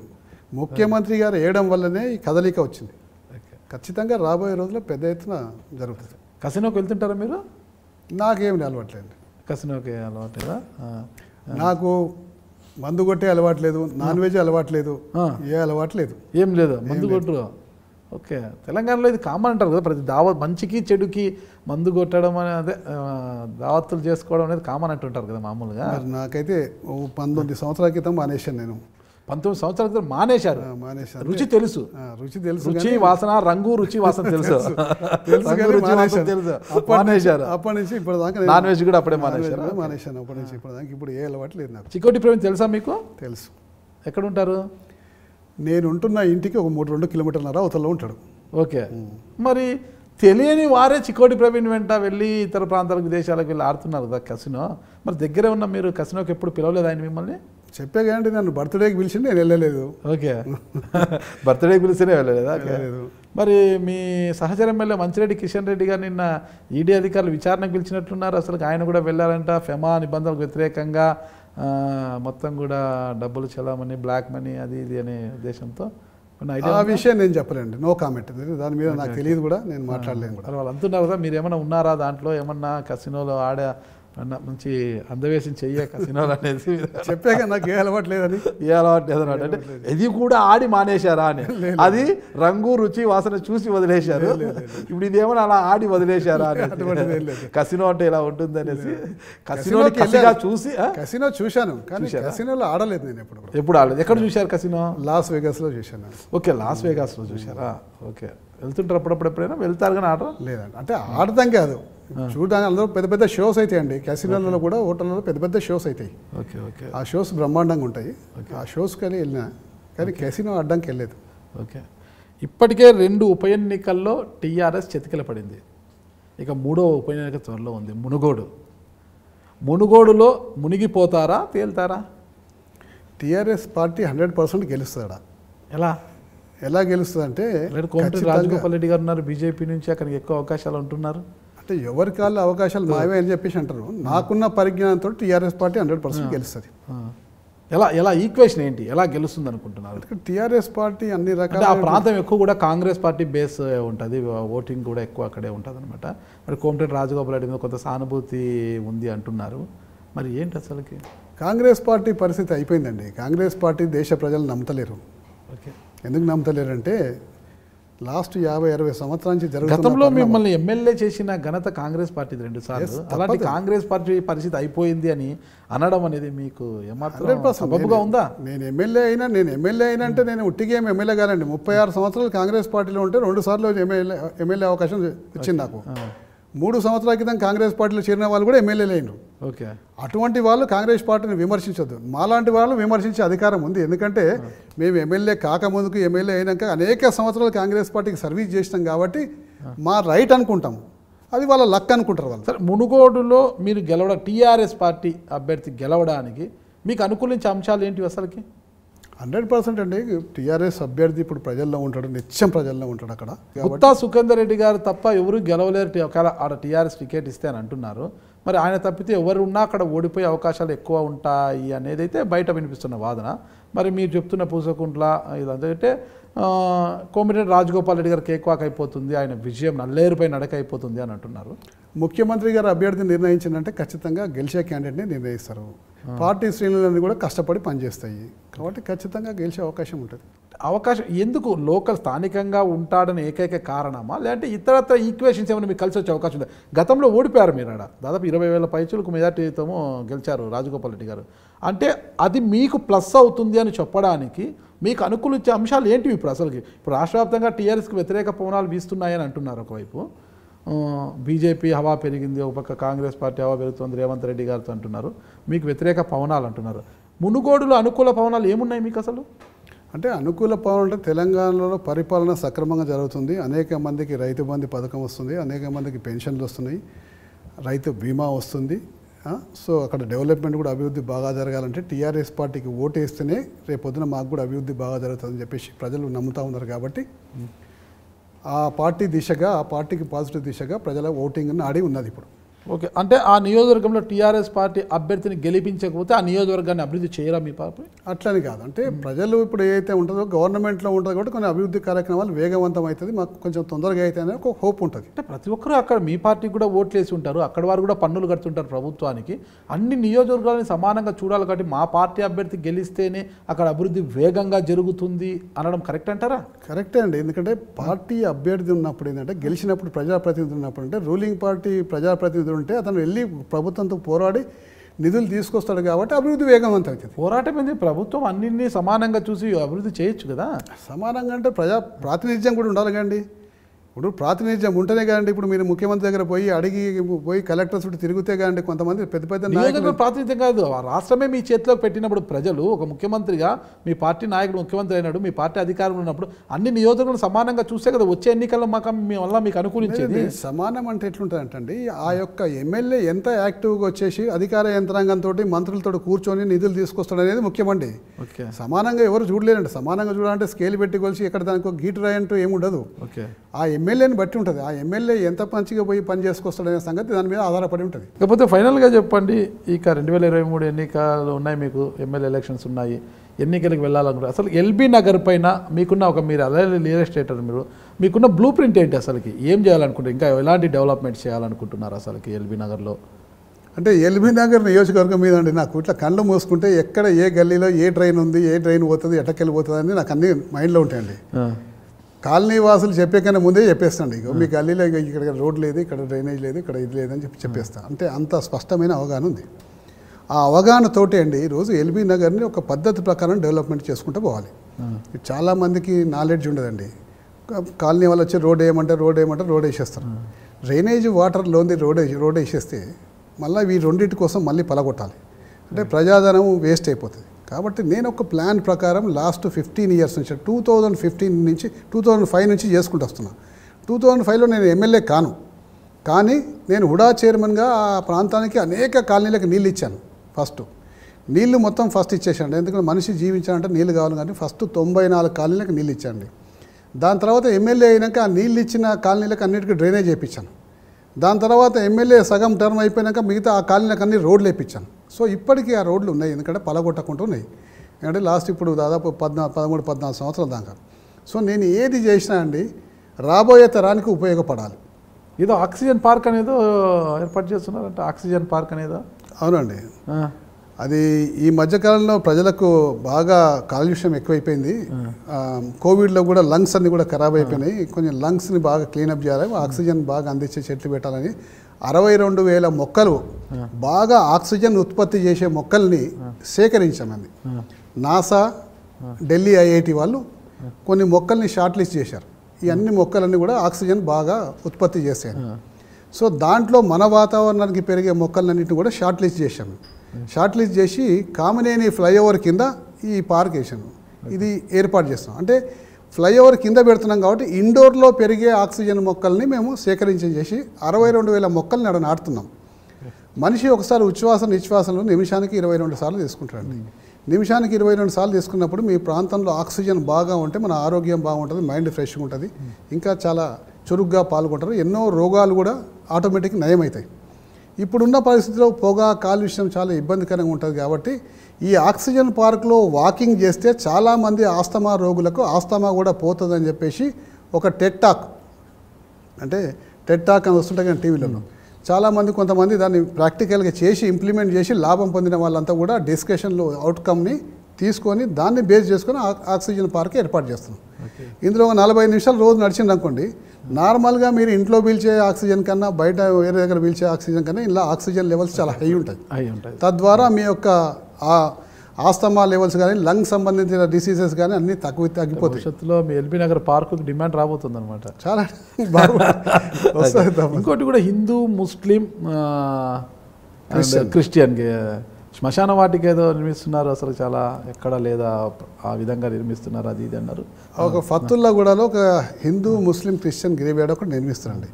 ముఖ్యమంత్రి గారు వేయడం వల్లనే ఈ కదలిక వచ్చింది ఖచ్చితంగా రాబోయే రోజుల్లో పెద్ద ఎత్తున జరుగుతుంది కసినోకి వెళ్తుంటారా మీరు నాకేమి అలవాట్లేదు కసినోకి అలవాట్లేదా నాకు మందు కొట్టే అలవాట్లేదు నాన్ వెజ్ అలవాట్లేదు ఏ అలవాట్లేదు ఏం లేదు మందు కొట్టు ఓకే తెలంగాణలో ఇది కామన్ అంటారు కదా ప్రతి దావ మంచికి చెడుకి మందు కొట్టడం అనేది దావత్తులు చేసుకోవడం అనేది కామన్ అంటుంటారు కదా మామూలుగా నాకైతే పంతొమ్మిది సంవత్సరాల క్రితం మానేశాను నేను పంతొమ్మిది సంవత్సరాల క్రితం మానేశారు మానేశారు రుచి తెలుసు రుచి తెలుసు రుచి వాసన రంగు రుచి వాసన *laughs* తెలుసు తెలుసు తెలుసు మానేశారు అప్పటి నుంచి ఇప్పుడు దాకా నాన్ వెజ్ కూడా అప్పుడే మానేశారు మానేశాను అప్పటి నుంచి ఇప్పుడు దాకా ఇప్పుడు ఏ అలవాటు లేదు నాకు చికోటి ప్రేమ తెలుసా మీకు తెలుసు ఎక్కడ ఉంటారు నేను ఉంటున్న ఇంటికి ఒక మూడు రెండు కిలోమీటర్లు అవతలలో ఉంటాడు ఓకే మరి తెలియని వారే చికోటి ప్రవీణ్ వెంట వెళ్ళి ఇతర ప్రాంతాలకు దేశాలకు వెళ్ళి ఆడుతున్నారు కదా కసినో మరి దగ్గరే ఉన్న మీరు కసినోకి ఎప్పుడు పిలవలేదు ఆయన మిమ్మల్ని చెప్పే కానీ నన్ను బర్త్డేకి పిలిచి నేను వెళ్ళలేదు ఓకే బర్త్డేకి పిలిచినే వెళ్ళలేదా మరి మీ సహచరం ఎమ్మెల్యే మంచిరెడ్డి కిషన్ రెడ్డి గారు నిన్న ఈడీ e అధికారులు విచారణకు పిలిచినట్లున్నారు అసలు ఆయన కూడా వెళ్ళారంట ఫెమా నిబంధనలకు వ్యతిరేకంగా మొత్తం కూడా డబ్బులు చెలామని బ్లాక్ మనీ అది ఇది అనే ఉద్దేశంతో ఆ విషయం నేను చెప్పలేండి నో కామెంట్ దాని మీద నాకు తెలియదు కూడా నేను మాట్లాడలేను కూడా వాళ్ళు అంటున్నారు కదా మీరు ఏమైనా ఉన్నారా దాంట్లో ఏమన్నా కసినోలో ఆడే అన్న మంచి అందవేశం చెయ్యక సినిమాలు అనేది చెప్పాక నాకు ఏ అలవాటు లేదని ఏ అలవాటు లేదన్నమాట అంటే ఇది కూడా ఆడి మానేశారా అని అది రంగు రుచి వాసన చూసి వదిలేశారు ఇప్పుడు ఇదేమో అలా ఆడి వదిలేశారా అని కసినో అంటే ఇలా ఉంటుంది అనేసి కసినో కసిగా చూసి కసినో చూశాను కసినోలో ఆడలేదు నేను ఎప్పుడు ఎప్పుడు ఆడలేదు ఎక్కడ చూశారు కసినో లాస్ లో చూశాను ఓకే లాస్ లో చూశారా ఓకే వెళ్తుంటారు అప్పుడప్పుడు ఎప్పుడైనా వెళ్తారు కానీ ఆడరా లేదండి అంటే ఆడదాం కాదు చూడడానికి అందరూ పెద్ద పెద్ద షోస్ అయితే అండి క్యాసినోలలో కూడా హోటల్లో పెద్ద పెద్ద షోస్ అవుతాయి ఓకే ఓకే ఆ షోస్ బ్రహ్మాండంగా ఉంటాయి ఆ షోస్ కానీ వెళ్ళినా కానీ క్యాసినో అడ్డంకి వెళ్ళలేదు ఓకే ఇప్పటికే రెండు ఉప ఎన్నికల్లో టీఆర్ఎస్ చెతికిల పడింది ఇక మూడో ఉప ఎన్నిక త్వరలో ఉంది మునుగోడు మునుగోడులో మునిగిపోతారా తేలుతారా టీఆర్ఎస్ పార్టీ హండ్రెడ్ పర్సెంట్ గెలుస్తాడా ఎలా ఎలా గెలుస్తుందంటే రెడ్డి గారు ఉన్నారు బీజేపీ నుంచి అక్కడికి ఎక్కువ అవకాశాలు ఉంటున్నారు అంటే ఎవరికి వాళ్ళ అవకాశాలు మావే అని చెప్పేసి అంటారు నాకున్న పరిజ్ఞానంతో టీఆర్ఎస్ పార్టీ హండ్రెడ్ పర్సెంట్ గెలుస్తుంది ఎలా ఎలా ఈక్వేషన్ ఏంటి ఎలా గెలుస్తుంది అనుకుంటున్నారు టీఆర్ఎస్ పార్టీ అన్ని రకాల ఆ ప్రాంతం ఎక్కువ కూడా కాంగ్రెస్ పార్టీ బేస్ ఉంటుంది ఓటింగ్ కూడా ఎక్కువ అక్కడే ఉంటుంది అనమాట మరి కోమటిరెడ్డి రాజగోపాల్ రెడ్డి మీద కొంత సానుభూతి ఉంది అంటున్నారు మరి ఏంటి అసలుకి కాంగ్రెస్ పార్టీ పరిస్థితి అయిపోయిందండి కాంగ్రెస్ పార్టీ దేశ ప్రజలు నమ్మతలేరు ఓకే ఎందుకు నమ్మతలేరంటే లాస్ట్ యాభై అరవై సంవత్సరాల నుంచి జరుగుతుంది గతంలో మిమ్మల్ని ఎమ్మెల్యే చేసిన ఘనత కాంగ్రెస్ పార్టీ రెండు సార్లు అలాంటి కాంగ్రెస్ పార్టీ పరిస్థితి అయిపోయింది అని అనడం అనేది మీకు ఏమాత్రం ఉందా నేను ఎమ్మెల్యే అయినా నేను ఎమ్మెల్యే అయినా అంటే నేను ఉట్టిగా ఏమి ఎమ్మెల్యే కాదండి ముప్పై ఆరు సంవత్సరాలు కాంగ్రెస్ పార్టీలో ఉంటే రెండు సార్లు ఎమ్మెల్యే ఎమ్మెల్యే అవకాశం ఇచ్చింది నాకు మూడు సంవత్సరాల క్రితం కాంగ్రెస్ పార్టీలో చేరిన వాళ్ళు కూడా ఎమ్మెల్యేలు అయినారు ఓకే అటువంటి వాళ్ళు కాంగ్రెస్ పార్టీని మా మాలాంటి వాళ్ళు విమర్శించే అధికారం ఉంది ఎందుకంటే మేము ఎమ్మెల్యే కాకముందుకు ఎమ్మెల్యే అయినాక అనేక సంవత్సరాలు కాంగ్రెస్ పార్టీకి సర్వీస్ చేసినాం కాబట్టి మా రైట్ అనుకుంటాం అది వాళ్ళ లక్ అనుకుంటారు వాళ్ళు సరే మునుగోడులో మీరు గెలవడం టీఆర్ఎస్ పార్టీ అభ్యర్థి గెలవడానికి మీకు అనుకూలించే అంశాలు ఏంటి అసలుకి హండ్రెడ్ పర్సెంట్ అండి టీఆర్ఎస్ అభ్యర్థి ఇప్పుడు ప్రజల్లో ఉంటాడు నిత్యం ప్రజల్లో ఉంటాడు అక్కడ గుత్తా సుఖేందర్ రెడ్డి గారు తప్ప ఎవరు గెలవలేరు ఒకవేళ ఆడ టీఆర్ఎస్ టికెట్ ఇస్తే అని అంటున్నారు మరి ఆయన తప్పితే ఎవరు ఉన్నా అక్కడ ఓడిపోయే అవకాశాలు ఎక్కువ ఉంటాయి అనేది అయితే బయట వినిపిస్తున్న వాదన మరి మీరు చెప్తున్న పూసకుంట్ల ఇదంటే కోమిరెడ్డి రాజగోపాల్ రెడ్డి గారు కేక్వాక్ అయిపోతుంది ఆయన విజయం నల్లేరుపై నడక అయిపోతుంది అని అంటున్నారు ముఖ్యమంత్రి గారు అభ్యర్థిని నిర్ణయించిందంటే ఖచ్చితంగా గెలిచే క్యాండిడేట్ని నిర్ణయిస్తారు పార్టీ శ్రేణులన్నీ కూడా కష్టపడి పనిచేస్తాయి కాబట్టి ఖచ్చితంగా గెలిచే అవకాశం ఉంటుంది అవకాశం ఎందుకు లోకల్ స్థానికంగా ఉంటాడని ఏకైక కారణమా లేదంటే ఇతరత్ర ఈక్వేషన్స్ ఏమైనా మీకు కలిసి వచ్చే అవకాశం ఉంది గతంలో ఓడిపోయారు మీరు ఆడ దాదాపు ఇరవై వేల పైచులకు మెజార్టీతోమో గెలిచారు రాజగోపాల్ రెడ్డి గారు అంటే అది మీకు ప్లస్ అవుతుంది అని చెప్పడానికి మీకు అనుకూలించే అంశాలు ఏంటివి ఇప్పుడు అసలుకి ఇప్పుడు రాష్ట్ర వ్యాప్తంగా టీఆర్ఎస్కి వ్యతిరేక పవనాలు వీస్తున్నాయని అంటున్నారు ఒకవైపు బీజేపీ హవా పెరిగింది ఒక పక్క కాంగ్రెస్ పార్టీ హవా పెరుగుతుంది రేవంత్ రెడ్డి గారితో అంటున్నారు మీకు వ్యతిరేక పవనాలు అంటున్నారు మునుగోడులో అనుకూల పవనాలు ఏమున్నాయి మీకు అసలు అంటే అనుకూల పవన్ అంటే తెలంగాణలో పరిపాలన సక్రమంగా జరుగుతుంది అనేక మందికి రైతు బంధు పథకం వస్తుంది అనేక మందికి పెన్షన్లు వస్తున్నాయి రైతు బీమా వస్తుంది సో అక్కడ డెవలప్మెంట్ కూడా అభివృద్ధి బాగా జరగాలంటే టీఆర్ఎస్ పార్టీకి ఓటేస్తేనే రేపొద్దున మాకు కూడా అభివృద్ధి బాగా జరుగుతుందని చెప్పేసి ప్రజలు నమ్ముతూ ఉన్నారు కాబట్టి ఆ పార్టీ దిశగా ఆ పార్టీకి పాజిటివ్ దిశగా ప్రజల ఓటింగ్ని ఆడి ఉన్నది ఇప్పుడు ఓకే అంటే ఆ నియోజకవర్గంలో టీఆర్ఎస్ పార్టీ అభ్యర్థిని గెలిపించకపోతే ఆ నియోజకవర్గాన్ని అభివృద్ధి చేయరా మీ పాప అట్లని కాదు అంటే ప్రజలు ఇప్పుడు ఏదైతే ఉంటుందో గవర్నమెంట్లో ఉంటుంది కాబట్టి కొన్ని అభివృద్ధి కార్యక్రమాలు వేగవంతం అవుతుంది మాకు కొంచెం తొందరగా అయితే అనే ఒక హోప్ ఉంటుంది అంటే ప్రతి ఒక్కరూ అక్కడ మీ పార్టీకి కూడా ఓట్లేసి ఉంటారు అక్కడ వారు కూడా పన్నులు కడుతుంటారు ప్రభుత్వానికి అన్ని నియోజకవర్గాలను సమానంగా చూడాలి కాబట్టి మా పార్టీ అభ్యర్థి గెలిస్తేనే అక్కడ అభివృద్ధి వేగంగా జరుగుతుంది అనడం కరెక్ట్ అంటారా కరెక్టే అండి ఎందుకంటే పార్టీ అభ్యర్థి ఉన్నప్పుడు ఏంటంటే గెలిచినప్పుడు ప్రజాప్రతినిధులు ఉన్నప్పుడు అంటే రూలింగ్ పార్టీ ప్రజాప్రతినిధులు నిధులు ఉంటే అతను వెళ్ళి ప్రభుత్వంతో పోరాడి నిధులు తీసుకొస్తాడు కాబట్టి అభివృద్ధి వేగవంతం అవుతుంది పోరాటం ఏంటి ప్రభుత్వం అన్నింటినీ సమానంగా చూసి అభివృద్ధి చేయొచ్చు కదా సమానంగా అంటే ప్రజా ప్రాతినిధ్యం కూడా ఉండాలి కండి ఇప్పుడు ప్రాతినిధ్యం ఉంటేనే కానీ ఇప్పుడు మీరు ముఖ్యమంత్రి దగ్గర పోయి అడిగి పోయి కలెక్టర్ చుట్టూ తిరిగితే కదండి కొంతమంది పెద్ద పెద్ద నాయకులు ప్రాతినిధ్యం కాదు రాష్ట్రమే మీ చేతిలో పెట్టినప్పుడు ప్రజలు ఒక ముఖ్యమంత్రిగా మీ పార్టీ నాయకుడు ముఖ్యమంత్రి అయినాడు మీ పార్టీ అధికారంలో ఉన్నప్పుడు అన్ని నియోజకవర్గాలు సమానంగా చూస్తే కదా వచ్చే ఎన్నికల్లో మాకు మీ వల్ల మీకు అనుకూలించేది సమానం అంటే ఎట్లుంటుందంటండి ఆ యొక్క ఎమ్మెల్యే ఎంత యాక్టివ్గా వచ్చేసి అధికార యంత్రాంగంతో మంత్రులతో కూర్చొని నిధులు తీసుకొస్తాడు అనేది ముఖ్యమండి సమానంగా ఎవరు చూడలేరండి సమానంగా చూడాలంటే స్కేల్ కొలిసి ఇక్కడ దానికి గీటు రాయంటూ ఏముండదు ఆ ఎమ్మెల్యే ఎమ్మెల్యేని బట్టి ఉంటుంది ఆ ఎమ్మెల్యే ఎంత మంచిగా పోయి పని చేసుకొస్తాడనే సంగతి దాని మీద ఆధారపడి ఉంటుంది కాకపోతే ఫైనల్గా చెప్పండి ఇక రెండు వేల ఇరవై మూడు ఎన్నికలు ఉన్నాయి మీకు ఎమ్మెల్యే ఎలక్షన్స్ ఉన్నాయి ఎన్నికలకు వెళ్ళాలనుకుంటారు అసలు ఎల్బీ నగర్ పైన మీకున్న ఒక మీరు అదే రియల్ ఎస్టేట్ మీరు మీకున్న బ్లూ ప్రింట్ ఏంటి అసలుకి ఏం చేయాలనుకుంటారు ఇంకా ఎలాంటి డెవలప్మెంట్స్ చేయాలనుకుంటున్నారు అసలుకి ఎల్బీ నగర్లో అంటే ఎల్బీ నగర్ నియోజకవర్గం మీద అండి నాకు ఇట్లా కళ్ళు మూసుకుంటే ఎక్కడ ఏ గల్లీలో ఏ ట్రైన్ ఉంది ఏ ట్రైన్ పోతుంది ఎటకెళ్ళిపోతుంది అని నాకు అన్ని మైండ్లో ఉంటాయండి కాలనీ వాసులు చెప్పే కన్నా ముందే చెప్పేస్తాండి ఇక మీ గల్లీలో ఇక్కడ రోడ్ లేదు ఇక్కడ డ్రైనేజ్ లేదు ఇక్కడ ఇది లేదని చెప్పి చెప్పేస్తాను అంటే అంత స్పష్టమైన అవగాహన ఉంది ఆ అవగాహనతోటి అండి రోజు ఎల్బీ నగర్ని ఒక పద్ధతి ప్రకారం డెవలప్మెంట్ చేసుకుంటూ పోవాలి చాలామందికి నాలెడ్జ్ ఉండదండి కాలనీ వాళ్ళు వచ్చి రోడ్ వేయమంటారు రోడ్ వేయమంటారు రోడ్ వేసేస్తారు డ్రైనేజ్ లోంది రోడ్ రోడ్ వేసేస్తే మళ్ళీ ఈ రెండింటి కోసం మళ్ళీ పలగొట్టాలి అంటే ప్రజాధనం వేస్ట్ అయిపోతుంది కాబట్టి నేను ఒక ప్లాన్ ప్రకారం లాస్ట్ ఫిఫ్టీన్ ఇయర్స్ నుంచి టూ థౌజండ్ ఫిఫ్టీన్ నుంచి టూ థౌజండ్ ఫైవ్ నుంచి చేసుకుంటూ వస్తున్నా టూ థౌజండ్ ఫైవ్లో నేను ఎమ్మెల్యే కాను కానీ నేను హుడా చైర్మన్గా ఆ ప్రాంతానికి అనేక కాలనీలకు నీళ్ళు ఇచ్చాను ఫస్ట్ నీళ్లు మొత్తం ఫస్ట్ ఇచ్చేసాండి ఎందుకంటే మనిషి జీవించాలంటే నీళ్ళు కావాలి కానీ ఫస్ట్ తొంభై నాలుగు కాలనీలకు నీళ్ళు ఇచ్చాను దాని తర్వాత ఎమ్మెల్యే అయినాక ఆ నీళ్ళు ఇచ్చిన కాలనీలకు అన్నిటికీ డ్రైనేజ్ చేయించాను దాని తర్వాత ఎమ్మెల్యే సగం టర్మ్ అయిపోయాక మిగతా ఆ అన్ని రోడ్లు వేయించాను సో ఇప్పటికీ ఆ రోడ్లు ఉన్నాయి ఎందుకంటే పలగొట్టకుండా ఉన్నాయి ఎందుకంటే లాస్ట్ ఇప్పుడు దాదాపు పద్నాలుగు పదమూడు పద్నాలుగు సంవత్సరాల దాకా సో నేను ఏది చేసినా అండి రాబోయే తరానికి ఉపయోగపడాలి ఏదో ఆక్సిజన్ పార్క్ అనేదో ఏర్పాటు చేస్తున్నారంటే ఆక్సిజన్ పార్క్ అనేదో అవునండి అది ఈ మధ్యకాలంలో ప్రజలకు బాగా కాలుష్యం ఎక్కువైపోయింది కోవిడ్లో కూడా లంగ్స్ అన్నీ కూడా ఖరాబ్ అయిపోయినాయి కొంచెం లంగ్స్ని బాగా క్లీనప్ చేయాలి ఆక్సిజన్ బాగా అందించే చెట్లు పెట్టాలని అరవై రెండు వేల మొక్కలు బాగా ఆక్సిజన్ ఉత్పత్తి చేసే మొక్కల్ని సేకరించామండి నాసా ఢిల్లీ ఐఐటి వాళ్ళు కొన్ని మొక్కల్ని షార్ట్ లిస్ట్ చేశారు ఈ అన్ని మొక్కలన్నీ కూడా ఆక్సిజన్ బాగా ఉత్పత్తి చేశాయి సో దాంట్లో మన వాతావరణానికి పెరిగే మొక్కలన్నింటినీ కూడా షార్ట్ లిస్ట్ చేశాము షార్ట్ లిస్ట్ చేసి కామనేని ఫ్లైఓవర్ కింద ఈ పార్క్ వేసాను ఇది ఏర్పాటు చేస్తాం అంటే ఫ్లైఓవర్ కింద పెడుతున్నాం కాబట్టి ఇండోర్లో పెరిగే ఆక్సిజన్ మొక్కల్ని మేము సేకరించి చేసి అరవై రెండు వేల మొక్కల్ని అక్కడ నాటుతున్నాం మనిషి ఒకసారి ఉచ్ఛ్వాస నిశ్వాసంలో నిమిషానికి ఇరవై రెండు సార్లు తీసుకుంటారండి నిమిషానికి ఇరవై రెండు సార్లు తీసుకున్నప్పుడు మీ ప్రాంతంలో ఆక్సిజన్ బాగా ఉంటే మన ఆరోగ్యం బాగుంటుంది మైండ్ ఫ్రెష్గా ఉంటుంది ఇంకా చాలా చురుగ్గా పాల్గొంటారు ఎన్నో రోగాలు కూడా ఆటోమేటిక్ నయమవుతాయి ఇప్పుడున్న పరిస్థితిలో పొగ కాలుష్యం చాలా ఇబ్బందికరంగా ఉంటుంది కాబట్టి ఈ ఆక్సిజన్ పార్క్లో వాకింగ్ చేస్తే చాలామంది ఆస్తమా రోగులకు ఆస్తమా కూడా పోతుందని చెప్పేసి ఒక టెక్టాక్ అంటే టెక్టాక్ అని వస్తుంటాయి కానీ టీవీలలో చాలామంది కొంతమంది దాన్ని ప్రాక్టికల్గా చేసి ఇంప్లిమెంట్ చేసి లాభం పొందిన వాళ్ళంతా కూడా డిస్కషన్లో అవుట్కమ్ని తీసుకొని దాన్ని బేస్ చేసుకొని ఆక్సిజన్ పార్క్ ఏర్పాటు చేస్తున్నాం ఇందులో ఒక నలభై నిమిషాలు రోజు నడిచింది అనుకోండి నార్మల్గా మీరు ఇంట్లో పీల్చే ఆక్సిజన్ కన్నా బయట వేరే దగ్గర పీల్చే ఆక్సిజన్ కన్నా ఇలా ఆక్సిజన్ లెవెల్స్ చాలా హై ఉంటాయి తద్వారా మీ యొక్క ఆస్తమా లెవెల్స్ కానీ లంగ్ సంబంధించిన డిసీజెస్ కానీ అన్ని తక్కువ తగ్గిపోతాయి భవిష్యత్తులో మీ ఎల్బీ నగర్ పార్కు డిమాండ్ రాబోతుంది అనమాట చాలా *laughs* ఇంకోటి కూడా హిందూ ముస్లిం క్రిస్టియన్ శ్మశాన వాటికి ఏదో నిర్మిస్తున్నారు అసలు చాలా ఎక్కడ లేదా ఆ విధంగా నిర్మిస్తున్నారు అది ఇది అన్నారు ఒక ఫత్తుల్లా కూడా ఒక హిందూ ముస్లిం క్రిస్టియన్ గ్రేవ్యార్డ్ ఒకటి నిర్మిస్తున్నారండి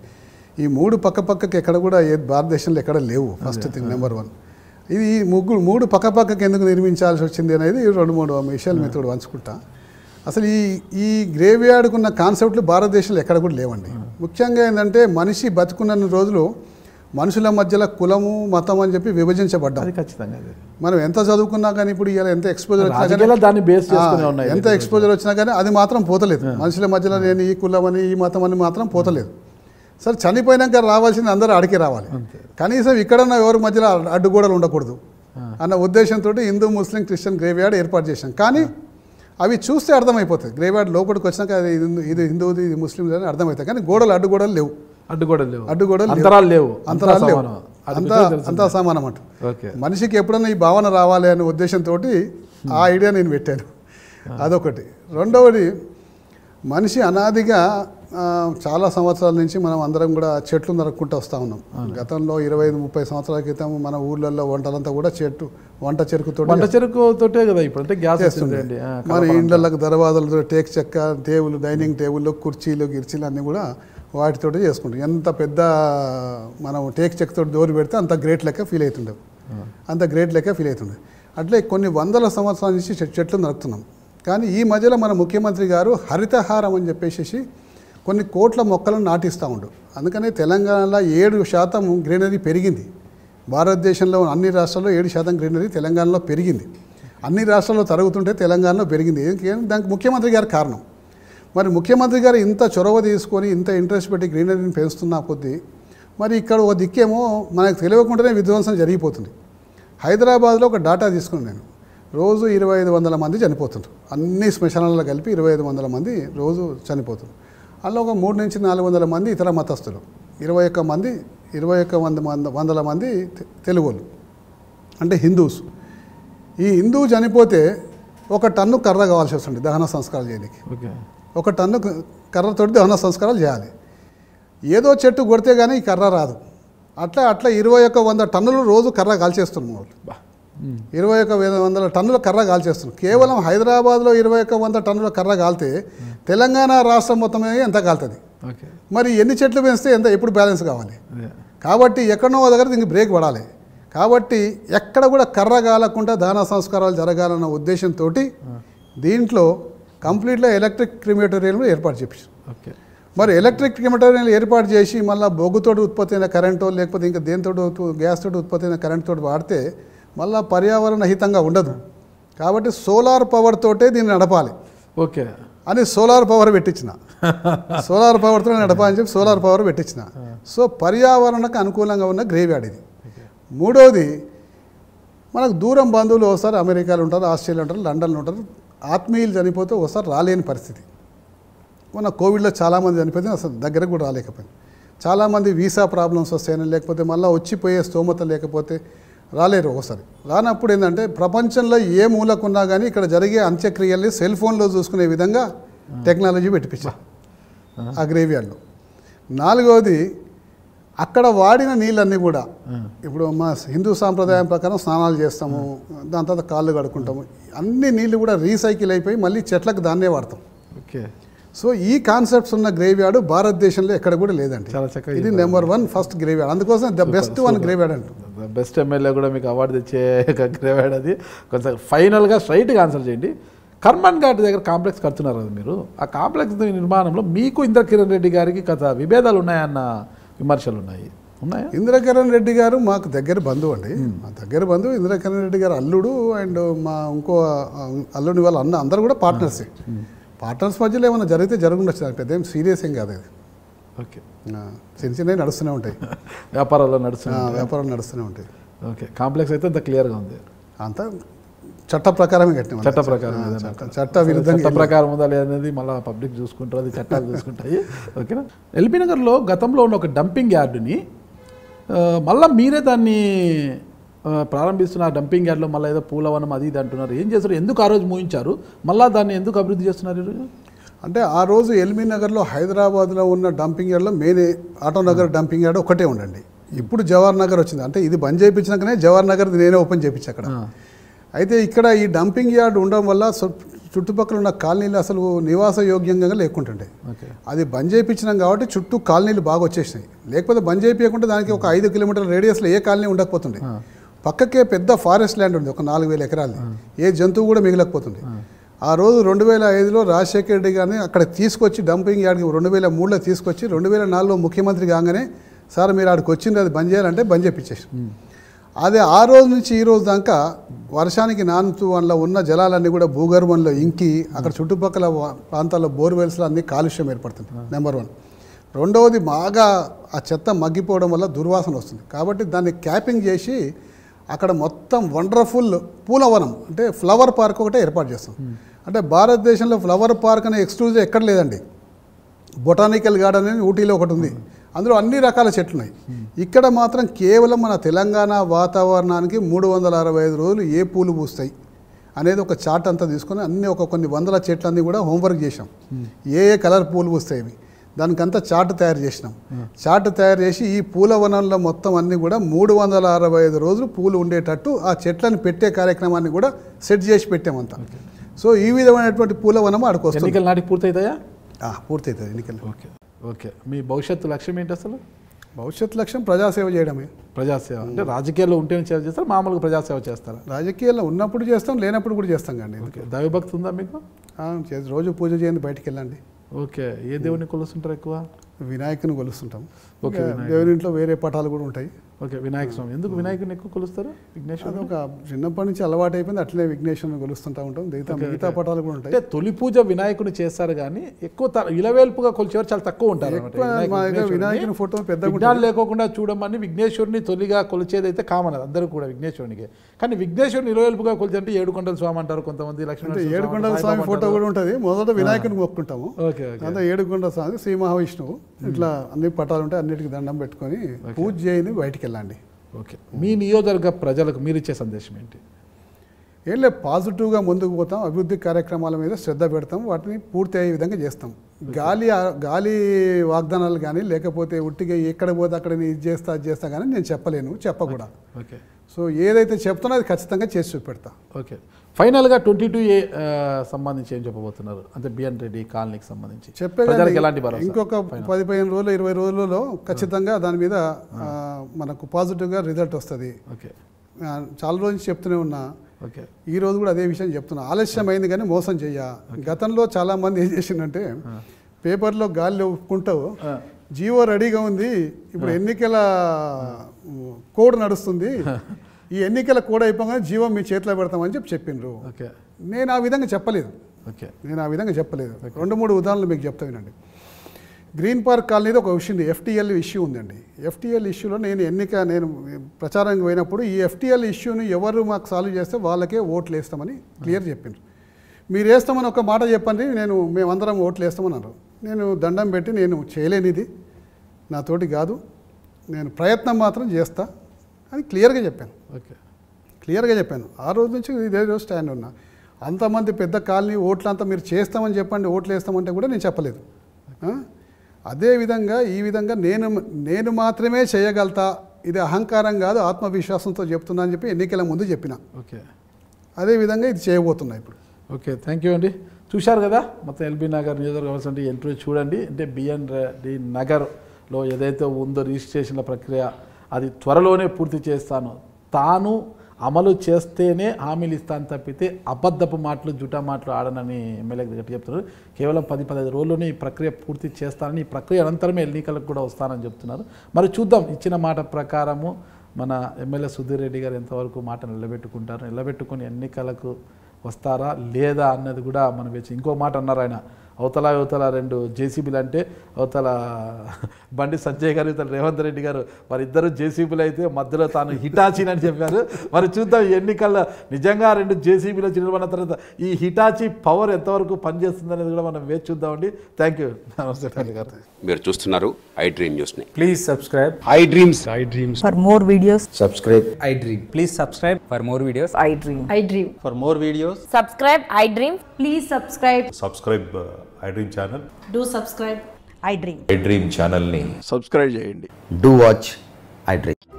ఈ మూడు పక్క పక్కకి ఎక్కడ కూడా ఏ భారతదేశంలో ఎక్కడ లేవు ఫస్ట్ థింగ్ నెంబర్ వన్ ఇది ముగ్గురు మూడు పక్క పక్కకి ఎందుకు నిర్మించాల్సి వచ్చింది అనేది రెండు మూడు విషయాలు మీతో పంచుకుంటా అసలు ఈ ఈ గ్రేవ్యార్డ్కు కాన్సెప్ట్లు భారతదేశంలో ఎక్కడ కూడా లేవండి ముఖ్యంగా ఏంటంటే మనిషి బతుకున్న రోజులు మనుషుల మధ్యలో కులము మతం అని చెప్పి విభజించబడ్డాం ఖచ్చితంగా మనం ఎంత చదువుకున్నా కానీ ఇప్పుడు ఇలా ఎంత ఎక్స్పోజర్ వచ్చినా ఎంత ఎక్స్పోజర్ వచ్చినా కానీ అది మాత్రం పోతలేదు మనుషుల మధ్యలో నేను ఈ కులం అని ఈ మతం అని మాత్రం పోతలేదు సరే చనిపోయినాక రావాల్సింది అందరూ అడిగి రావాలి కనీసం ఇక్కడన్నా ఎవరి మధ్యలో అడ్డుగోడలు ఉండకూడదు అన్న ఉద్దేశంతో హిందూ ముస్లిం క్రిస్టియన్ యార్డ్ ఏర్పాటు చేశాం కానీ అవి చూస్తే అర్థమైపోతుంది యార్డ్ లోపలికి వచ్చినాక ఇది హిందూ ఇది ముస్లింది అని అర్థమవుతాయి కానీ గోడలు అడ్డుగోడలు లేవు అంతరాలు లేవు అంతరాలు లేవు అంతా అంతా సమానం అంట మనిషికి ఎప్పుడైనా ఈ భావన రావాలి అనే ఉద్దేశంతో ఆ ఐడియా నేను పెట్టాను అదొకటి రెండవది మనిషి అనాదిగా చాలా సంవత్సరాల నుంచి మనం అందరం కూడా చెట్లు నరుక్కుంటూ వస్తూ ఉన్నాం గతంలో ఇరవై ఐదు ముప్పై సంవత్సరాల క్రితం మన ఊళ్ళల్లో వంటలంతా కూడా చెట్టు వంట చెరుకుతో వంట చెరుకుతో కదా ఇప్పుడు అంటే గ్యాస్ వస్తుంది మన ఇండ్లకు దర్వాజలతో టేక్ చెక్క టేబుల్ డైనింగ్ టేబుల్ కుర్చీలు గిర్చీలు అన్నీ కూడా వాటితో చేసుకుంటాం ఎంత పెద్ద మనం టేక్ చెక్ తోటి దోరి పెడితే అంత గ్రేట్ లెక్క ఫీల్ అవుతుండే hmm. అంత గ్రేట్ లెక్క ఫీల్ అవుతుండే అట్లే కొన్ని వందల సంవత్సరాల నుంచి చెట్లు నరుకుతున్నాం కానీ ఈ మధ్యలో మన ముఖ్యమంత్రి గారు హరితహారం అని చెప్పేసి కొన్ని కోట్ల మొక్కలను నాటిస్తూ ఉండు అందుకనే తెలంగాణలో ఏడు శాతం గ్రీనరీ పెరిగింది భారతదేశంలో అన్ని రాష్ట్రాల్లో ఏడు శాతం గ్రీనరీ తెలంగాణలో పెరిగింది అన్ని రాష్ట్రాల్లో తరుగుతుంటే తెలంగాణలో పెరిగింది దానికి ముఖ్యమంత్రి గారు కారణం మరి ముఖ్యమంత్రి గారు ఇంత చొరవ తీసుకొని ఇంత ఇంట్రెస్ట్ పెట్టి గ్రీనరీని పెంచుతున్నా కొద్దీ మరి ఇక్కడ ఒక దిక్కేమో మనకు తెలియకుండానే విధ్వంసం జరిగిపోతుంది హైదరాబాద్లో ఒక డేటా తీసుకుని నేను రోజు ఇరవై ఐదు వందల మంది చనిపోతుంటారు అన్ని శ్మశానాలలో కలిపి ఇరవై ఐదు వందల మంది రోజు చనిపోతారు అందులో ఒక మూడు నుంచి నాలుగు వందల మంది ఇతర మతస్థులు ఇరవై ఒక్క మంది ఇరవై ఒక్క వంద వందల మంది తెలుగులు అంటే హిందూస్ ఈ హిందూ చనిపోతే ఒక టన్ను కర్ర కావాల్సి వస్తుంది దహన సంస్కారం చేయడానికి ఒక టన్ను కర్రతోటి దహన సంస్కారాలు చేయాలి ఏదో చెట్టు కొడితే కానీ ఈ కర్ర రాదు అట్లా అట్లా ఇరవై ఒక వంద టన్నులు రోజు కర్ర కాల్చేస్తున్నాం వాళ్ళు ఇరవై ఒక వందల టన్నుల కర్ర కాల్చేస్తున్నాం కేవలం హైదరాబాద్లో ఇరవై ఒక వంద టన్నుల కర్ర కాలితే తెలంగాణ రాష్ట్రం మొత్తమే ఎంత కాలుతుంది మరి ఎన్ని చెట్లు పెంచితే ఎంత ఎప్పుడు బ్యాలెన్స్ కావాలి కాబట్టి ఎక్కడో దగ్గర దీనికి బ్రేక్ పడాలి కాబట్టి ఎక్కడ కూడా కర్ర కాలకుండా దాన సంస్కారాలు జరగాలన్న ఉద్దేశంతో దీంట్లో కంప్లీట్గా ఎలక్ట్రిక్ క్రిమేటోరియంలు ఏర్పాటు చేపించారు ఓకే మరి ఎలక్ట్రిక్ క్రిమేటోరియంలు ఏర్పాటు చేసి మళ్ళీ బొగ్గుతో ఉత్పత్తి అయిన కరెంటు లేకపోతే ఇంకా దేనితో గ్యాస్ తోటి ఉత్పత్తి అయిన కరెంట్ తోటి వాడితే మళ్ళీ పర్యావరణ హితంగా ఉండదు కాబట్టి సోలార్ పవర్ తోటే దీన్ని నడపాలి ఓకే అని సోలార్ పవర్ పెట్టించిన సోలార్ పవర్తో నడపాలని చెప్పి సోలార్ పవర్ పెట్టించిన సో పర్యావరణకు అనుకూలంగా ఉన్న గ్రేవ్యార్డ్ ఇది మూడవది మనకు దూరం బంధువులు ఒకసారి అమెరికాలో ఉంటారు ఆస్ట్రేలియా ఉంటారు లండన్లో ఉంటారు ఆత్మీయులు చనిపోతే ఒకసారి రాలేని పరిస్థితి మన కోవిడ్లో చాలామంది చనిపోతే అసలు దగ్గరకు కూడా రాలేకపోయింది చాలామంది వీసా ప్రాబ్లమ్స్ వస్తాయని లేకపోతే మళ్ళీ వచ్చిపోయే స్తోమత లేకపోతే రాలేరు ఒకసారి రానప్పుడు ఏంటంటే ప్రపంచంలో ఏ మూలకున్నా కానీ ఇక్కడ జరిగే అంత్యక్రియల్ని సెల్ ఫోన్లో చూసుకునే విధంగా టెక్నాలజీ పెట్టిపించా ఆ గ్రేవియాడ్లో నాలుగవది అక్కడ వాడిన నీళ్ళన్నీ కూడా ఇప్పుడు మా హిందూ సాంప్రదాయం ప్రకారం స్నానాలు చేస్తాము దాని తర్వాత కాళ్ళు కడుక్కుంటాము అన్ని నీళ్ళు కూడా రీసైకిల్ అయిపోయి మళ్ళీ చెట్లకు దాన్నే వాడతాం ఓకే సో ఈ కాన్సెప్ట్స్ ఉన్న గ్రేవ్ యార్డ్ భారతదేశంలో ఎక్కడ కూడా లేదండి ఇది number one first graveyard అందుకోసం the best one graveyard best MLA కూడా మీకు అవార్డు తెచ్చే *laughs* గ్రేవ్ యార్డ్ అది కొంచెం ఫైనల్గా స్ట్రైట్గా ఆన్సర్ చేయండి కర్మన్ ఘాట్ దగ్గర కాంప్లెక్స్ కడుతున్నారు కదా మీరు ఆ కాంప్లెక్స్ నిర్మాణంలో మీకు ఇంద్రకిరణ్ రెడ్డి గారికి కథ విభేదాలు ఉన్నాయన్న విమర్శలు ఉన్నాయి ఉన్నాయా ఇందిరాకరణ్ రెడ్డి గారు మాకు దగ్గర బంధువు అండి మా దగ్గర బంధువు ఇందిరాకరణ్ రెడ్డి గారు అల్లుడు అండ్ మా ఇంకో అల్లుడి వాళ్ళ అన్న అందరూ కూడా పార్ట్నర్స్ పార్ట్నర్స్ మధ్యలో ఏమైనా జరిగితే జరగకుండా నాకు పెద్ద ఏం సీరియస్ ఏం కాదు అది ఓకే చిన్న చిన్నవి నడుస్తూనే ఉంటాయి *laughs* వ్యాపారాల్లో నడుస్తూ వ్యాపారాలు నడుస్తూనే ఉంటాయి ఓకే కాంప్లెక్స్ అయితే అంత క్లియర్గా ఉంది అంతా చట్ట ప్రకారం కట్టిన చట్ట ప్రకారం చట్ట విరుద్ధంగా చట్ట ప్రకారం ఉందా లేదనేది మళ్ళీ పబ్లిక్ చూసుకుంటారు అది చట్టాలు చూసుకుంటాయి *laughs* ఓకేనా ఎల్బీ నగర్లో గతంలో ఉన్న ఒక డంపింగ్ యార్డుని మళ్ళీ మీరే దాన్ని ప్రారంభిస్తున్నారు డంపింగ్ యార్డ్లో మళ్ళీ ఏదో పూలవనం అది ఇది అంటున్నారు ఏం చేస్తారు ఎందుకు ఆ రోజు మూయించారు మళ్ళీ దాన్ని ఎందుకు అభివృద్ధి చేస్తున్నారు ఈరోజు అంటే ఆ రోజు ఎల్బీ నగర్లో హైదరాబాద్లో ఉన్న డంపింగ్ యార్డ్లో main auto Nagar dumping yard ఒకటే ఉండండి ఇప్పుడు జవహర్ నగర్ వచ్చింది అంటే ఇది బంద్ చేయించినాకనే జవహర్ నగర్ నేనే ఓపెన్ చేయించి అక్కడ అయితే ఇక్కడ ఈ డంపింగ్ యార్డ్ ఉండడం వల్ల చుట్టుపక్కల ఉన్న కాలనీలు అసలు నివాస యోగ్యంగా లేకుంటుండే అది బంద్ చేయించినాం కాబట్టి చుట్టూ కాలనీలు బాగా వచ్చేసినాయి లేకపోతే బంద్ చేయకుండా దానికి ఒక ఐదు కిలోమీటర్ల రేడియస్లో ఏ కాలనీ ఉండకపోతుండే పక్కకే పెద్ద ఫారెస్ట్ ల్యాండ్ ఉంది ఒక నాలుగు వేల ఎకరాలు ఏ జంతువు కూడా మిగిలకపోతుంది ఆ రోజు రెండు వేల ఐదులో రాజశేఖర రెడ్డి గారిని అక్కడ తీసుకొచ్చి డంపింగ్ యార్డ్కి రెండు వేల మూడులో తీసుకొచ్చి రెండు వేల నాలుగులో ముఖ్యమంత్రి కాగానే సార్ మీరు ఆడికి వచ్చింది అది బంద్ చేయాలంటే బంద్ చేయించేసి అదే ఆ రోజు నుంచి ఈ రోజు దాకా వర్షానికి నానుతూ అందులో ఉన్న జలాలన్నీ కూడా భూగర్భంలో ఇంకి అక్కడ చుట్టుపక్కల ప్రాంతాల్లో బోర్వెల్స్లో అన్ని కాలుష్యం ఏర్పడుతుంది నెంబర్ వన్ రెండవది బాగా ఆ చెత్త మగ్గిపోవడం వల్ల దుర్వాసన వస్తుంది కాబట్టి దాన్ని క్యాపింగ్ చేసి అక్కడ మొత్తం వండర్ఫుల్ పూలవనం అంటే ఫ్లవర్ పార్క్ ఒకటే ఏర్పాటు చేస్తాం అంటే భారతదేశంలో ఫ్లవర్ పార్క్ అనే ఎక్స్క్లూజివ్ ఎక్కడ లేదండి బొటానికల్ గార్డెన్ అని ఊటీలో ఒకటి ఉంది అందులో అన్ని రకాల చెట్లు ఉన్నాయి ఇక్కడ మాత్రం కేవలం మన తెలంగాణ వాతావరణానికి మూడు వందల అరవై ఐదు రోజులు ఏ పూలు పూస్తాయి అనేది ఒక చార్ట్ అంతా తీసుకొని అన్ని ఒక కొన్ని వందల చెట్లన్నీ కూడా హోంవర్క్ చేసాం ఏ ఏ కలర్ పూలు పూస్తాయి దానికంతా చార్ట్ తయారు చేసినాం చార్ట్ తయారు చేసి ఈ పూల వనంలో మొత్తం అన్నీ కూడా మూడు వందల అరవై ఐదు రోజులు పూలు ఉండేటట్టు ఆ చెట్లను పెట్టే కార్యక్రమాన్ని కూడా సెట్ చేసి పెట్టామంతా సో ఈ విధమైనటువంటి పూల వనం ఆడుకోవచ్చు పూర్తయితాయా పూర్తయితుంది ఎన్నికలు ఓకే ఓకే మీ భవిష్యత్తు లక్ష్యం ఏంటి అసలు భవిష్యత్ లక్ష్యం ప్రజాసేవ చేయడమే ప్రజాసేవ అంటే రాజకీయాల్లో ఉంటేనే సేవ చేస్తారు మామూలుగా ప్రజాసేవ చేస్తారు రాజకీయాల్లో ఉన్నప్పుడు చేస్తాం లేనప్పుడు కూడా చేస్తాం కానీ దైవభక్తి ఉందా మీకు రోజు పూజ చేయండి బయటికి వెళ్ళండి ఓకే ఏ దేవుని కొలుస్తుంటారు ఎక్కువ వినాయకుని కొలుస్తుంటాం ఓకే దేవుని ఇంట్లో వేరే పటాలు కూడా ఉంటాయి ఓకే వినాయక స్వామి ఎందుకు వినాయకుని ఎక్కువ కొలుస్తారు విఘ్నేశ్వరుడు ఒక చిన్నప్పటి నుంచి అలవాటు అయిపోయింది అట్లనే విఘ్నేశ్వరుని కొలుస్తుంటా ఉంటాం మిగతా మిగతా పటాలు కూడా ఉంటాయి అంటే తొలి పూజ వినాయకుని చేస్తారు కానీ ఎక్కువ ఇలవేల్పుగా కొలిచేవారు చాలా తక్కువ ఉంటారు వినాయకుని ఫోటో పెద్ద విఘ్నాలు లేకుండా చూడమని విఘ్నేశ్వరుని తొలిగా కొలిచేది అయితే కామన్ అందరూ కూడా విఘ్నేశ్వరునికి కానీ విఘ్నేశ్వరుని కొలిచి అంటే ఏడుకొండల స్వామి అంటారు కొంతమంది లక్ష్మీ ఏడుకొండల స్వామి ఫోటో కూడా ఉంటుంది మొదట వినాయకుని మొక్కుంటాము అంతా ఏడుకొండ స్వామి శ్రీ మహావిష్ణువు ఇట్లా అన్ని పటాలు ఉంటాయి అన్నిటికీ దండం పెట్టుకొని పూజ చేయని బయటికి వెళ్ళండి ఓకే మీ నియోజకవర్గ ప్రజలకు మీరు ఇచ్చే సందేశం ఏంటి ఏం లేదు పాజిటివ్గా ముందుకు పోతాం అభివృద్ధి కార్యక్రమాల మీద శ్రద్ధ పెడతాం వాటిని పూర్తి అయ్యే విధంగా చేస్తాం గాలి గాలి వాగ్దానాలు కానీ లేకపోతే ఉట్టిగా ఎక్కడ పోతే అక్కడ ఇది చేస్తా అది చేస్తా కానీ నేను చెప్పలేను చెప్పకూడదు ఓకే సో ఏదైతే చెప్తున్నా అది ఖచ్చితంగా చేసి చూపెడతా ఓకే ఫైనల్గా ట్వంటీ టూ ఏ సంబంధించి ఏం చెప్పబోతున్నారు అంటే బిఎన్ రెడ్డి కాలనీకి సంబంధించి చెప్పే ఎలాంటి ఇంకొక పది పదిహేను రోజులు ఇరవై రోజులలో ఖచ్చితంగా దాని మీద మనకు పాజిటివ్గా రిజల్ట్ వస్తుంది ఓకే చాలా రోజు చెప్తూనే ఉన్నా ఓకే ఈ రోజు కూడా అదే విషయం చెప్తున్నా ఆలస్యమైంది కానీ మోసం చెయ్య గతంలో చాలా మంది ఏం చేసిందంటే పేపర్లో గాలి ఒప్పుకుంటావు జీవో రెడీగా ఉంది ఇప్పుడు ఎన్నికల కోడ్ నడుస్తుంది *laughs* ఈ ఎన్నికల కూడా అయిపోగానే జీవం మీ చేతిలో పెడతామని చెప్పి చెప్పిండ్రు ఓకే నేను ఆ విధంగా చెప్పలేదు ఓకే నేను ఆ విధంగా చెప్పలేదు రెండు మూడు ఉదాహరణలు మీకు చెప్తా వినండి గ్రీన్ పార్క్ కాలనీది ఒక విషయం ఎఫ్టీఎల్ ఇష్యూ ఉందండి ఎఫ్టీఎల్ ఇష్యూలో నేను ఎన్నిక నేను ప్రచారానికి పోయినప్పుడు ఈ ఎఫ్టీఎల్ ఇష్యూని ఎవరు మాకు సాల్వ్ చేస్తే వాళ్ళకే ఓట్లు వేస్తామని క్లియర్ చెప్పిండ్రు మీరు వేస్తామని ఒక మాట చెప్పండి నేను మేమందరం ఓట్లు వేస్తామన్నారు నేను దండం పెట్టి నేను చేయలేనిది నాతోటి కాదు నేను ప్రయత్నం మాత్రం చేస్తాను అని క్లియర్గా చెప్పాను ఓకే క్లియర్గా చెప్పాను ఆ రోజు నుంచి ఇదే రోజు స్టాండ్ ఉన్నా అంతమంది పెద్ద కాలనీ ఓట్లంతా మీరు చేస్తామని చెప్పండి ఓట్లు వేస్తామంటే కూడా నేను చెప్పలేదు అదేవిధంగా ఈ విధంగా నేను నేను మాత్రమే చేయగలుగుతా ఇది అహంకారం కాదు ఆత్మవిశ్వాసంతో చెప్తున్నా అని చెప్పి ఎన్నికల ముందు చెప్పిన ఓకే అదేవిధంగా ఇది చేయబోతున్నా ఇప్పుడు ఓకే థ్యాంక్ యూ అండి చూశారు కదా మొత్తం ఎల్బీ నగర్ నియోజకవర్గం అంటే ఎంట్రీ చూడండి అంటే బిఎన్ డి నగర్లో ఏదైతే ఉందో రిజిస్ట్రేషన్ల ప్రక్రియ అది త్వరలోనే పూర్తి చేస్తాను తాను అమలు చేస్తేనే హామీలు ఇస్తాను తప్పితే అబద్ధపు మాటలు జుటా మాటలు ఆడనని ఎమ్మెల్యే గట్టి చెప్తున్నారు కేవలం పది పదహైదు రోజుల్లోనే ఈ ప్రక్రియ పూర్తి చేస్తానని ఈ ప్రక్రియ అనంతరమే ఎన్నికలకు కూడా వస్తానని చెప్తున్నారు మరి చూద్దాం ఇచ్చిన మాట ప్రకారము మన ఎమ్మెల్యే సుధీర్ రెడ్డి గారు ఎంతవరకు మాట నిలబెట్టుకుంటారు నిలబెట్టుకుని ఎన్నికలకు వస్తారా లేదా అన్నది కూడా మనం వేసి ఇంకో మాట అన్నారు ఆయన అవతల అవతల రెండు జేసీబీలు అంటే అవతల బండి సంజయ్ గారు ఇతను రేవంత్ రెడ్డి గారు మరి ఇద్దరు జేసీబీలు అయితే మధ్యలో తాను హిటాచీని అని చెప్పారు మరి చూద్దాం ఎన్నికల్లో నిజంగా రెండు జేసీబీలు చిన్న తర్వాత ఈ హిటాచీ పవర్ ఎంతవరకు పనిచేస్తుంది అనేది కూడా మనం వేచి చూద్దామండి థ్యాంక్ యూ నమస్తే గారు మీరు చూస్తున్నారు ఐ డ్రీమ్ న్యూస్ ని please subscribe I dreams I dreams for more videos subscribe I dream please subscribe for more videos I dream I dream for more videos subscribe I dream please subscribe subscribe I dream channel do subscribe I dream I dream ఛానల్ని subscribe చేయండి do watch I dream